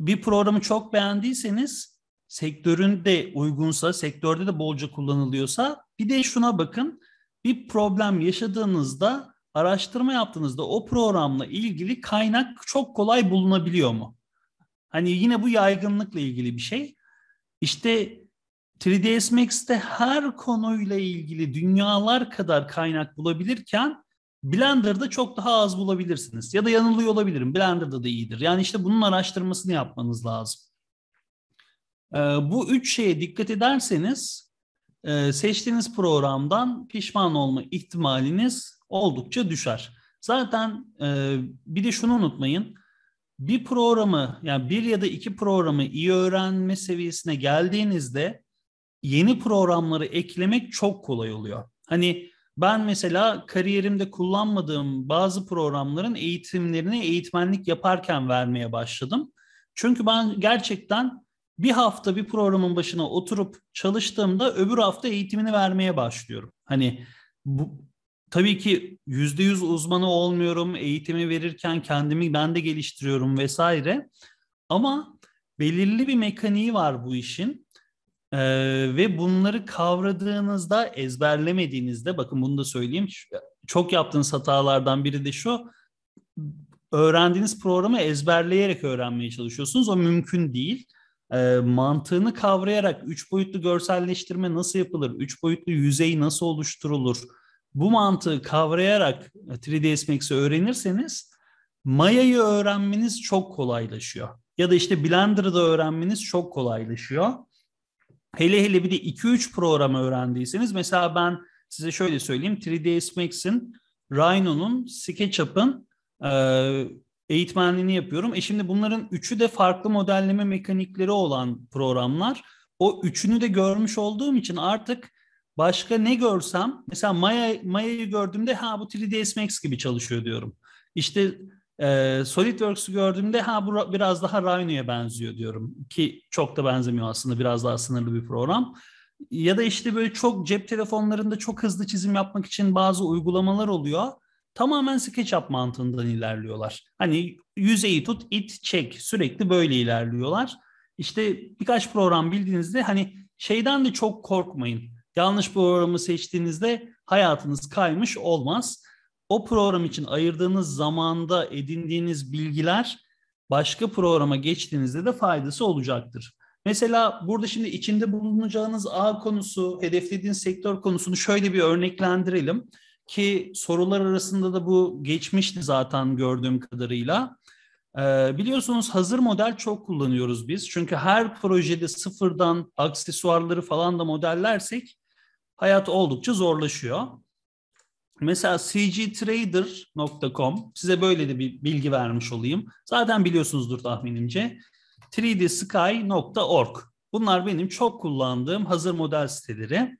bir programı çok beğendiyseniz sektöründe uygunsa, sektörde de bolca kullanılıyorsa bir de şuna bakın. Bir problem yaşadığınızda, araştırma yaptığınızda o programla ilgili kaynak çok kolay bulunabiliyor mu? Hani yine bu yaygınlıkla ilgili bir şey. İşte 3ds Max'te her konuyla ilgili dünyalar kadar kaynak bulabilirken Blender'da çok daha az bulabilirsiniz. Ya da yanılıyor olabilirim. Blender'da da iyidir. Yani işte bunun araştırmasını yapmanız lazım. Ee, bu üç şeye dikkat ederseniz e, seçtiğiniz programdan pişman olma ihtimaliniz oldukça düşer. Zaten e, bir de şunu unutmayın. Bir programı yani bir ya da iki programı iyi öğrenme seviyesine geldiğinizde yeni programları eklemek çok kolay oluyor. Hani ben mesela kariyerimde kullanmadığım bazı programların eğitimlerini eğitmenlik yaparken vermeye başladım. Çünkü ben gerçekten bir hafta bir programın başına oturup çalıştığımda öbür hafta eğitimini vermeye başlıyorum. Hani bu, tabii ki yüzde yüz uzmanı olmuyorum, eğitimi verirken kendimi ben de geliştiriyorum vesaire. Ama belirli bir mekaniği var bu işin ee, ve bunları kavradığınızda, ezberlemediğinizde, bakın bunu da söyleyeyim, çok yaptığınız hatalardan biri de şu, öğrendiğiniz programı ezberleyerek öğrenmeye çalışıyorsunuz. O mümkün değil. E, mantığını kavrayarak üç boyutlu görselleştirme nasıl yapılır, üç boyutlu yüzey nasıl oluşturulur, bu mantığı kavrayarak 3ds Max'i öğrenirseniz Maya'yı öğrenmeniz çok kolaylaşıyor. Ya da işte Blender'ı da öğrenmeniz çok kolaylaşıyor. Hele hele bir de 2-3 programı öğrendiyseniz mesela ben size şöyle söyleyeyim 3ds Max'in, Rhino'nun, SketchUp'ın e, eğitmenliğini yapıyorum. E şimdi bunların üçü de farklı modelleme mekanikleri olan programlar. O üçünü de görmüş olduğum için artık başka ne görsem mesela Maya Maya'yı gördüğümde ha bu 3ds Max gibi çalışıyor diyorum. İşte e, SolidWorks'u gördüğümde ha bu biraz daha Rhino'ya benziyor diyorum ki çok da benzemiyor aslında biraz daha sınırlı bir program. Ya da işte böyle çok cep telefonlarında çok hızlı çizim yapmak için bazı uygulamalar oluyor. Tamamen SketchUp mantığından ilerliyorlar. Hani yüzeyi tut, it, çek sürekli böyle ilerliyorlar. İşte birkaç program bildiğinizde hani şeyden de çok korkmayın. Yanlış programı seçtiğinizde hayatınız kaymış olmaz o program için ayırdığınız zamanda edindiğiniz bilgiler başka programa geçtiğinizde de faydası olacaktır. Mesela burada şimdi içinde bulunacağınız ağ konusu, hedeflediğiniz sektör konusunu şöyle bir örneklendirelim ki sorular arasında da bu geçmişti zaten gördüğüm kadarıyla. Ee, biliyorsunuz hazır model çok kullanıyoruz biz. Çünkü her projede sıfırdan aksesuarları falan da modellersek hayat oldukça zorlaşıyor. Mesela cgtrader.com size böyle de bir bilgi vermiş olayım. Zaten biliyorsunuzdur tahminimce. 3dsky.org Bunlar benim çok kullandığım hazır model siteleri.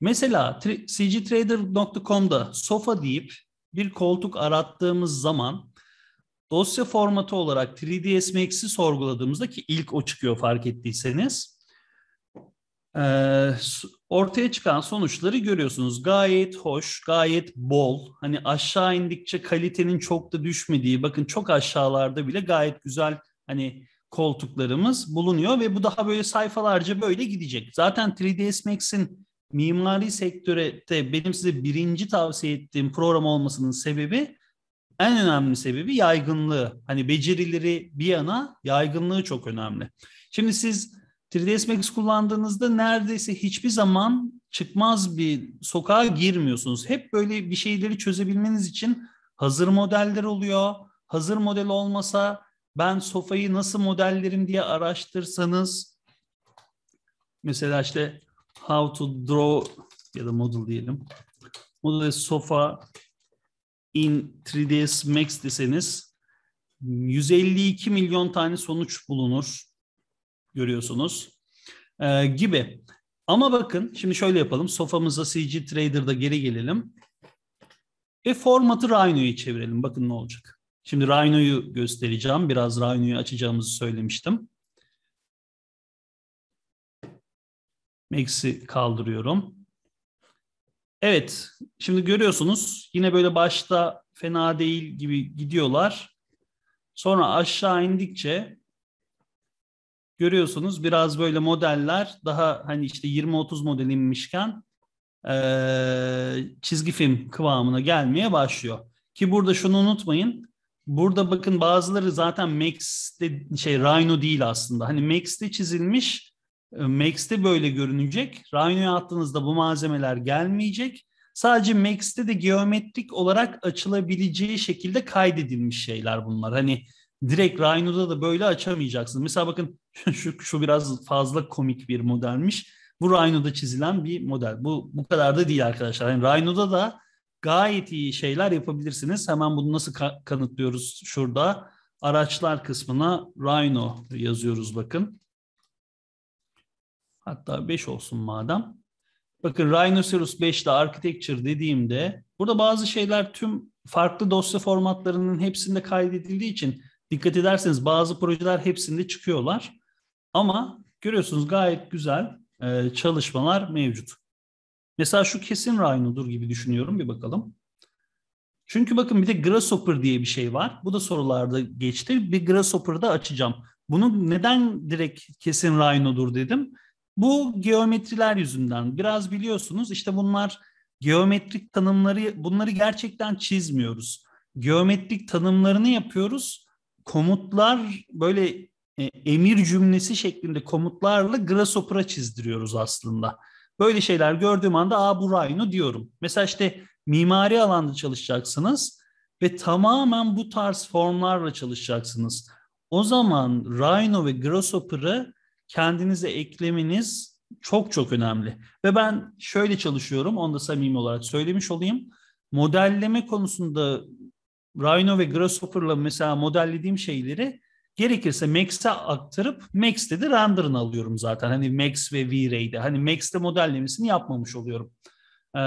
Mesela cgtrader.com'da sofa deyip bir koltuk arattığımız zaman dosya formatı olarak 3ds Max'i sorguladığımızda ki ilk o çıkıyor fark ettiyseniz e, ortaya çıkan sonuçları görüyorsunuz. Gayet hoş, gayet bol. Hani aşağı indikçe kalitenin çok da düşmediği, bakın çok aşağılarda bile gayet güzel hani koltuklarımız bulunuyor ve bu daha böyle sayfalarca böyle gidecek. Zaten 3ds Max'in mimari sektöre de benim size birinci tavsiye ettiğim program olmasının sebebi en önemli sebebi yaygınlığı. Hani becerileri bir yana yaygınlığı çok önemli. Şimdi siz 3ds Max kullandığınızda neredeyse hiçbir zaman çıkmaz bir sokağa girmiyorsunuz. Hep böyle bir şeyleri çözebilmeniz için hazır modeller oluyor. Hazır model olmasa ben sofayı nasıl modellerim diye araştırsanız mesela işte how to draw ya da model diyelim. Model sofa in 3ds Max deseniz 152 milyon tane sonuç bulunur görüyorsunuz e, gibi. Ama bakın şimdi şöyle yapalım. Sofamıza CG Trader'da geri gelelim. Ve formatı Rhino'ya çevirelim. Bakın ne olacak. Şimdi Rhino'yu göstereceğim. Biraz Rhino'yu açacağımızı söylemiştim. Max'i kaldırıyorum. Evet, şimdi görüyorsunuz yine böyle başta fena değil gibi gidiyorlar. Sonra aşağı indikçe görüyorsunuz biraz böyle modeller daha hani işte 20-30 model inmişken e, çizgi film kıvamına gelmeye başlıyor. Ki burada şunu unutmayın. Burada bakın bazıları zaten Max'te şey Rhino değil aslında. Hani Max'te çizilmiş, Max'te böyle görünecek. Rhino'ya attığınızda bu malzemeler gelmeyecek. Sadece Max'te de geometrik olarak açılabileceği şekilde kaydedilmiş şeyler bunlar. Hani direkt Rhino'da da böyle açamayacaksınız. Mesela bakın şu, şu biraz fazla komik bir modelmiş. Bu Rhino'da çizilen bir model. Bu bu kadar da değil arkadaşlar. Yani Rhino'da da gayet iyi şeyler yapabilirsiniz. Hemen bunu nasıl ka- kanıtlıyoruz şurada? Araçlar kısmına Rhino yazıyoruz bakın. Hatta 5 olsun madem. Bakın Rhinoceros 5'te architecture dediğimde burada bazı şeyler tüm farklı dosya formatlarının hepsinde kaydedildiği için Dikkat ederseniz bazı projeler hepsinde çıkıyorlar. Ama görüyorsunuz gayet güzel e, çalışmalar mevcut. Mesela şu kesin Rhino'dur gibi düşünüyorum bir bakalım. Çünkü bakın bir de Grasshopper diye bir şey var. Bu da sorularda geçti. Bir da açacağım. Bunu neden direkt kesin Rhino'dur dedim. Bu geometriler yüzünden. Biraz biliyorsunuz işte bunlar geometrik tanımları bunları gerçekten çizmiyoruz. Geometrik tanımlarını yapıyoruz komutlar böyle e, emir cümlesi şeklinde komutlarla Grasshopper'a çizdiriyoruz aslında. Böyle şeyler gördüğüm anda aa bu Rhino diyorum. Mesela işte mimari alanda çalışacaksınız ve tamamen bu tarz formlarla çalışacaksınız. O zaman Rhino ve Grasshopper'ı kendinize eklemeniz çok çok önemli. Ve ben şöyle çalışıyorum, onu da samimi olarak söylemiş olayım. Modelleme konusunda Rhino ve Grasshopper'la mesela modellediğim şeyleri gerekirse Max'e aktarıp Max'te de render'ını alıyorum zaten. Hani Max ve V-Ray'de. Hani Max'te modellemesini yapmamış oluyorum. Ee,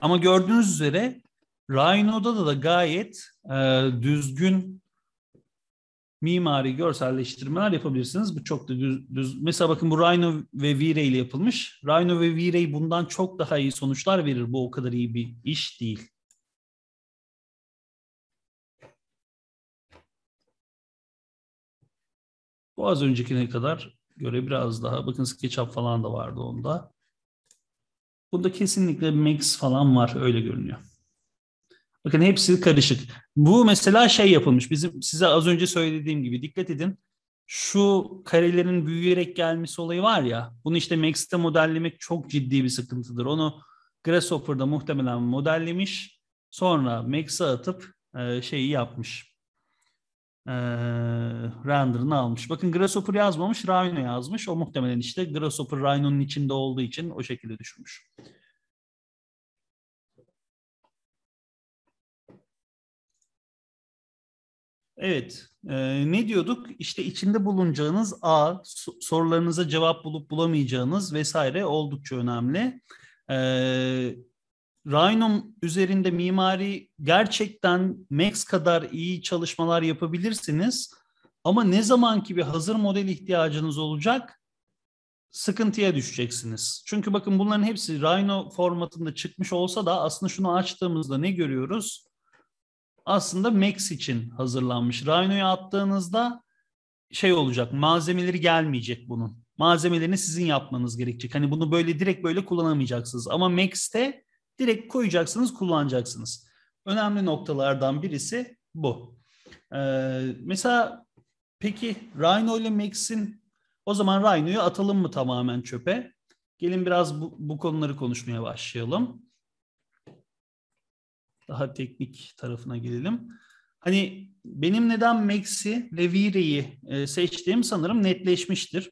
ama gördüğünüz üzere Rhino'da da, da gayet e, düzgün mimari görselleştirmeler yapabilirsiniz. Bu çok da düz, düz. Mesela bakın bu Rhino ve V-Ray ile yapılmış. Rhino ve V-Ray bundan çok daha iyi sonuçlar verir. Bu o kadar iyi bir iş değil. Bu az öncekine kadar göre biraz daha bakın SketchUp falan da vardı onda. Bunda kesinlikle Max falan var öyle görünüyor. Bakın hepsi karışık. Bu mesela şey yapılmış. Bizim size az önce söylediğim gibi dikkat edin. Şu karelerin büyüyerek gelmesi olayı var ya. Bunu işte Max'te modellemek çok ciddi bir sıkıntıdır. Onu Grasshopper'da muhtemelen modellemiş. Sonra Max'e atıp e, şeyi yapmış e, render'ını almış. Bakın Grasshopper yazmamış, Rhino yazmış. O muhtemelen işte Grasshopper Rhino'nun içinde olduğu için o şekilde düşünmüş. Evet, e, ne diyorduk? İşte içinde bulunacağınız ağ, sorularınıza cevap bulup bulamayacağınız vesaire oldukça önemli. E, Rhino üzerinde mimari gerçekten Max kadar iyi çalışmalar yapabilirsiniz. Ama ne zamanki bir hazır model ihtiyacınız olacak sıkıntıya düşeceksiniz. Çünkü bakın bunların hepsi Rhino formatında çıkmış olsa da aslında şunu açtığımızda ne görüyoruz? Aslında Max için hazırlanmış. Rhino'ya attığınızda şey olacak malzemeleri gelmeyecek bunun. Malzemelerini sizin yapmanız gerekecek. Hani bunu böyle direkt böyle kullanamayacaksınız. Ama Max'te Direkt koyacaksınız, kullanacaksınız. Önemli noktalardan birisi bu. Ee, mesela peki Rhino ile Max'in o zaman Rhino'yu atalım mı tamamen çöpe? Gelin biraz bu, bu konuları konuşmaya başlayalım. Daha teknik tarafına gelelim. Hani benim neden Max'i, Levire'yi e, seçtiğim sanırım netleşmiştir.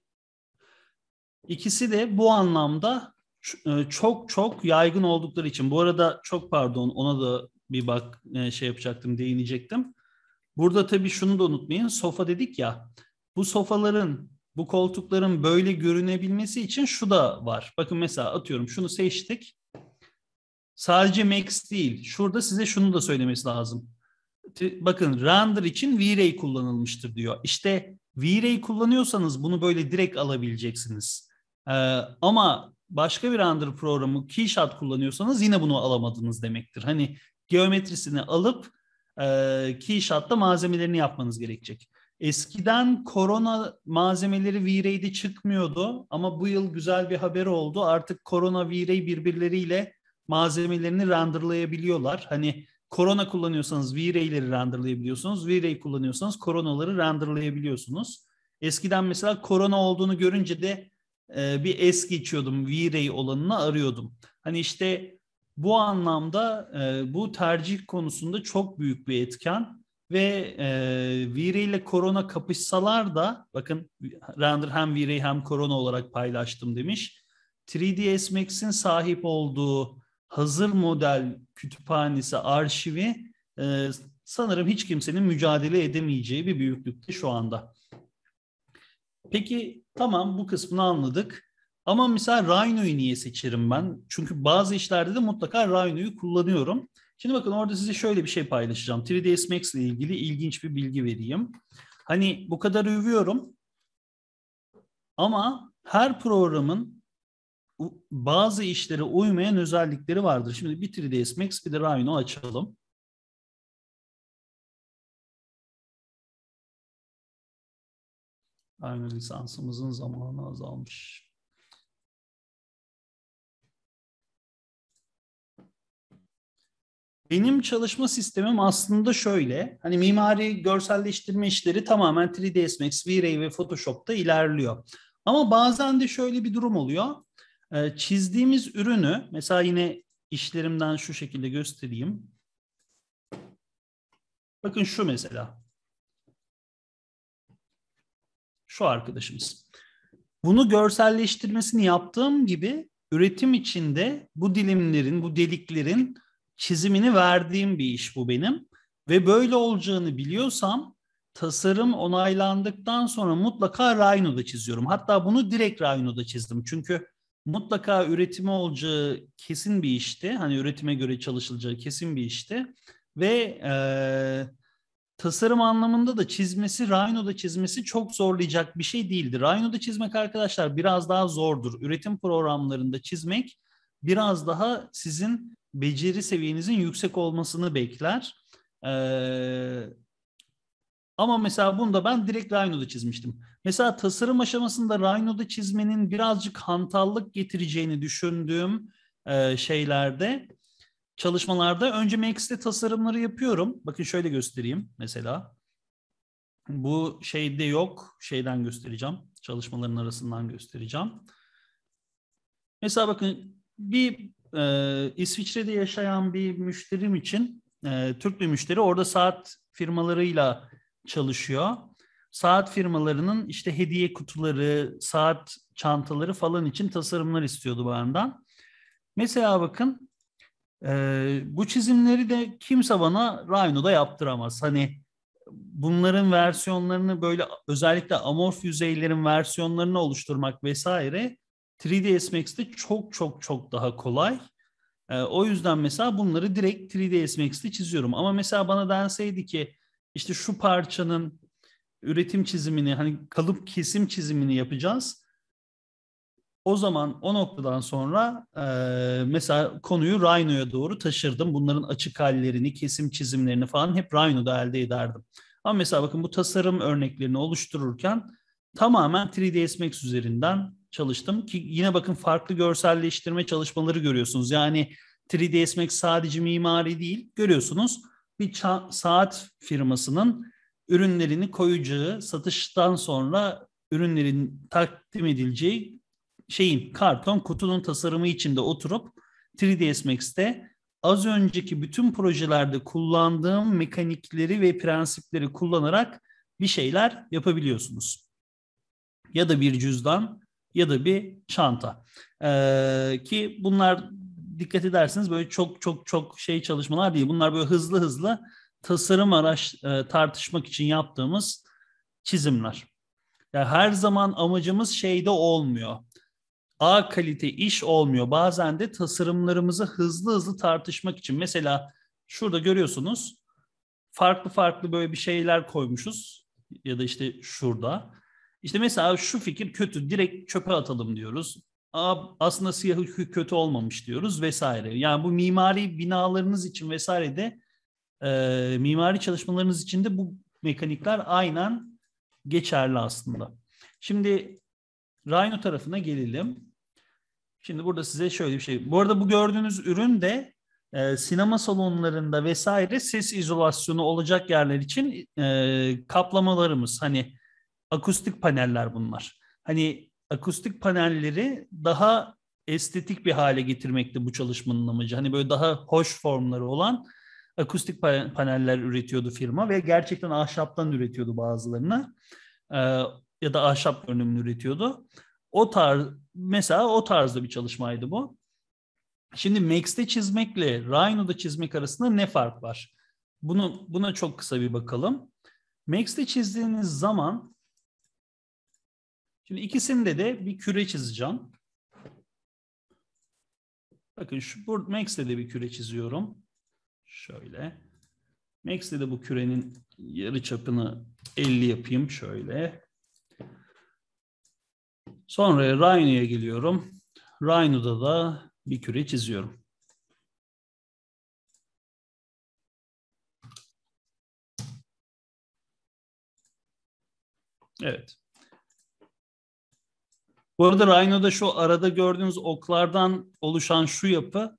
İkisi de bu anlamda e, çok çok yaygın oldukları için. Bu arada çok pardon ona da bir bak e, şey yapacaktım değinecektim. Burada tabii şunu da unutmayın. Sofa dedik ya. Bu sofaların, bu koltukların böyle görünebilmesi için şu da var. Bakın mesela atıyorum şunu seçtik. Sadece Max değil. Şurada size şunu da söylemesi lazım. Bakın render için V-Ray kullanılmıştır diyor. İşte V-Ray kullanıyorsanız bunu böyle direkt alabileceksiniz. Ee, ama başka bir render programı keyshot kullanıyorsanız yine bunu alamadınız demektir. Hani geometrisini alıp e, keyshot'ta malzemelerini yapmanız gerekecek. Eskiden korona malzemeleri V-Ray'de çıkmıyordu ama bu yıl güzel bir haber oldu. Artık korona V-Ray birbirleriyle malzemelerini renderlayabiliyorlar. Hani korona kullanıyorsanız V-Ray'leri renderlayabiliyorsunuz. V-Ray kullanıyorsanız koronaları renderlayabiliyorsunuz. Eskiden mesela korona olduğunu görünce de e, bir es geçiyordum. V-Ray olanını arıyordum. Hani işte bu anlamda e, bu tercih konusunda çok büyük bir etken ve e, V-Ray ile Corona kapışsalar da bakın Render hem V-Ray hem korona olarak paylaştım demiş. 3ds Max'in sahip olduğu hazır model kütüphanesi arşivi e, sanırım hiç kimsenin mücadele edemeyeceği bir büyüklükte şu anda. Peki Tamam bu kısmını anladık. Ama mesela Rhino'yu niye seçerim ben? Çünkü bazı işlerde de mutlaka Rhino'yu kullanıyorum. Şimdi bakın orada size şöyle bir şey paylaşacağım. 3ds Max ile ilgili ilginç bir bilgi vereyim. Hani bu kadar övüyorum ama her programın bazı işlere uymayan özellikleri vardır. Şimdi bir 3ds Max bir de Rhino açalım. Aynı lisansımızın zamanı azalmış. Benim çalışma sistemim aslında şöyle. Hani mimari görselleştirme işleri tamamen 3ds Max, V-Ray ve Photoshop'ta ilerliyor. Ama bazen de şöyle bir durum oluyor. Ee, çizdiğimiz ürünü mesela yine işlerimden şu şekilde göstereyim. Bakın şu mesela. şu arkadaşımız. Bunu görselleştirmesini yaptığım gibi üretim içinde bu dilimlerin, bu deliklerin çizimini verdiğim bir iş bu benim. Ve böyle olacağını biliyorsam tasarım onaylandıktan sonra mutlaka Rhino'da çiziyorum. Hatta bunu direkt Rhino'da çizdim. Çünkü mutlaka üretimi olacağı kesin bir işti. Hani üretime göre çalışılacağı kesin bir işti. Ve e, tasarım anlamında da çizmesi, Rhino'da çizmesi çok zorlayacak bir şey değildir. Rhino'da çizmek arkadaşlar biraz daha zordur. Üretim programlarında çizmek biraz daha sizin beceri seviyenizin yüksek olmasını bekler. Ee, ama mesela bunu da ben direkt Rhino'da çizmiştim. Mesela tasarım aşamasında Rhino'da çizmenin birazcık hantallık getireceğini düşündüğüm e, şeylerde çalışmalarda önce Max'te tasarımları yapıyorum. Bakın şöyle göstereyim mesela. Bu şeyde yok. Şeyden göstereceğim. Çalışmaların arasından göstereceğim. Mesela bakın bir e, İsviçre'de yaşayan bir müşterim için e, Türk bir müşteri orada saat firmalarıyla çalışıyor. Saat firmalarının işte hediye kutuları, saat çantaları falan için tasarımlar istiyordu benden. Mesela bakın e, bu çizimleri de kimse bana Rhino'da yaptıramaz. Hani bunların versiyonlarını böyle özellikle amorf yüzeylerin versiyonlarını oluşturmak vesaire 3ds Max'te çok çok çok daha kolay. E, o yüzden mesela bunları direkt 3ds Max'te çiziyorum. Ama mesela bana denseydi ki işte şu parçanın üretim çizimini hani kalıp kesim çizimini yapacağız o zaman o noktadan sonra e, mesela konuyu Rhino'ya doğru taşırdım. Bunların açık hallerini, kesim çizimlerini falan hep Rhino'da elde ederdim. Ama mesela bakın bu tasarım örneklerini oluştururken tamamen 3ds Max üzerinden çalıştım ki yine bakın farklı görselleştirme çalışmaları görüyorsunuz. Yani 3ds Max sadece mimari değil görüyorsunuz bir saat firmasının ürünlerini koyacağı satıştan sonra ürünlerin takdim edileceği şeyin karton kutunun tasarımı içinde oturup 3ds Max'te az önceki bütün projelerde kullandığım mekanikleri ve prensipleri kullanarak bir şeyler yapabiliyorsunuz. Ya da bir cüzdan ya da bir çanta. Ee, ki bunlar dikkat ederseniz böyle çok çok çok şey çalışmalar değil. Bunlar böyle hızlı hızlı tasarım araç e, tartışmak için yaptığımız çizimler. Yani her zaman amacımız şeyde olmuyor. A kalite iş olmuyor. Bazen de tasarımlarımızı hızlı hızlı tartışmak için. Mesela şurada görüyorsunuz farklı farklı böyle bir şeyler koymuşuz ya da işte şurada. İşte mesela şu fikir kötü direkt çöpe atalım diyoruz. Aa, aslında siyahı kötü olmamış diyoruz vesaire. Yani bu mimari binalarınız için vesaire de e, mimari çalışmalarınız için de bu mekanikler aynen geçerli aslında. Şimdi Rhino tarafına gelelim. Şimdi burada size şöyle bir şey. Bu arada bu gördüğünüz ürün de e, sinema salonlarında vesaire ses izolasyonu olacak yerler için e, kaplamalarımız. Hani akustik paneller bunlar. Hani akustik panelleri daha estetik bir hale getirmekte bu çalışmanın amacı. Hani böyle daha hoş formları olan akustik paneller üretiyordu firma ve gerçekten ahşaptan üretiyordu bazılarını. Ee, ya da ahşap görünümlü üretiyordu. O tarz mesela o tarzda bir çalışmaydı bu. Şimdi Max'te çizmekle Rhino'da çizmek arasında ne fark var? Bunu buna çok kısa bir bakalım. Max'te çizdiğiniz zaman şimdi ikisinde de bir küre çizeceğim. Bakın şu burada Max'te de bir küre çiziyorum. Şöyle. Max'te de bu kürenin yarı çapını 50 yapayım şöyle. Sonra Rhino'ya geliyorum. Rhino'da da bir küre çiziyorum. Evet. Bu arada Rhino'da şu arada gördüğünüz oklardan oluşan şu yapı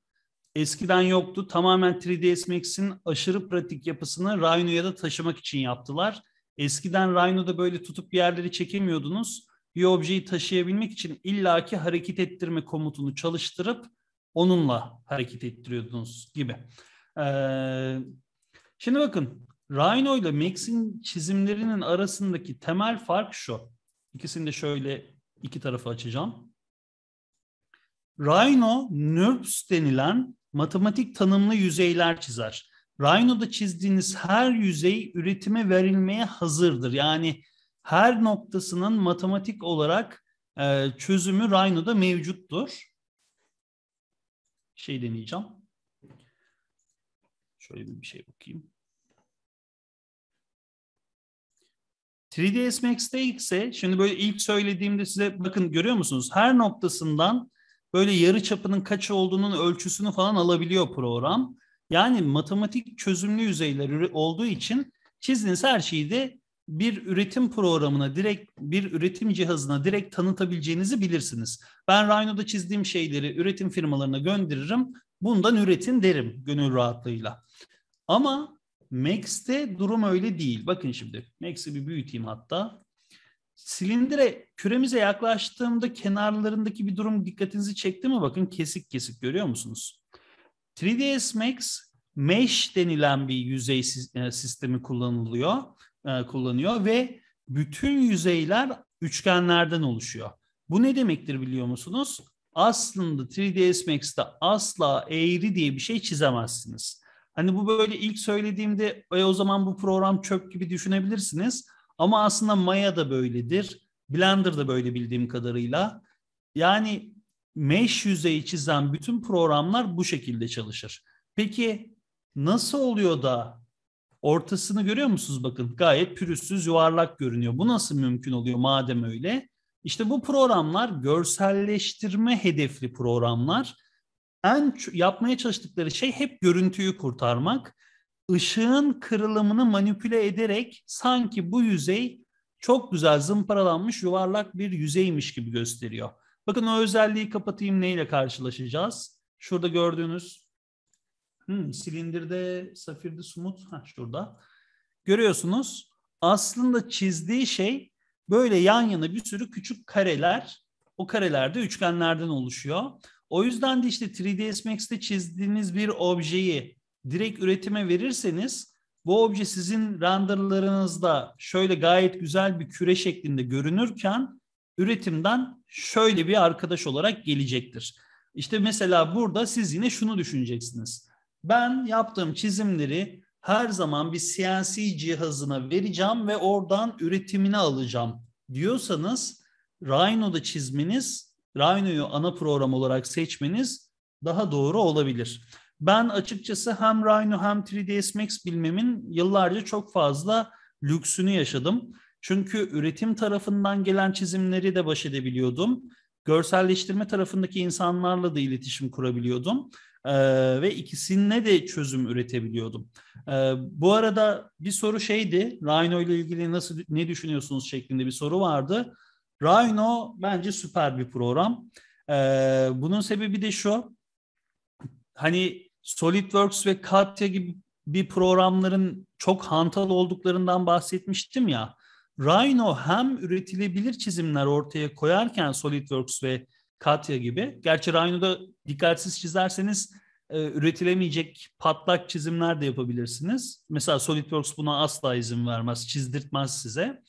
eskiden yoktu. Tamamen 3ds Max'in aşırı pratik yapısını Rhino'ya da taşımak için yaptılar. Eskiden Rhino'da böyle tutup yerleri çekemiyordunuz bir objeyi taşıyabilmek için illaki hareket ettirme komutunu çalıştırıp onunla hareket ettiriyordunuz gibi. Ee, şimdi bakın Rhino ile Max'in çizimlerinin arasındaki temel fark şu. İkisini de şöyle iki tarafı açacağım. Rhino, NURBS denilen matematik tanımlı yüzeyler çizer. Rhino'da çizdiğiniz her yüzey üretime verilmeye hazırdır. Yani her noktasının matematik olarak e, çözümü Rhino'da mevcuttur. Şey deneyeceğim. Şöyle bir şey bakayım. 3ds Max'te ise şimdi böyle ilk söylediğimde size bakın görüyor musunuz? Her noktasından böyle yarı çapının kaç olduğunun ölçüsünü falan alabiliyor program. Yani matematik çözümlü yüzeyler olduğu için çizdiğiniz her şeyi de bir üretim programına direkt bir üretim cihazına direkt tanıtabileceğinizi bilirsiniz. Ben Rhino'da çizdiğim şeyleri üretim firmalarına gönderirim. Bundan üretin derim gönül rahatlığıyla. Ama Max'te durum öyle değil. Bakın şimdi Max'i bir büyüteyim hatta. Silindire küremize yaklaştığımda kenarlarındaki bir durum dikkatinizi çekti mi? Bakın kesik kesik görüyor musunuz? 3ds Max mesh denilen bir yüzey e, sistemi kullanılıyor. E, kullanıyor ve bütün yüzeyler üçgenlerden oluşuyor. Bu ne demektir biliyor musunuz? Aslında 3ds Max'te asla eğri diye bir şey çizemezsiniz. Hani bu böyle ilk söylediğimde e, o zaman bu program çöp gibi düşünebilirsiniz. Ama aslında Maya da böyledir. Blender da böyle bildiğim kadarıyla. Yani mesh yüzeyi çizen bütün programlar bu şekilde çalışır. Peki nasıl oluyor da Ortasını görüyor musunuz bakın? Gayet pürüzsüz, yuvarlak görünüyor. Bu nasıl mümkün oluyor madem öyle? İşte bu programlar görselleştirme hedefli programlar. En yapmaya çalıştıkları şey hep görüntüyü kurtarmak. Işığın kırılımını manipüle ederek sanki bu yüzey çok güzel zımparalanmış yuvarlak bir yüzeymiş gibi gösteriyor. Bakın o özelliği kapatayım neyle karşılaşacağız? Şurada gördüğünüz Hmm, silindirde, safirde, sumut ha, şurada. Görüyorsunuz aslında çizdiği şey böyle yan yana bir sürü küçük kareler. O kareler de üçgenlerden oluşuyor. O yüzden de işte 3ds Max'te çizdiğiniz bir objeyi direkt üretime verirseniz bu obje sizin renderlarınızda şöyle gayet güzel bir küre şeklinde görünürken üretimden şöyle bir arkadaş olarak gelecektir. İşte mesela burada siz yine şunu düşüneceksiniz. Ben yaptığım çizimleri her zaman bir CNC cihazına vereceğim ve oradan üretimini alacağım diyorsanız Rhino'da çizmeniz, Rhino'yu ana program olarak seçmeniz daha doğru olabilir. Ben açıkçası hem Rhino hem 3ds Max bilmemin yıllarca çok fazla lüksünü yaşadım. Çünkü üretim tarafından gelen çizimleri de baş edebiliyordum. Görselleştirme tarafındaki insanlarla da iletişim kurabiliyordum e, ve ikisine de çözüm üretebiliyordum. E, bu arada bir soru şeydi, Rhino ile ilgili nasıl ne düşünüyorsunuz şeklinde bir soru vardı. Rhino bence süper bir program. E, bunun sebebi de şu, hani SolidWorks ve Katya gibi bir programların çok hantal olduklarından bahsetmiştim ya. Rhino hem üretilebilir çizimler ortaya koyarken SolidWorks ve Katya gibi. Gerçi Rhino'da dikkatsiz çizerseniz e, üretilemeyecek patlak çizimler de yapabilirsiniz. Mesela SolidWorks buna asla izin vermez, çizdirtmez size.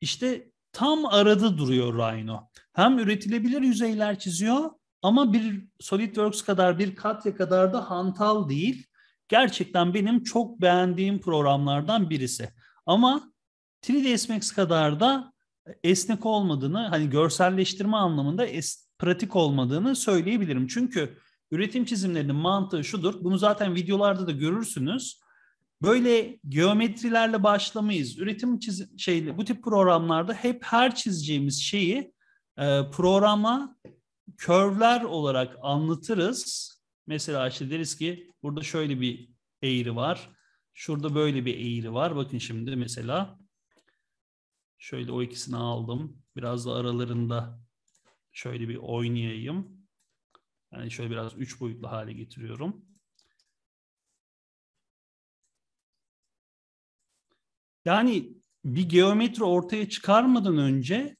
İşte tam arada duruyor Rhino. Hem üretilebilir yüzeyler çiziyor ama bir SolidWorks kadar, bir Katya kadar da hantal değil. Gerçekten benim çok beğendiğim programlardan birisi. Ama 3ds Max kadar da esnek olmadığını hani görselleştirme anlamında es, pratik olmadığını söyleyebilirim. Çünkü üretim çizimlerinin mantığı şudur. Bunu zaten videolarda da görürsünüz. Böyle geometrilerle başlamayız. Üretim çizim şeyle bu tip programlarda hep her çizeceğimiz şeyi e, programa körler olarak anlatırız. Mesela işte deriz ki burada şöyle bir eğri var. Şurada böyle bir eğri var. Bakın şimdi mesela şöyle o ikisini aldım. Biraz da aralarında şöyle bir oynayayım. Yani şöyle biraz üç boyutlu hale getiriyorum. Yani bir geometri ortaya çıkarmadan önce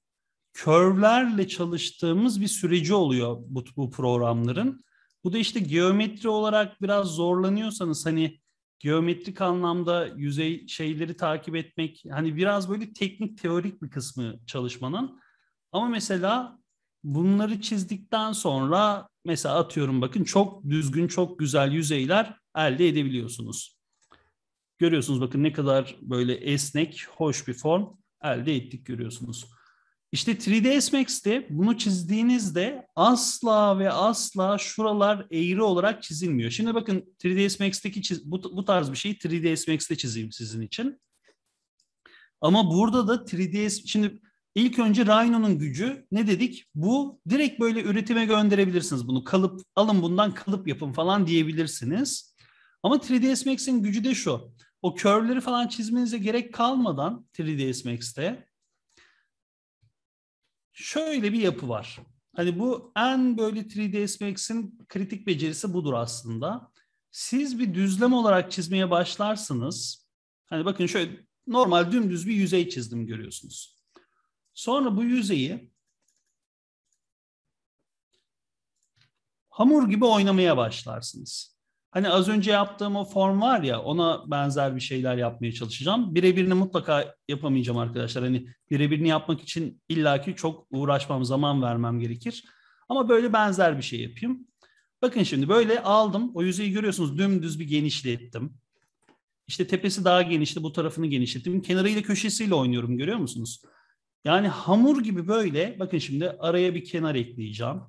körlerle çalıştığımız bir süreci oluyor bu, bu programların. Bu da işte geometri olarak biraz zorlanıyorsanız hani geometrik anlamda yüzey şeyleri takip etmek hani biraz böyle teknik teorik bir kısmı çalışmanın. Ama mesela bunları çizdikten sonra mesela atıyorum bakın çok düzgün, çok güzel yüzeyler elde edebiliyorsunuz. Görüyorsunuz bakın ne kadar böyle esnek, hoş bir form elde ettik görüyorsunuz. İşte 3ds Max'te bunu çizdiğinizde asla ve asla şuralar eğri olarak çizilmiyor. Şimdi bakın 3ds Max'teki çiz, bu, bu tarz bir şeyi 3ds Max'te çizeyim sizin için. Ama burada da 3ds şimdi İlk önce Rhino'nun gücü ne dedik? Bu direkt böyle üretime gönderebilirsiniz bunu. Kalıp alın bundan kalıp yapın falan diyebilirsiniz. Ama 3ds Max'in gücü de şu. O curve'leri falan çizmenize gerek kalmadan 3ds Max'te şöyle bir yapı var. Hani bu en böyle 3ds Max'in kritik becerisi budur aslında. Siz bir düzlem olarak çizmeye başlarsınız. Hani bakın şöyle normal dümdüz bir yüzey çizdim görüyorsunuz. Sonra bu yüzeyi hamur gibi oynamaya başlarsınız. Hani az önce yaptığım o form var ya ona benzer bir şeyler yapmaya çalışacağım. Birebirini mutlaka yapamayacağım arkadaşlar. Hani birebirini yapmak için illaki çok uğraşmam, zaman vermem gerekir. Ama böyle benzer bir şey yapayım. Bakın şimdi böyle aldım. O yüzeyi görüyorsunuz dümdüz bir genişlettim. İşte tepesi daha genişti, bu tarafını genişlettim. Kenarıyla köşesiyle oynuyorum görüyor musunuz? Yani hamur gibi böyle, bakın şimdi araya bir kenar ekleyeceğim.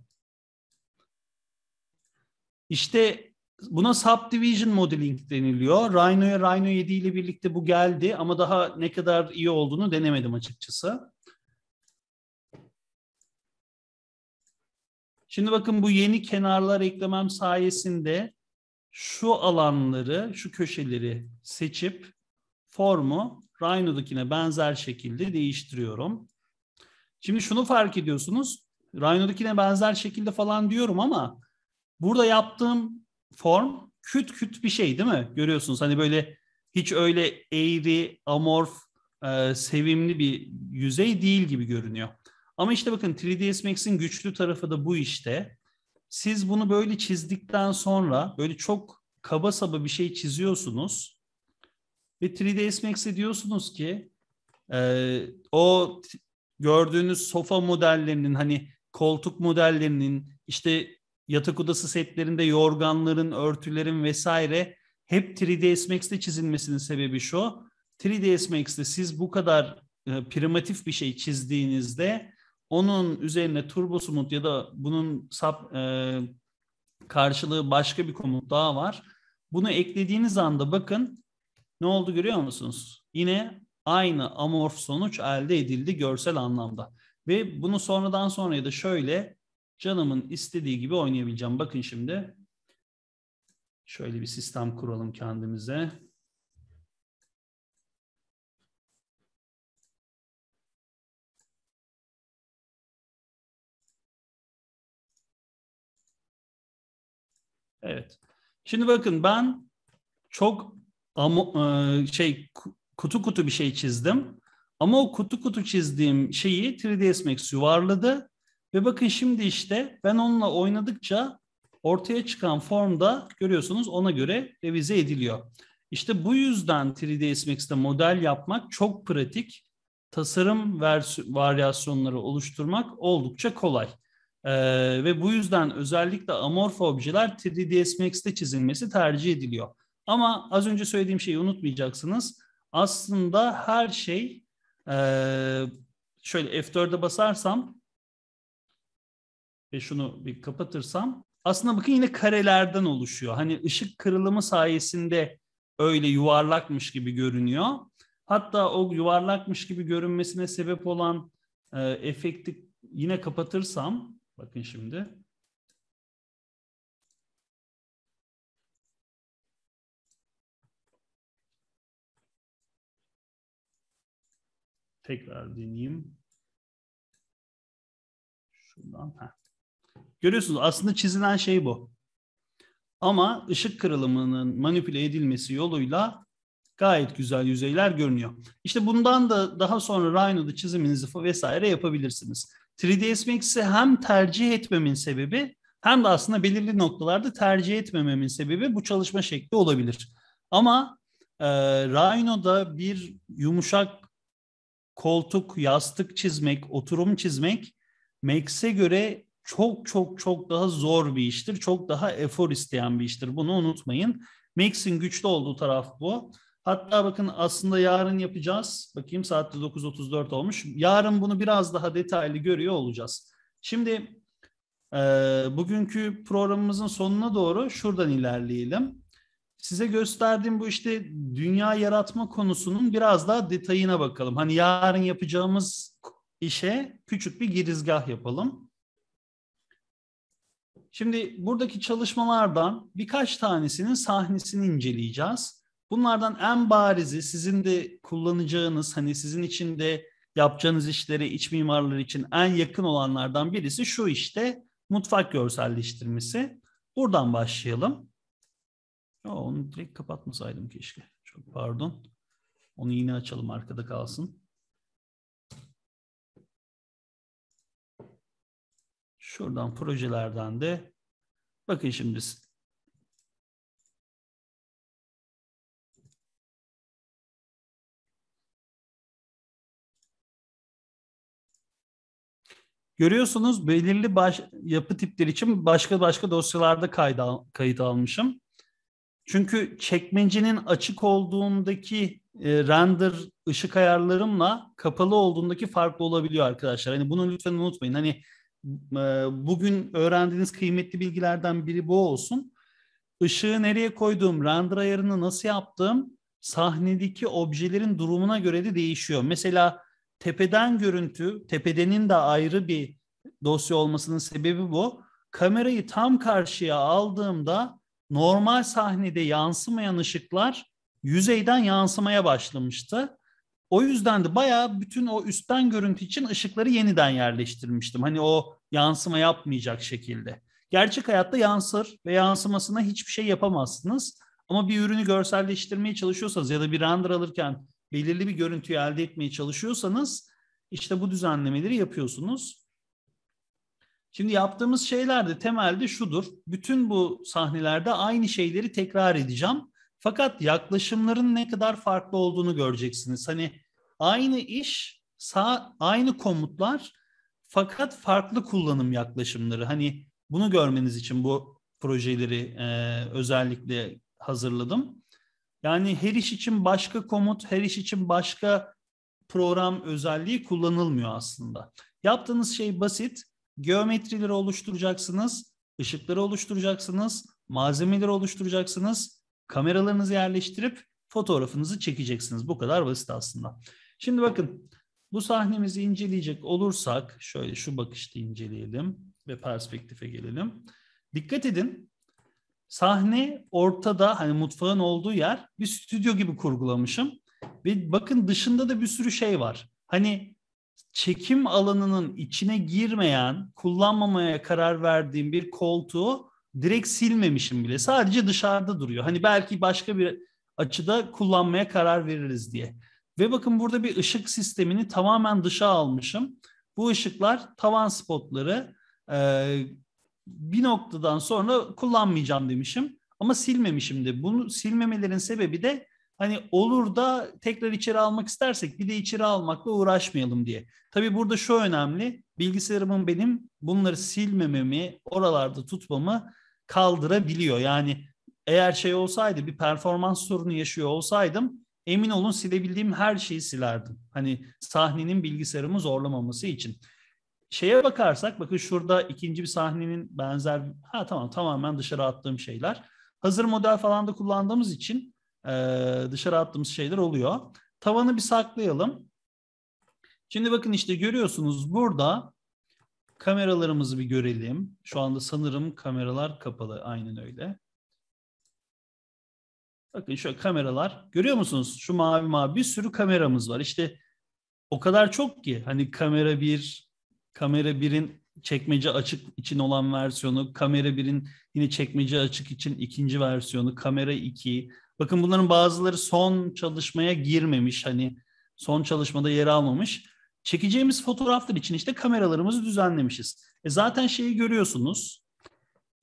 İşte buna subdivision modeling deniliyor. Rhino'ya Rhino 7 ile birlikte bu geldi ama daha ne kadar iyi olduğunu denemedim açıkçası. Şimdi bakın bu yeni kenarlar eklemem sayesinde şu alanları, şu köşeleri seçip formu Rhino'dakine benzer şekilde değiştiriyorum. Şimdi şunu fark ediyorsunuz. Rhino'dakine benzer şekilde falan diyorum ama burada yaptığım form küt küt bir şey değil mi? Görüyorsunuz hani böyle hiç öyle eğri, amorf, e, sevimli bir yüzey değil gibi görünüyor. Ama işte bakın 3ds Max'in güçlü tarafı da bu işte. Siz bunu böyle çizdikten sonra böyle çok kaba saba bir şey çiziyorsunuz. Ve 3ds Max'e diyorsunuz ki e, o gördüğünüz sofa modellerinin hani koltuk modellerinin işte yatak odası setlerinde yorganların, örtülerin vesaire hep 3ds Max'te çizilmesinin sebebi şu. 3ds Max'te siz bu kadar e, primatif bir şey çizdiğinizde onun üzerine turbo smooth ya da bunun sub, e, karşılığı başka bir komut daha var. Bunu eklediğiniz anda bakın ne oldu görüyor musunuz? Yine aynı amorf sonuç elde edildi görsel anlamda. Ve bunu sonradan sonraya da şöyle canımın istediği gibi oynayabileceğim. Bakın şimdi şöyle bir sistem kuralım kendimize. Evet. Şimdi bakın ben çok ama e, şey kutu kutu bir şey çizdim. Ama o kutu kutu çizdiğim şeyi 3ds Max yuvarladı ve bakın şimdi işte ben onunla oynadıkça ortaya çıkan formda görüyorsunuz ona göre revize ediliyor. İşte bu yüzden 3ds Max'te model yapmak çok pratik. Tasarım varyasyonları oluşturmak oldukça kolay. Ee, ve bu yüzden özellikle amorf objeler 3ds Max'te çizilmesi tercih ediliyor. Ama az önce söylediğim şeyi unutmayacaksınız. Aslında her şey e, şöyle F4'e basarsam ve şunu bir kapatırsam aslında bakın yine karelerden oluşuyor. Hani ışık kırılımı sayesinde öyle yuvarlakmış gibi görünüyor. Hatta o yuvarlakmış gibi görünmesine sebep olan e, efekti yine kapatırsam bakın şimdi tekrar deneyeyim. Şuradan. Heh. Görüyorsunuz aslında çizilen şey bu. Ama ışık kırılımının manipüle edilmesi yoluyla gayet güzel yüzeyler görünüyor. İşte bundan da daha sonra Rhino'da çiziminizi vesaire yapabilirsiniz. 3ds Max'i hem tercih etmemin sebebi hem de aslında belirli noktalarda tercih etmememin sebebi bu çalışma şekli olabilir. Ama e, Rhino'da bir yumuşak koltuk, yastık çizmek, oturum çizmek Max'e göre çok çok çok daha zor bir iştir. Çok daha efor isteyen bir iştir. Bunu unutmayın. Max'in güçlü olduğu taraf bu. Hatta bakın aslında yarın yapacağız. Bakayım saatte 9.34 olmuş. Yarın bunu biraz daha detaylı görüyor olacağız. Şimdi e, bugünkü programımızın sonuna doğru şuradan ilerleyelim size gösterdiğim bu işte dünya yaratma konusunun biraz daha detayına bakalım. Hani yarın yapacağımız işe küçük bir girizgah yapalım. Şimdi buradaki çalışmalardan birkaç tanesinin sahnesini inceleyeceğiz. Bunlardan en barizi sizin de kullanacağınız hani sizin için de yapacağınız işlere iç mimarlar için en yakın olanlardan birisi şu işte mutfak görselleştirmesi. Buradan başlayalım. Aa, onu direkt kapatmasaydım keşke. Çok pardon. Onu yine açalım arkada kalsın. Şuradan projelerden de bakın şimdi Görüyorsunuz belirli baş, yapı tipleri için başka başka dosyalarda kayda, kayıt almışım. Çünkü çekmecenin açık olduğundaki e, render ışık ayarlarımla kapalı olduğundaki farklı olabiliyor arkadaşlar. Hani bunu lütfen unutmayın. Hani e, bugün öğrendiğiniz kıymetli bilgilerden biri bu olsun. Işığı nereye koyduğum, render ayarını nasıl yaptığım sahnedeki objelerin durumuna göre de değişiyor. Mesela tepeden görüntü, tepedenin de ayrı bir dosya olmasının sebebi bu. Kamerayı tam karşıya aldığımda normal sahnede yansımayan ışıklar yüzeyden yansımaya başlamıştı. O yüzden de bayağı bütün o üstten görüntü için ışıkları yeniden yerleştirmiştim. Hani o yansıma yapmayacak şekilde. Gerçek hayatta yansır ve yansımasına hiçbir şey yapamazsınız. Ama bir ürünü görselleştirmeye çalışıyorsanız ya da bir render alırken belirli bir görüntüyü elde etmeye çalışıyorsanız işte bu düzenlemeleri yapıyorsunuz. Şimdi yaptığımız şeyler de temelde şudur. Bütün bu sahnelerde aynı şeyleri tekrar edeceğim. Fakat yaklaşımların ne kadar farklı olduğunu göreceksiniz. Hani aynı iş, sağ, aynı komutlar fakat farklı kullanım yaklaşımları. Hani bunu görmeniz için bu projeleri e, özellikle hazırladım. Yani her iş için başka komut, her iş için başka program özelliği kullanılmıyor aslında. Yaptığınız şey basit geometrileri oluşturacaksınız, ışıkları oluşturacaksınız, malzemeleri oluşturacaksınız, kameralarınızı yerleştirip fotoğrafınızı çekeceksiniz. Bu kadar basit aslında. Şimdi bakın bu sahnemizi inceleyecek olursak şöyle şu bakışta inceleyelim ve perspektife gelelim. Dikkat edin sahne ortada hani mutfağın olduğu yer bir stüdyo gibi kurgulamışım. Ve bakın dışında da bir sürü şey var. Hani çekim alanının içine girmeyen, kullanmamaya karar verdiğim bir koltuğu direkt silmemişim bile. Sadece dışarıda duruyor. Hani belki başka bir açıda kullanmaya karar veririz diye. Ve bakın burada bir ışık sistemini tamamen dışa almışım. Bu ışıklar tavan spotları e, bir noktadan sonra kullanmayacağım demişim. Ama silmemişim de. Bunu silmemelerin sebebi de hani olur da tekrar içeri almak istersek bir de içeri almakla uğraşmayalım diye. Tabii burada şu önemli. Bilgisayarımın benim bunları silmememi, oralarda tutmamı kaldırabiliyor. Yani eğer şey olsaydı bir performans sorunu yaşıyor olsaydım emin olun silebildiğim her şeyi silerdim. Hani sahnenin bilgisayarımı zorlamaması için. Şeye bakarsak bakın şurada ikinci bir sahnenin benzer ha tamam tamamen dışarı attığım şeyler. Hazır model falan da kullandığımız için e, dışarı attığımız şeyler oluyor. Tavanı bir saklayalım. Şimdi bakın işte görüyorsunuz burada kameralarımızı bir görelim. Şu anda sanırım kameralar kapalı aynen öyle. Bakın şu kameralar görüyor musunuz? Şu mavi mavi bir sürü kameramız var. İşte o kadar çok ki hani kamera bir, kamera birin çekmece açık için olan versiyonu, kamera birin yine çekmece açık için ikinci versiyonu, kamera 2, Bakın bunların bazıları son çalışmaya girmemiş. Hani son çalışmada yer almamış. Çekeceğimiz fotoğraflar için işte kameralarımızı düzenlemişiz. E zaten şeyi görüyorsunuz.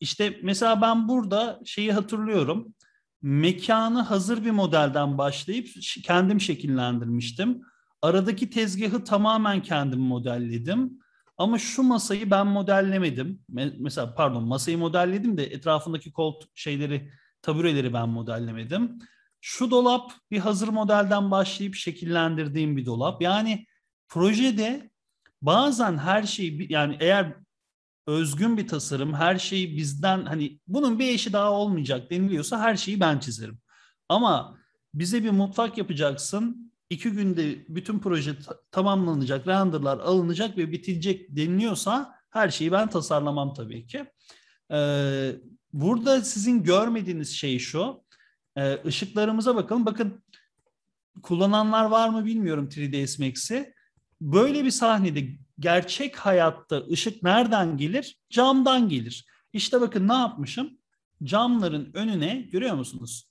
İşte mesela ben burada şeyi hatırlıyorum. Mekanı hazır bir modelden başlayıp kendim şekillendirmiştim. Aradaki tezgahı tamamen kendim modelledim. Ama şu masayı ben modellemedim. Mesela pardon masayı modelledim de etrafındaki koltuk şeyleri Tabureleri ben modellemedim. Şu dolap bir hazır modelden başlayıp şekillendirdiğim bir dolap. Yani projede bazen her şey yani eğer özgün bir tasarım her şeyi bizden hani bunun bir eşi daha olmayacak deniliyorsa her şeyi ben çizerim. Ama bize bir mutfak yapacaksın iki günde bütün proje tamamlanacak, renderlar alınacak ve bitilecek deniliyorsa her şeyi ben tasarlamam tabii ki. Ee, Burada sizin görmediğiniz şey şu. E, ışıklarımıza bakalım. Bakın kullananlar var mı bilmiyorum 3ds Max'i. Böyle bir sahnede gerçek hayatta ışık nereden gelir? Camdan gelir. İşte bakın ne yapmışım? Camların önüne görüyor musunuz?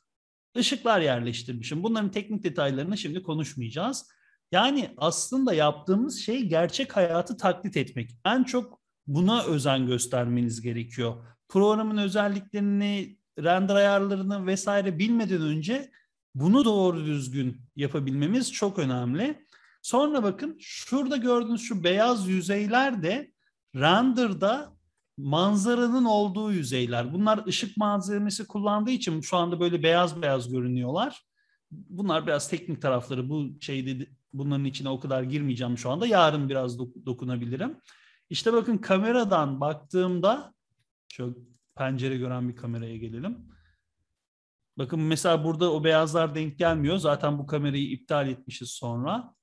Işıklar yerleştirmişim. Bunların teknik detaylarını şimdi konuşmayacağız. Yani aslında yaptığımız şey gerçek hayatı taklit etmek. En çok buna özen göstermeniz gerekiyor programın özelliklerini, render ayarlarını vesaire bilmeden önce bunu doğru düzgün yapabilmemiz çok önemli. Sonra bakın şurada gördüğünüz şu beyaz yüzeyler de render'da manzaranın olduğu yüzeyler. Bunlar ışık malzemesi kullandığı için şu anda böyle beyaz beyaz görünüyorlar. Bunlar biraz teknik tarafları. Bu şeyde bunların içine o kadar girmeyeceğim şu anda. Yarın biraz dokunabilirim. İşte bakın kameradan baktığımda çok pencere gören bir kameraya gelelim. Bakın mesela burada o beyazlar denk gelmiyor. Zaten bu kamerayı iptal etmişiz sonra.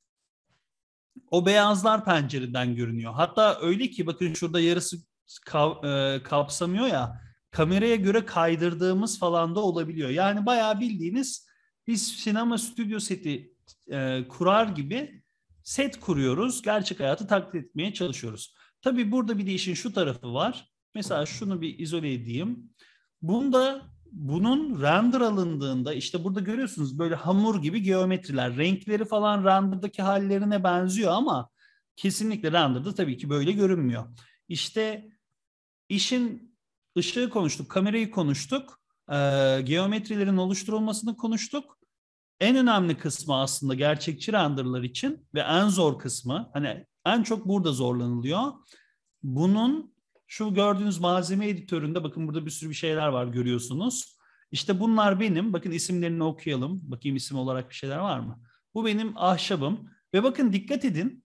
O beyazlar pencereden görünüyor. Hatta öyle ki bakın şurada yarısı e, kapsamıyor ya. Kameraya göre kaydırdığımız falan da olabiliyor. Yani bayağı bildiğiniz biz sinema stüdyo seti e, kurar gibi set kuruyoruz. Gerçek hayatı taklit etmeye çalışıyoruz. Tabii burada bir de işin şu tarafı var. Mesela şunu bir izole edeyim. Bunda bunun render alındığında işte burada görüyorsunuz böyle hamur gibi geometriler. Renkleri falan render'daki hallerine benziyor ama kesinlikle render'da tabii ki böyle görünmüyor. İşte işin ışığı konuştuk, kamerayı konuştuk, geometrilerin oluşturulmasını konuştuk. En önemli kısmı aslında gerçekçi renderlar için ve en zor kısmı hani en çok burada zorlanılıyor. Bunun şu gördüğünüz malzeme editöründe bakın burada bir sürü bir şeyler var görüyorsunuz. İşte bunlar benim. Bakın isimlerini okuyalım. Bakayım isim olarak bir şeyler var mı? Bu benim ahşabım. Ve bakın dikkat edin.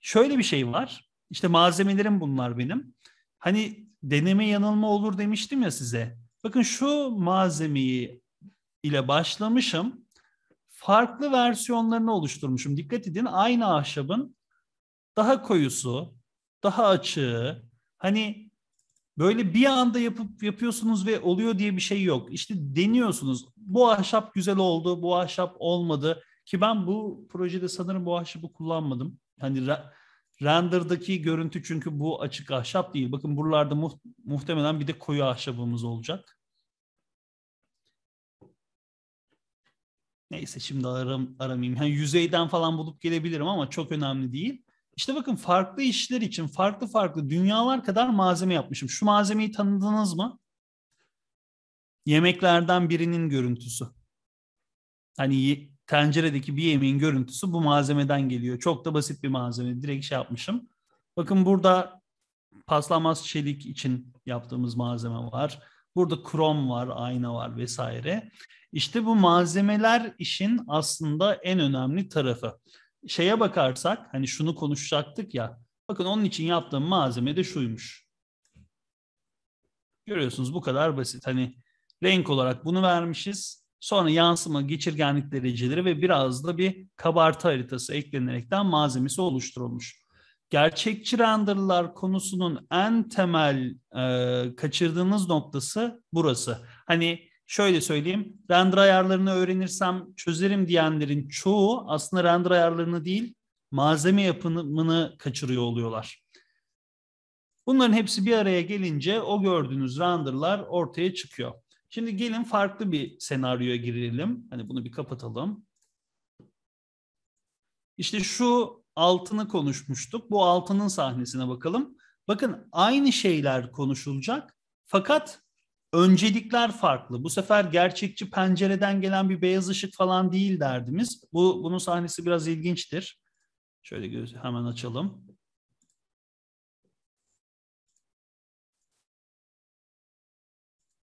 Şöyle bir şey var. İşte malzemelerim bunlar benim. Hani deneme yanılma olur demiştim ya size. Bakın şu malzemeyi ile başlamışım. Farklı versiyonlarını oluşturmuşum. Dikkat edin aynı ahşabın daha koyusu, daha açığı, hani böyle bir anda yapıp yapıyorsunuz ve oluyor diye bir şey yok. İşte deniyorsunuz. Bu ahşap güzel oldu, bu ahşap olmadı. Ki ben bu projede sanırım bu ahşabı kullanmadım. Hani render'daki görüntü çünkü bu açık ahşap değil. Bakın buralarda mu- muhtemelen bir de koyu ahşabımız olacak. Neyse şimdi aram, aramayayım. Yani yüzeyden falan bulup gelebilirim ama çok önemli değil. İşte bakın farklı işler için farklı farklı dünyalar kadar malzeme yapmışım. Şu malzemeyi tanıdınız mı? Yemeklerden birinin görüntüsü. Hani tenceredeki bir yemeğin görüntüsü bu malzemeden geliyor. Çok da basit bir malzeme. Direkt şey yapmışım. Bakın burada paslanmaz çelik için yaptığımız malzeme var. Burada krom var, ayna var vesaire. İşte bu malzemeler işin aslında en önemli tarafı şeye bakarsak hani şunu konuşacaktık ya. Bakın onun için yaptığım malzeme de şuymuş. Görüyorsunuz bu kadar basit. Hani renk olarak bunu vermişiz. Sonra yansıma geçirgenlik dereceleri ve biraz da bir kabartı haritası eklenerekten malzemesi oluşturulmuş. Gerçekçi renderlar konusunun en temel e, kaçırdığınız noktası burası. Hani şöyle söyleyeyim. Render ayarlarını öğrenirsem çözerim diyenlerin çoğu aslında render ayarlarını değil malzeme yapımını kaçırıyor oluyorlar. Bunların hepsi bir araya gelince o gördüğünüz renderlar ortaya çıkıyor. Şimdi gelin farklı bir senaryoya girelim. Hani bunu bir kapatalım. İşte şu altını konuşmuştuk. Bu altının sahnesine bakalım. Bakın aynı şeyler konuşulacak fakat öncelikler farklı. Bu sefer gerçekçi pencereden gelen bir beyaz ışık falan değil derdimiz. Bu bunun sahnesi biraz ilginçtir. Şöyle göz hemen açalım.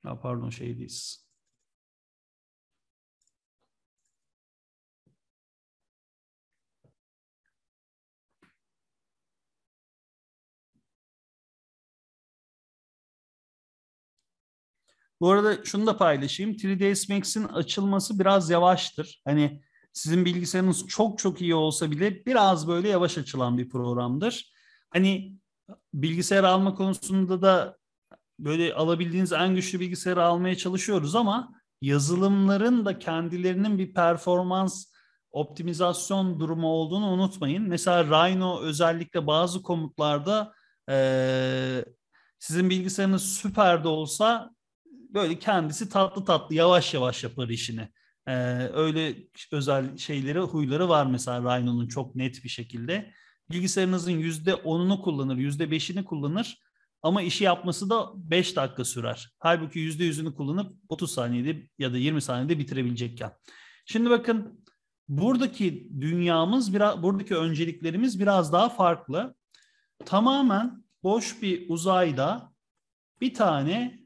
Ha, pardon şey değiliz. Bu arada şunu da paylaşayım. 3ds Max'in açılması biraz yavaştır. Hani sizin bilgisayarınız çok çok iyi olsa bile biraz böyle yavaş açılan bir programdır. Hani bilgisayar alma konusunda da böyle alabildiğiniz en güçlü bilgisayarı almaya çalışıyoruz ama yazılımların da kendilerinin bir performans optimizasyon durumu olduğunu unutmayın. Mesela Rhino özellikle bazı komutlarda e, sizin bilgisayarınız süper de olsa böyle kendisi tatlı tatlı yavaş yavaş yapar işini. Ee, öyle özel şeyleri, huyları var mesela Rhino'nun çok net bir şekilde. Bilgisayarınızın %10'unu kullanır, %5'ini kullanır ama işi yapması da 5 dakika sürer. Halbuki %100'ünü kullanıp 30 saniyede ya da 20 saniyede bitirebilecekken. Şimdi bakın buradaki dünyamız, biraz, buradaki önceliklerimiz biraz daha farklı. Tamamen boş bir uzayda bir tane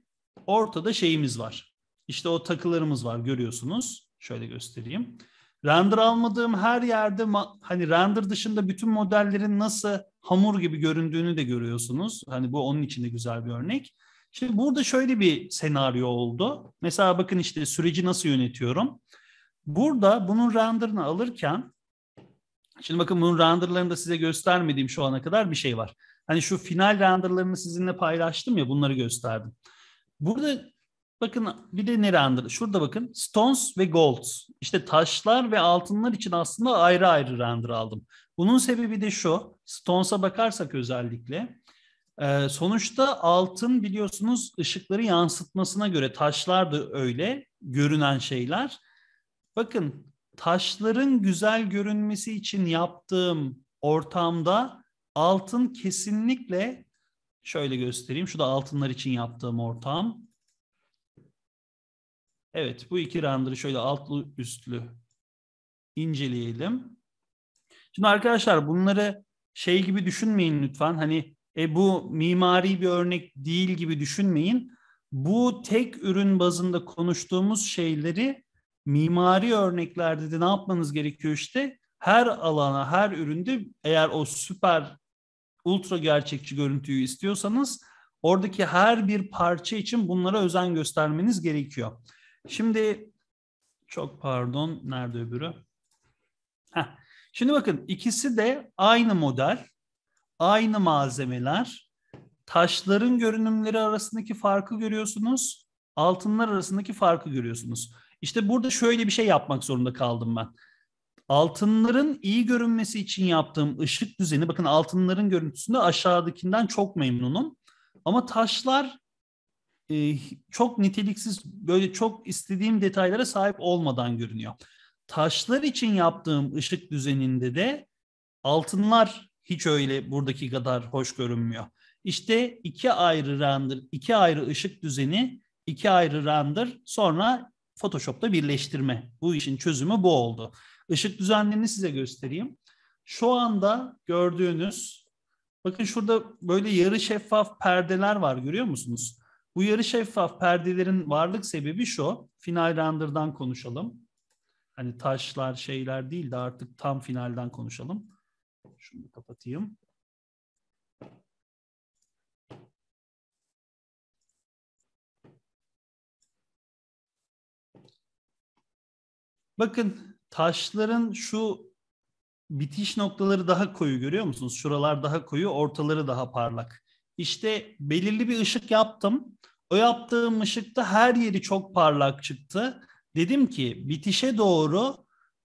ortada şeyimiz var. İşte o takılarımız var görüyorsunuz. Şöyle göstereyim. Render almadığım her yerde hani render dışında bütün modellerin nasıl hamur gibi göründüğünü de görüyorsunuz. Hani bu onun için de güzel bir örnek. Şimdi burada şöyle bir senaryo oldu. Mesela bakın işte süreci nasıl yönetiyorum. Burada bunun renderını alırken şimdi bakın bunun renderlarını da size göstermediğim şu ana kadar bir şey var. Hani şu final renderlarını sizinle paylaştım ya bunları gösterdim. Burada bakın bir de nere andırıyor? Şurada bakın stones ve gold. İşte taşlar ve altınlar için aslında ayrı ayrı render aldım. Bunun sebebi de şu. Stones'a bakarsak özellikle e, sonuçta altın biliyorsunuz ışıkları yansıtmasına göre taşlar da öyle görünen şeyler. Bakın taşların güzel görünmesi için yaptığım ortamda altın kesinlikle Şöyle göstereyim. Şu da altınlar için yaptığım ortağım. Evet bu iki render'ı şöyle altlı üstlü inceleyelim. Şimdi arkadaşlar bunları şey gibi düşünmeyin lütfen. Hani e, bu mimari bir örnek değil gibi düşünmeyin. Bu tek ürün bazında konuştuğumuz şeyleri mimari örneklerde de ne yapmanız gerekiyor işte? Her alana, her üründe eğer o süper ultra gerçekçi görüntüyü istiyorsanız oradaki her bir parça için bunlara özen göstermeniz gerekiyor. Şimdi çok pardon nerede öbürü? Heh. Şimdi bakın ikisi de aynı model, aynı malzemeler. Taşların görünümleri arasındaki farkı görüyorsunuz. Altınlar arasındaki farkı görüyorsunuz. İşte burada şöyle bir şey yapmak zorunda kaldım ben. Altınların iyi görünmesi için yaptığım ışık düzeni, bakın altınların görüntüsünde aşağıdakinden çok memnunum. Ama taşlar e, çok niteliksiz, böyle çok istediğim detaylara sahip olmadan görünüyor. Taşlar için yaptığım ışık düzeninde de altınlar hiç öyle buradaki kadar hoş görünmüyor. İşte iki ayrı render, iki ayrı ışık düzeni, iki ayrı render sonra Photoshop'ta birleştirme. Bu işin çözümü bu oldu. Işık düzenlerini size göstereyim. Şu anda gördüğünüz, bakın şurada böyle yarı şeffaf perdeler var görüyor musunuz? Bu yarı şeffaf perdelerin varlık sebebi şu. Final render'dan konuşalım. Hani taşlar şeyler değil de artık tam finalden konuşalım. Şunu kapatayım. Bakın taşların şu bitiş noktaları daha koyu görüyor musunuz? Şuralar daha koyu, ortaları daha parlak. İşte belirli bir ışık yaptım. O yaptığım ışıkta her yeri çok parlak çıktı. Dedim ki bitişe doğru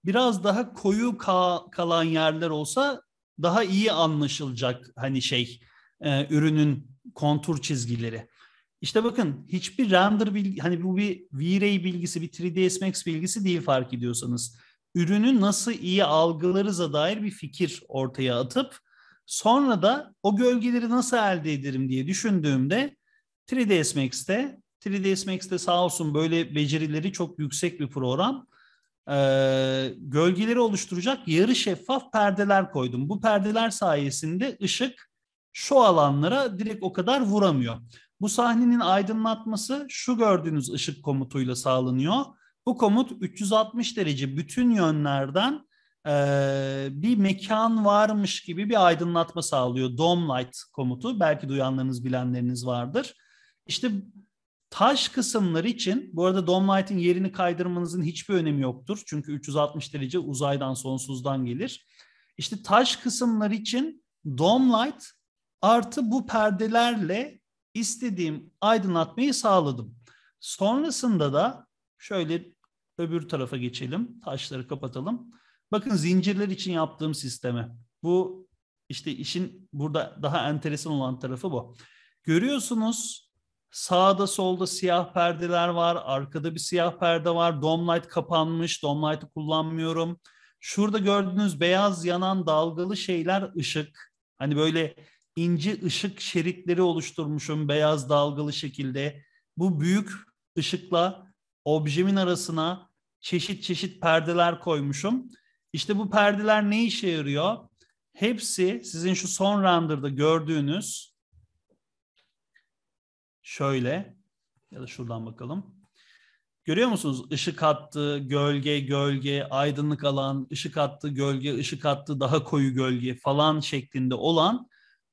biraz daha koyu ka- kalan yerler olsa daha iyi anlaşılacak hani şey e, ürünün kontur çizgileri. İşte bakın hiçbir render bilgi hani bu bir V-Ray bilgisi bir 3ds Max bilgisi değil fark ediyorsanız ürünü nasıl iyi algılarıza dair bir fikir ortaya atıp sonra da o gölgeleri nasıl elde ederim diye düşündüğümde 3ds Max'te 3ds Max'te sağ olsun böyle becerileri çok yüksek bir program e, gölgeleri oluşturacak yarı şeffaf perdeler koydum. Bu perdeler sayesinde ışık şu alanlara direkt o kadar vuramıyor. Bu sahnenin aydınlatması şu gördüğünüz ışık komutuyla sağlanıyor. Bu komut 360 derece bütün yönlerden e, bir mekan varmış gibi bir aydınlatma sağlıyor. Dome light komutu belki duyanlarınız bilenleriniz vardır. İşte taş kısımlar için bu arada dome light'in yerini kaydırmanızın hiçbir önemi yoktur. Çünkü 360 derece uzaydan sonsuzdan gelir. İşte taş kısımlar için dome light artı bu perdelerle istediğim aydınlatmayı sağladım. Sonrasında da Şöyle öbür tarafa geçelim. Taşları kapatalım. Bakın zincirler için yaptığım sisteme. Bu işte işin burada daha enteresan olan tarafı bu. Görüyorsunuz sağda solda siyah perdeler var. Arkada bir siyah perde var. Dome light kapanmış. Dome light'ı kullanmıyorum. Şurada gördüğünüz beyaz yanan dalgalı şeyler ışık. Hani böyle ince ışık şeritleri oluşturmuşum beyaz dalgalı şekilde. Bu büyük ışıkla objemin arasına çeşit çeşit perdeler koymuşum. İşte bu perdeler ne işe yarıyor? Hepsi sizin şu son render'da gördüğünüz şöyle ya da şuradan bakalım. Görüyor musunuz? Işık attı, gölge, gölge, aydınlık alan, ışık attı, gölge, ışık attı, daha koyu gölge falan şeklinde olan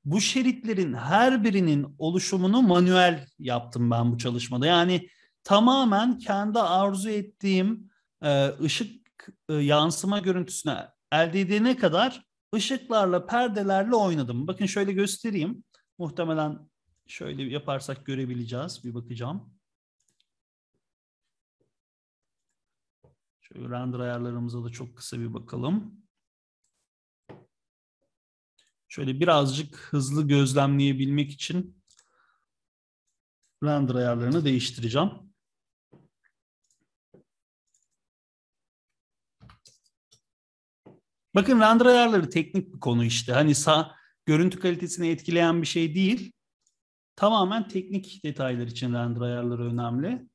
bu şeritlerin her birinin oluşumunu manuel yaptım ben bu çalışmada. Yani tamamen kendi arzu ettiğim e, ışık e, yansıma görüntüsüne elde edene kadar ışıklarla, perdelerle oynadım. Bakın şöyle göstereyim. Muhtemelen şöyle yaparsak görebileceğiz. Bir bakacağım. Şöyle render ayarlarımıza da çok kısa bir bakalım. Şöyle birazcık hızlı gözlemleyebilmek için render ayarlarını değiştireceğim. Bakın render ayarları teknik bir konu işte. Hani sağ görüntü kalitesini etkileyen bir şey değil. Tamamen teknik detaylar için render ayarları önemli.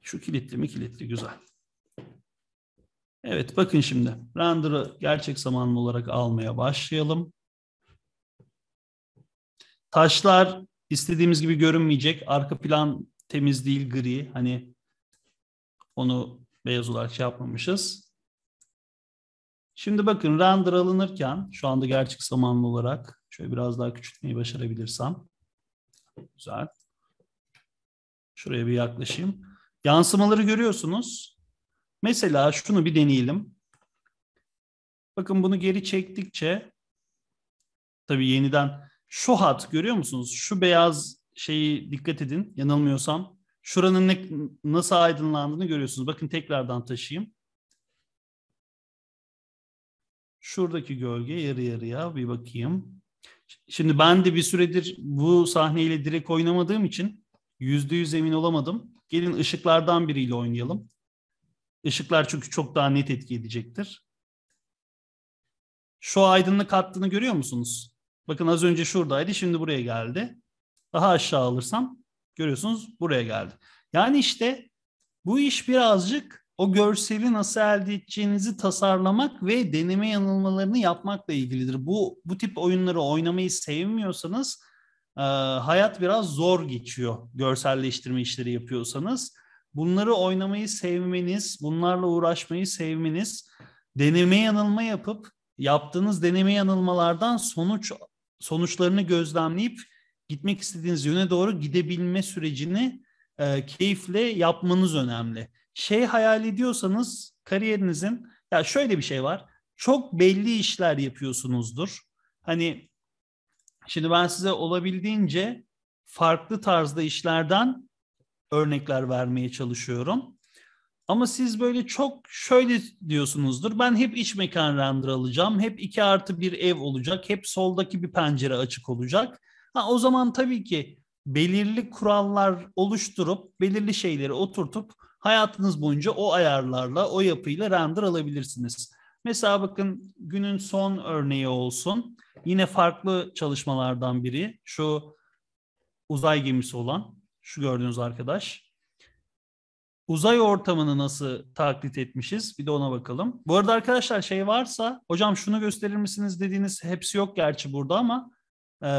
Şu kilitli mi kilitli güzel. Evet bakın şimdi render'ı gerçek zamanlı olarak almaya başlayalım. Taşlar istediğimiz gibi görünmeyecek. Arka plan temiz değil gri. Hani onu beyaz olarak şey yapmamışız. Şimdi bakın render alınırken şu anda gerçek zamanlı olarak şöyle biraz daha küçültmeyi başarabilirsem. Güzel. Şuraya bir yaklaşayım. Yansımaları görüyorsunuz. Mesela şunu bir deneyelim. Bakın bunu geri çektikçe tabii yeniden şu hat görüyor musunuz? Şu beyaz şeyi dikkat edin. Yanılmıyorsam şuranın ne, nasıl aydınlandığını görüyorsunuz. Bakın tekrardan taşıyayım. Şuradaki gölge yarı yarıya bir bakayım. Şimdi ben de bir süredir bu sahneyle direkt oynamadığım için yüzde yüz emin olamadım. Gelin ışıklardan biriyle oynayalım. Işıklar çünkü çok daha net etki edecektir. Şu aydınlık hattını görüyor musunuz? Bakın az önce şuradaydı şimdi buraya geldi. Daha aşağı alırsam Görüyorsunuz buraya geldi. Yani işte bu iş birazcık o görseli nasıl elde edeceğinizi tasarlamak ve deneme yanılmalarını yapmakla ilgilidir. Bu bu tip oyunları oynamayı sevmiyorsanız e, hayat biraz zor geçiyor. Görselleştirme işleri yapıyorsanız bunları oynamayı sevmeniz, bunlarla uğraşmayı sevmeniz, deneme yanılma yapıp yaptığınız deneme yanılmalardan sonuç sonuçlarını gözlemleyip gitmek istediğiniz yöne doğru gidebilme sürecini e, keyifle yapmanız önemli. Şey hayal ediyorsanız kariyerinizin ya şöyle bir şey var. Çok belli işler yapıyorsunuzdur. Hani şimdi ben size olabildiğince farklı tarzda işlerden örnekler vermeye çalışıyorum. Ama siz böyle çok şöyle diyorsunuzdur. Ben hep iç mekan render alacağım. Hep 2 artı bir ev olacak. Hep soldaki bir pencere açık olacak. Ha, o zaman tabii ki belirli kurallar oluşturup belirli şeyleri oturtup hayatınız boyunca o ayarlarla o yapıyla render alabilirsiniz. Mesela bakın günün son örneği olsun. Yine farklı çalışmalardan biri şu uzay gemisi olan şu gördüğünüz arkadaş. Uzay ortamını nasıl taklit etmişiz? Bir de ona bakalım. Bu arada arkadaşlar şey varsa hocam şunu gösterir misiniz dediğiniz hepsi yok gerçi burada ama e,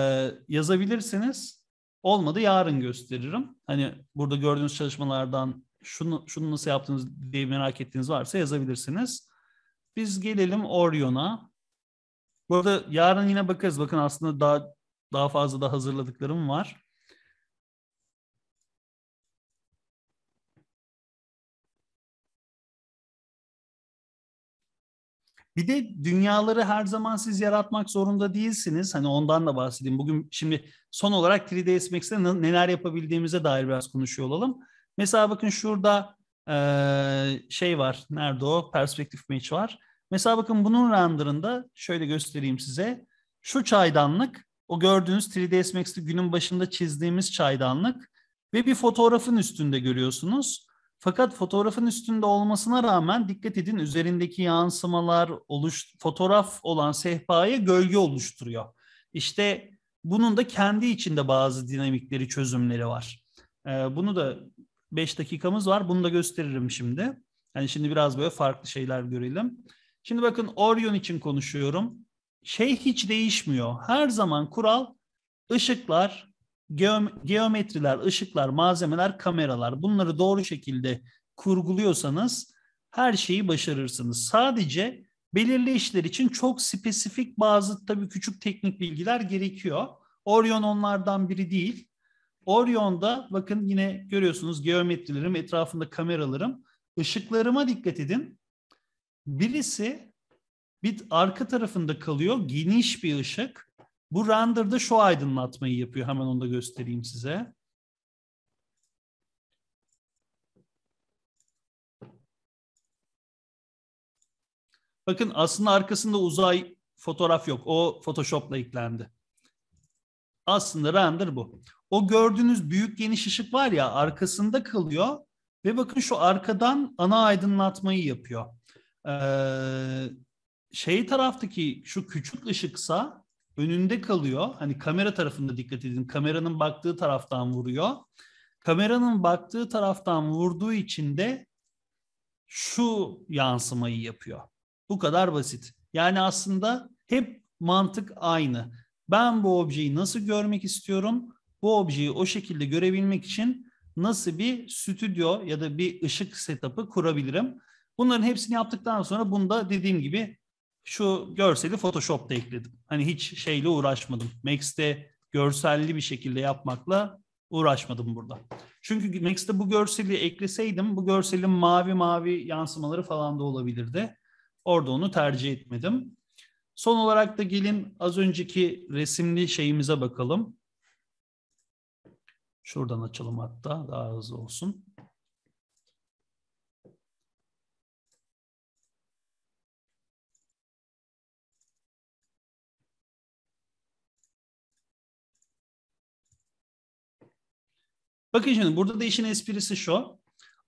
yazabilirsiniz. Olmadı yarın gösteririm. Hani burada gördüğünüz çalışmalardan şunu, şunu nasıl yaptınız diye merak ettiğiniz varsa yazabilirsiniz. Biz gelelim Orion'a. Burada yarın yine bakarız. Bakın aslında daha daha fazla da hazırladıklarım var. Bir de dünyaları her zaman siz yaratmak zorunda değilsiniz. Hani ondan da bahsedeyim. Bugün şimdi son olarak 3 d Max'te neler yapabildiğimize dair biraz konuşuyor olalım. Mesela bakın şurada şey var. Nerede o? Perspektif Match var. Mesela bakın bunun renderında şöyle göstereyim size. Şu çaydanlık o gördüğünüz 3 d Max'te günün başında çizdiğimiz çaydanlık ve bir fotoğrafın üstünde görüyorsunuz. Fakat fotoğrafın üstünde olmasına rağmen dikkat edin üzerindeki yansımalar oluş fotoğraf olan sehpaya gölge oluşturuyor. İşte bunun da kendi içinde bazı dinamikleri, çözümleri var. Ee, bunu da 5 dakikamız var. Bunu da gösteririm şimdi. Yani şimdi biraz böyle farklı şeyler görelim. Şimdi bakın Orion için konuşuyorum. Şey hiç değişmiyor. Her zaman kural ışıklar geometriler, ışıklar, malzemeler, kameralar bunları doğru şekilde kurguluyorsanız her şeyi başarırsınız. Sadece belirli işler için çok spesifik bazı tabii küçük teknik bilgiler gerekiyor. Orion onlardan biri değil. Orion'da bakın yine görüyorsunuz geometrilerim, etrafında kameralarım. Işıklarıma dikkat edin. Birisi bir arka tarafında kalıyor. Geniş bir ışık. Bu render'da şu aydınlatmayı yapıyor. Hemen onu da göstereyim size. Bakın aslında arkasında uzay fotoğraf yok. O Photoshop'la eklendi. Aslında render bu. O gördüğünüz büyük geniş ışık var ya arkasında kalıyor ve bakın şu arkadan ana aydınlatmayı yapıyor. Ee, şey taraftaki şu küçük ışıksa önünde kalıyor. Hani kamera tarafında dikkat edin. Kameranın baktığı taraftan vuruyor. Kameranın baktığı taraftan vurduğu için de şu yansımayı yapıyor. Bu kadar basit. Yani aslında hep mantık aynı. Ben bu objeyi nasıl görmek istiyorum? Bu objeyi o şekilde görebilmek için nasıl bir stüdyo ya da bir ışık setup'ı kurabilirim? Bunların hepsini yaptıktan sonra bunda dediğim gibi şu görseli Photoshop'ta ekledim. Hani hiç şeyle uğraşmadım. Max'te görselli bir şekilde yapmakla uğraşmadım burada. Çünkü Max'te bu görseli ekleseydim bu görselin mavi mavi yansımaları falan da olabilirdi. Orada onu tercih etmedim. Son olarak da gelin az önceki resimli şeyimize bakalım. Şuradan açalım hatta daha hızlı olsun. Bakın şimdi burada da işin esprisi şu.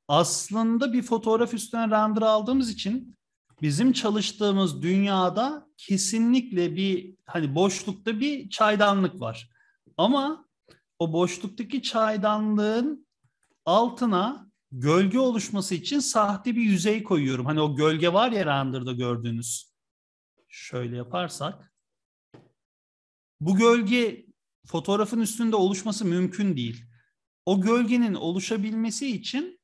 Aslında bir fotoğraf üstüne render aldığımız için bizim çalıştığımız dünyada kesinlikle bir hani boşlukta bir çaydanlık var. Ama o boşluktaki çaydanlığın altına gölge oluşması için sahte bir yüzey koyuyorum. Hani o gölge var ya render'da gördüğünüz. Şöyle yaparsak. Bu gölge fotoğrafın üstünde oluşması mümkün değil o gölgenin oluşabilmesi için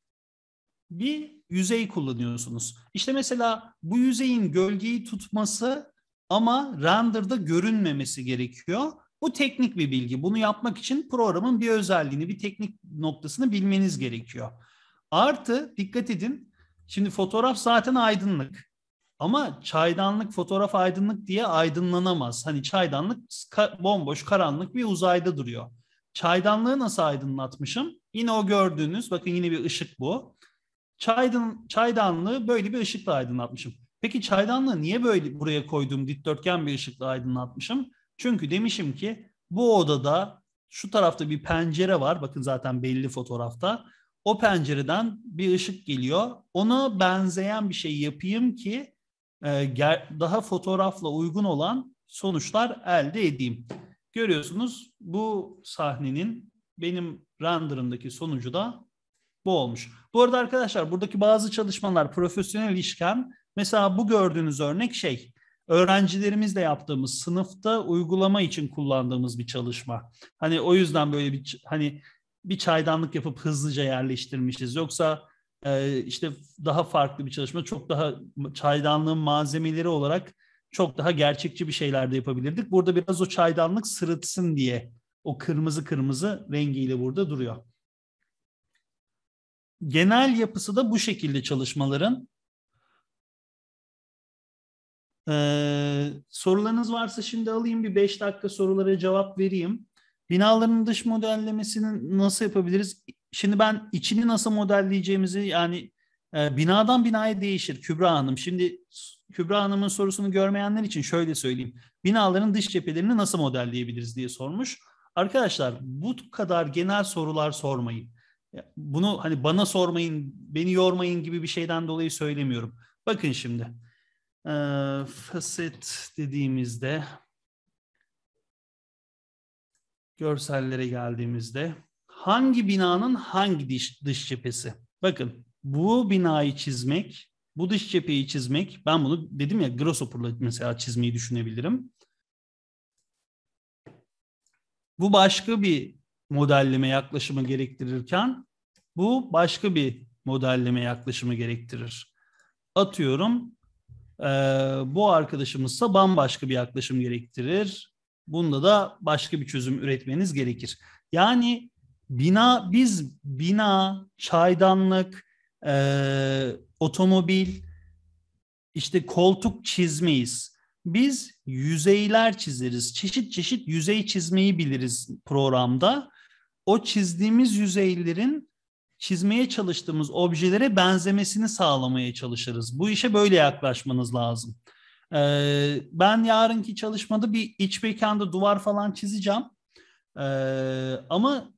bir yüzey kullanıyorsunuz. İşte mesela bu yüzeyin gölgeyi tutması ama render'da görünmemesi gerekiyor. Bu teknik bir bilgi. Bunu yapmak için programın bir özelliğini, bir teknik noktasını bilmeniz gerekiyor. Artı dikkat edin. Şimdi fotoğraf zaten aydınlık. Ama çaydanlık fotoğraf aydınlık diye aydınlanamaz. Hani çaydanlık bomboş karanlık bir uzayda duruyor. Çaydanlığı nasıl aydınlatmışım? Yine o gördüğünüz, bakın yine bir ışık bu. Çaydan, çaydanlığı böyle bir ışıkla aydınlatmışım. Peki çaydanlığı niye böyle buraya koyduğum dikdörtgen bir ışıkla aydınlatmışım? Çünkü demişim ki bu odada şu tarafta bir pencere var. Bakın zaten belli fotoğrafta. O pencereden bir ışık geliyor. Ona benzeyen bir şey yapayım ki e, daha fotoğrafla uygun olan sonuçlar elde edeyim. Görüyorsunuz bu sahnenin benim render'ındaki sonucu da bu olmuş. Bu arada arkadaşlar buradaki bazı çalışmalar profesyonel işken mesela bu gördüğünüz örnek şey öğrencilerimizle yaptığımız sınıfta uygulama için kullandığımız bir çalışma. Hani o yüzden böyle bir hani bir çaydanlık yapıp hızlıca yerleştirmişiz. Yoksa e, işte daha farklı bir çalışma çok daha çaydanlığın malzemeleri olarak çok daha gerçekçi bir şeyler de yapabilirdik. Burada biraz o çaydanlık sırıtsın diye o kırmızı kırmızı rengiyle burada duruyor. Genel yapısı da bu şekilde çalışmaların. Ee, sorularınız varsa şimdi alayım bir 5 dakika sorulara cevap vereyim. Binaların dış modellemesini nasıl yapabiliriz? Şimdi ben içini nasıl modelleyeceğimizi yani e, binadan binaya değişir Kübra Hanım. Şimdi Kübra Hanım'ın sorusunu görmeyenler için şöyle söyleyeyim. Binaların dış cephelerini nasıl modelleyebiliriz diye sormuş. Arkadaşlar bu kadar genel sorular sormayın. Bunu hani bana sormayın, beni yormayın gibi bir şeyden dolayı söylemiyorum. Bakın şimdi. E, ee, faset dediğimizde görsellere geldiğimizde hangi binanın hangi dış, dış cephesi? Bakın bu binayı çizmek bu dış cepheyi çizmek, ben bunu dedim ya Grasshopper'la mesela çizmeyi düşünebilirim. Bu başka bir modelleme yaklaşımı gerektirirken bu başka bir modelleme yaklaşımı gerektirir. Atıyorum e, bu arkadaşımızsa bambaşka bir yaklaşım gerektirir. Bunda da başka bir çözüm üretmeniz gerekir. Yani bina biz bina, çaydanlık, e, otomobil, işte koltuk çizmeyiz. Biz yüzeyler çizeriz. Çeşit çeşit yüzey çizmeyi biliriz programda. O çizdiğimiz yüzeylerin çizmeye çalıştığımız objelere benzemesini sağlamaya çalışırız. Bu işe böyle yaklaşmanız lazım. Ee, ben yarınki çalışmada bir iç mekanda duvar falan çizeceğim. Ee, ama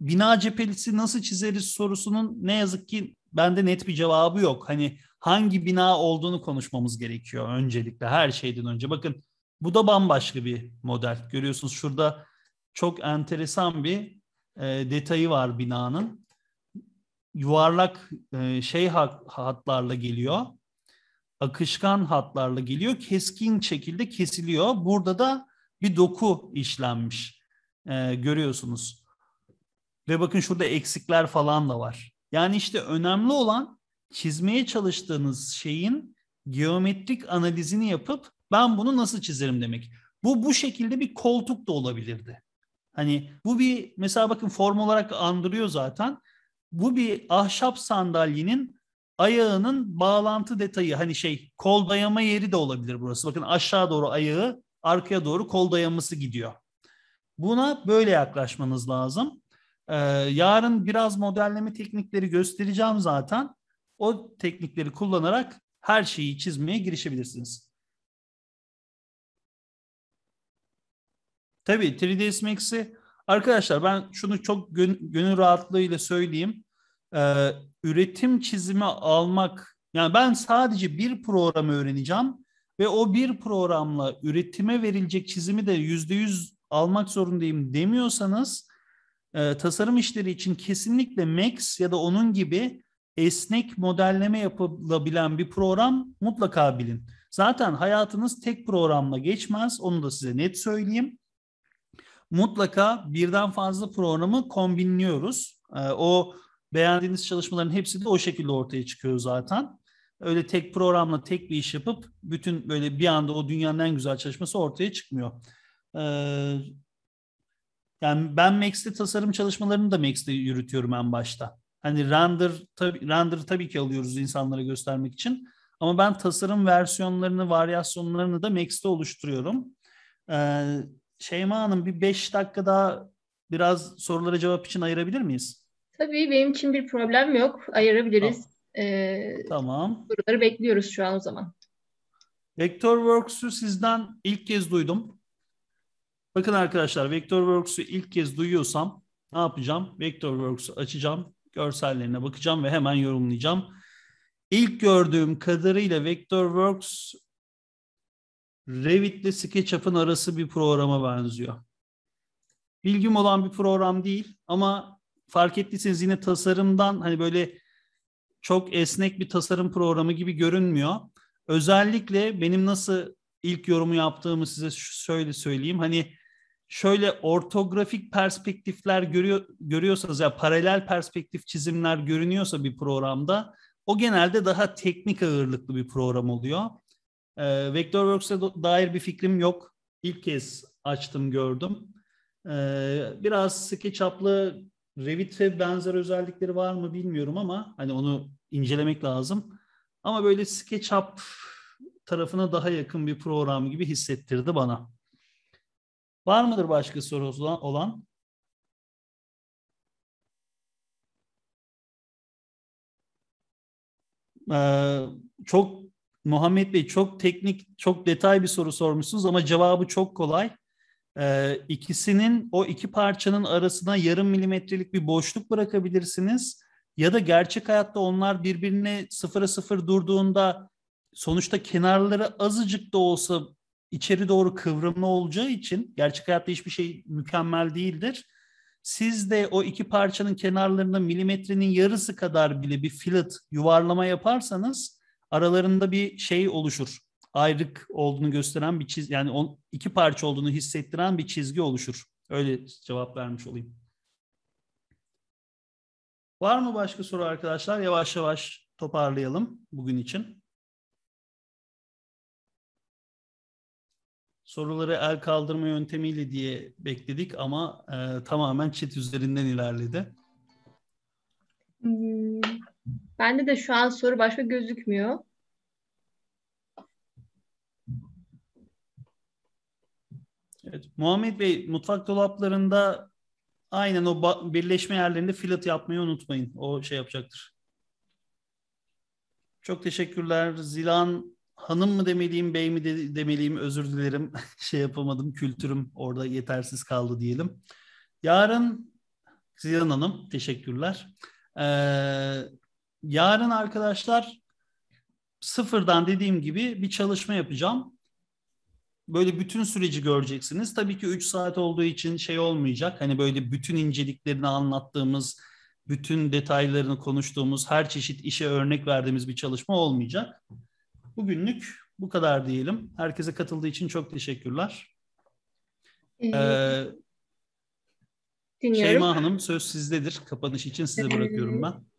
bina cephesi nasıl çizeriz sorusunun ne yazık ki bende net bir cevabı yok. Hani hangi bina olduğunu konuşmamız gerekiyor öncelikle her şeyden önce. Bakın bu da bambaşka bir model. Görüyorsunuz şurada çok enteresan bir e, detayı var binanın. Yuvarlak e, şey hatlarla geliyor. Akışkan hatlarla geliyor. Keskin şekilde kesiliyor. Burada da bir doku işlenmiş. E, görüyorsunuz. Ve bakın şurada eksikler falan da var. Yani işte önemli olan çizmeye çalıştığınız şeyin geometrik analizini yapıp ben bunu nasıl çizerim demek. Bu bu şekilde bir koltuk da olabilirdi. Hani bu bir mesela bakın form olarak andırıyor zaten. Bu bir ahşap sandalyenin ayağının bağlantı detayı hani şey kol dayama yeri de olabilir burası. Bakın aşağı doğru ayağı arkaya doğru kol dayaması gidiyor. Buna böyle yaklaşmanız lazım. Ee, yarın biraz modelleme teknikleri göstereceğim zaten. O teknikleri kullanarak her şeyi çizmeye girişebilirsiniz. Tabii 3ds Max'i arkadaşlar ben şunu çok gön gönül rahatlığıyla söyleyeyim. Ee, üretim çizimi almak yani ben sadece bir programı öğreneceğim ve o bir programla üretime verilecek çizimi de yüzde yüz almak zorundayım demiyorsanız ee, tasarım işleri için kesinlikle Max ya da onun gibi esnek modelleme yapılabilen bir program mutlaka bilin. Zaten hayatınız tek programla geçmez. Onu da size net söyleyeyim. Mutlaka birden fazla programı kombinliyoruz. Ee, o beğendiğiniz çalışmaların hepsi de o şekilde ortaya çıkıyor zaten. Öyle tek programla tek bir iş yapıp bütün böyle bir anda o dünyanın en güzel çalışması ortaya çıkmıyor. Ee, yani ben Max'te tasarım çalışmalarını da Max'te yürütüyorum en başta. Hani render tabii render tabii ki alıyoruz insanlara göstermek için. Ama ben tasarım versiyonlarını, varyasyonlarını da Max'te oluşturuyorum. Ee, Şeyma Hanım bir 5 dakika daha biraz sorulara cevap için ayırabilir miyiz? Tabii benim için bir problem yok. Ayırabiliriz. Tamam. Ee, tamam. Soruları bekliyoruz şu an o zaman. Vectorworks'u sizden ilk kez duydum. Bakın arkadaşlar Vectorworks'u ilk kez duyuyorsam ne yapacağım? Vectorworks'u açacağım. Görsellerine bakacağım ve hemen yorumlayacağım. İlk gördüğüm kadarıyla Vectorworks Revit ile SketchUp'ın arası bir programa benziyor. Bilgim olan bir program değil ama fark ettiyseniz yine tasarımdan hani böyle çok esnek bir tasarım programı gibi görünmüyor. Özellikle benim nasıl ilk yorumu yaptığımı size şöyle söyleyeyim. Hani şöyle ortografik perspektifler görüyor, görüyorsanız ya yani paralel perspektif çizimler görünüyorsa bir programda o genelde daha teknik ağırlıklı bir program oluyor. E, ee, Vectorworks'e dair bir fikrim yok. İlk kez açtım gördüm. E, biraz SketchUp'lı Revit'e benzer özellikleri var mı bilmiyorum ama hani onu incelemek lazım. Ama böyle SketchUp tarafına daha yakın bir program gibi hissettirdi bana. Var mıdır başka soru olan? Ee, çok Muhammed Bey çok teknik, çok detay bir soru sormuşsunuz ama cevabı çok kolay. Ee, ikisinin o iki parçanın arasına yarım milimetrelik bir boşluk bırakabilirsiniz. Ya da gerçek hayatta onlar birbirine sıfıra sıfır durduğunda sonuçta kenarları azıcık da olsa içeri doğru kıvrımlı olacağı için gerçek hayatta hiçbir şey mükemmel değildir. Siz de o iki parçanın kenarlarında milimetrenin yarısı kadar bile bir filet yuvarlama yaparsanız aralarında bir şey oluşur. Ayrık olduğunu gösteren bir çiz yani on, iki parça olduğunu hissettiren bir çizgi oluşur. Öyle cevap vermiş olayım. Var mı başka soru arkadaşlar? Yavaş yavaş toparlayalım bugün için. soruları el kaldırma yöntemiyle diye bekledik ama e, tamamen chat üzerinden ilerledi. Hmm, bende de şu an soru başka gözükmüyor. Evet, Muhammed Bey mutfak dolaplarında aynen o birleşme yerlerinde filat yapmayı unutmayın. O şey yapacaktır. Çok teşekkürler. Zilan hanım mı demeliyim, bey mi de, demeliyim özür dilerim. şey yapamadım, kültürüm orada yetersiz kaldı diyelim. Yarın Zilan Hanım, teşekkürler. Ee, yarın arkadaşlar sıfırdan dediğim gibi bir çalışma yapacağım. Böyle bütün süreci göreceksiniz. Tabii ki 3 saat olduğu için şey olmayacak. Hani böyle bütün inceliklerini anlattığımız, bütün detaylarını konuştuğumuz, her çeşit işe örnek verdiğimiz bir çalışma olmayacak. Bugünlük bu kadar diyelim. Herkese katıldığı için çok teşekkürler. Ee, ee Şeyma Hanım söz sizdedir. Kapanış için size ee, bırakıyorum ben.